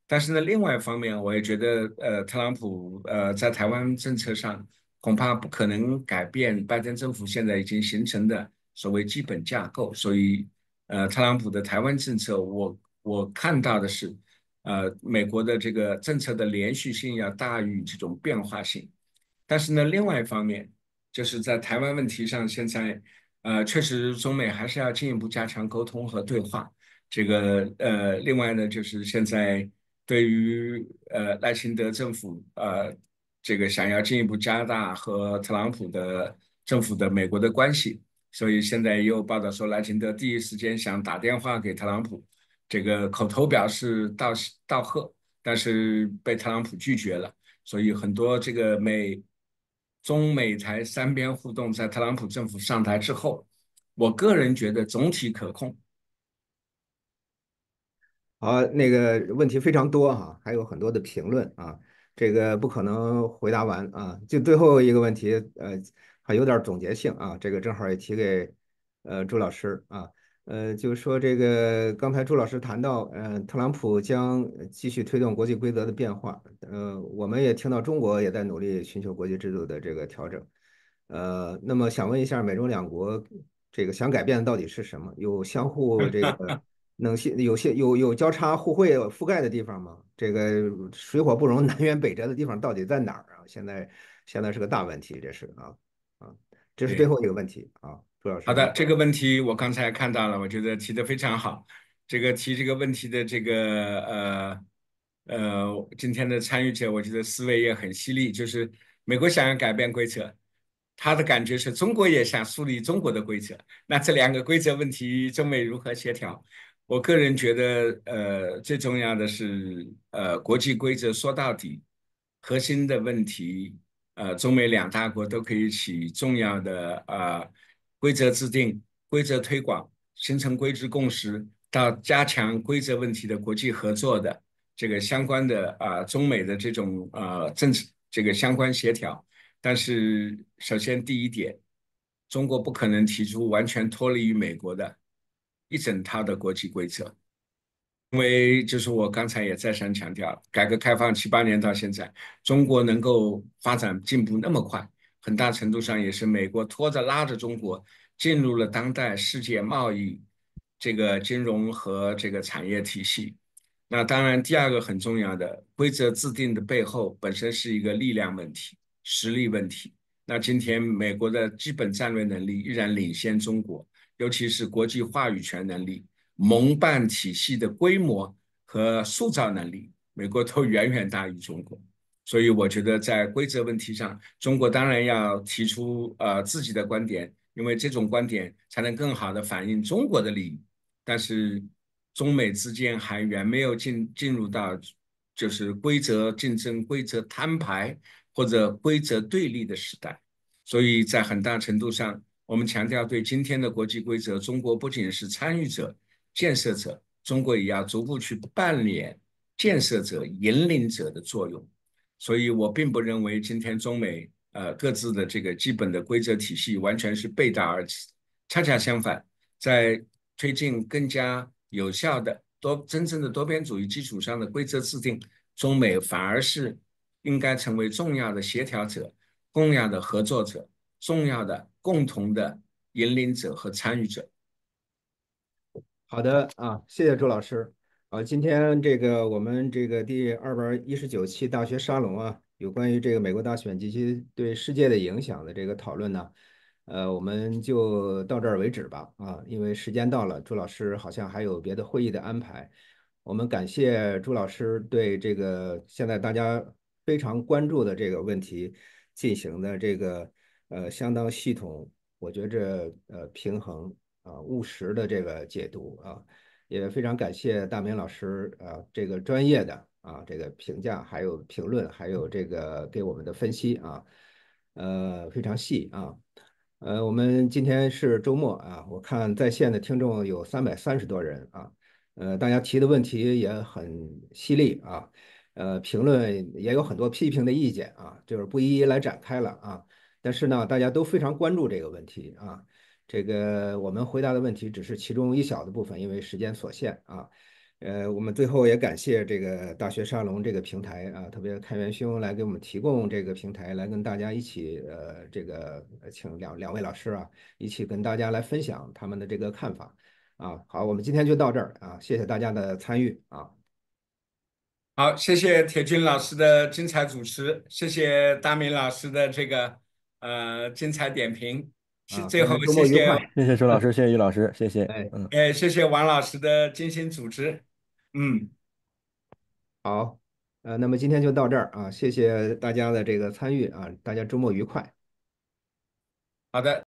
但是呢，另外一方面，我也觉得，呃，特朗普呃，在台湾政策上，恐怕不可能改变拜登政府现在已经形成的所谓基本架构。所以，呃，特朗普的台湾政策，我我看到的是，呃，美国的这个政策的连续性要大于这种变化性。但是呢，另外一方面，就是在台湾问题上，现在，呃，确实中美还是要进一步加强沟通和对话。这个，呃，另外呢，就是现在对于呃赖清德政府，呃，这个想要进一步加大和特朗普的政府的美国的关系，所以现在也有报道说，赖清德第一时间想打电话给特朗普，这个口头表示道道贺，但是被特朗普拒绝了。所以很多这个美。中美台三边互动，在特朗普政府上台之后，我个人觉得总体可控。好，那个问题非常多哈，还有很多的评论啊，这个不可能回答完啊，就最后一个问题，呃，还有点总结性啊，这个正好也提给呃朱老师啊。呃，就是说这个，刚才朱老师谈到，呃，特朗普将继续推动国际规则的变化。呃，我们也听到中国也在努力寻求国际制度的这个调整。呃，那么想问一下，美中两国这个想改变的到底是什么？有相互这个 能有些有有交叉互惠覆盖的地方吗？这个水火不容、南辕北辙的地方到底在哪儿啊？现在现在是个大问题，这是啊。这是最后一个问题啊，朱老师。好的，这个问题我刚才看到了，我觉得提的非常好。这个提这个问题的这个呃呃，今天的参与者，我觉得思维也很犀利。就是美国想要改变规则，他的感觉是中国也想树立中国的规则。那这两个规则问题，中美如何协调？我个人觉得，呃，最重要的是，呃，国际规则说到底，核心的问题。呃，中美两大国都可以起重要的呃规则制定、规则推广、形成规则共识，到加强规则问题的国际合作的这个相关的啊，中美的这种啊政治这个相关协调。但是，首先第一点，中国不可能提出完全脱离于美国的一整套的国际规则。因为就是我刚才也再三强调，改革开放七八年到现在，中国能够发展进步那么快，很大程度上也是美国拖着拉着中国进入了当代世界贸易这个金融和这个产业体系。那当然，第二个很重要的规则制定的背后本身是一个力量问题、实力问题。那今天美国的基本战略能力依然领先中国，尤其是国际话语权能力。蒙办体系的规模和塑造能力，美国都远远大于中国，所以我觉得在规则问题上，中国当然要提出呃自己的观点，因为这种观点才能更好的反映中国的利益。但是中美之间还远没有进进入到就是规则竞争、规则摊牌或者规则对立的时代，所以在很大程度上，我们强调对今天的国际规则，中国不仅是参与者。建设者，中国也要逐步去扮演建设者、引领者的作用。所以，我并不认为今天中美呃各自的这个基本的规则体系完全是背道而驰，恰恰相反，在推进更加有效的多真正的多边主义基础上的规则制定，中美反而是应该成为重要的协调者、重要的合作者、重要的共同的引领者和参与者。好的啊，谢谢朱老师。啊，今天这个我们这个第二百一十九期大学沙龙啊，有关于这个美国大选及其对世界的影响的这个讨论呢，呃，我们就到这儿为止吧。啊，因为时间到了，朱老师好像还有别的会议的安排。我们感谢朱老师对这个现在大家非常关注的这个问题进行的这个呃相当系统，我觉着呃平衡。啊，务实的这个解读啊，也非常感谢大明老师啊，这个专业的啊，这个评价，还有评论，还有这个给我们的分析啊，呃，非常细啊，呃，我们今天是周末啊，我看在线的听众有三百三十多人啊，呃，大家提的问题也很犀利啊，呃，评论也有很多批评的意见啊，就是不一一来展开了啊，但是呢，大家都非常关注这个问题啊。这个我们回答的问题只是其中一小的部分，因为时间所限啊，呃，我们最后也感谢这个大学沙龙这个平台啊，特别开源兄来给我们提供这个平台，来跟大家一起呃，这个请两两位老师啊，一起跟大家来分享他们的这个看法啊。好，我们今天就到这儿啊，谢谢大家的参与啊。好，谢谢铁军老师的精彩主持，谢谢大明老师的这个呃精彩点评。是，最后谢谢，谢谢周老师，谢谢于老师，谢谢，哎，嗯，哎，谢谢王老师的精心组织，嗯，好，呃，那么今天就到这儿啊，谢谢大家的这个参与啊，大家周末愉快，好的。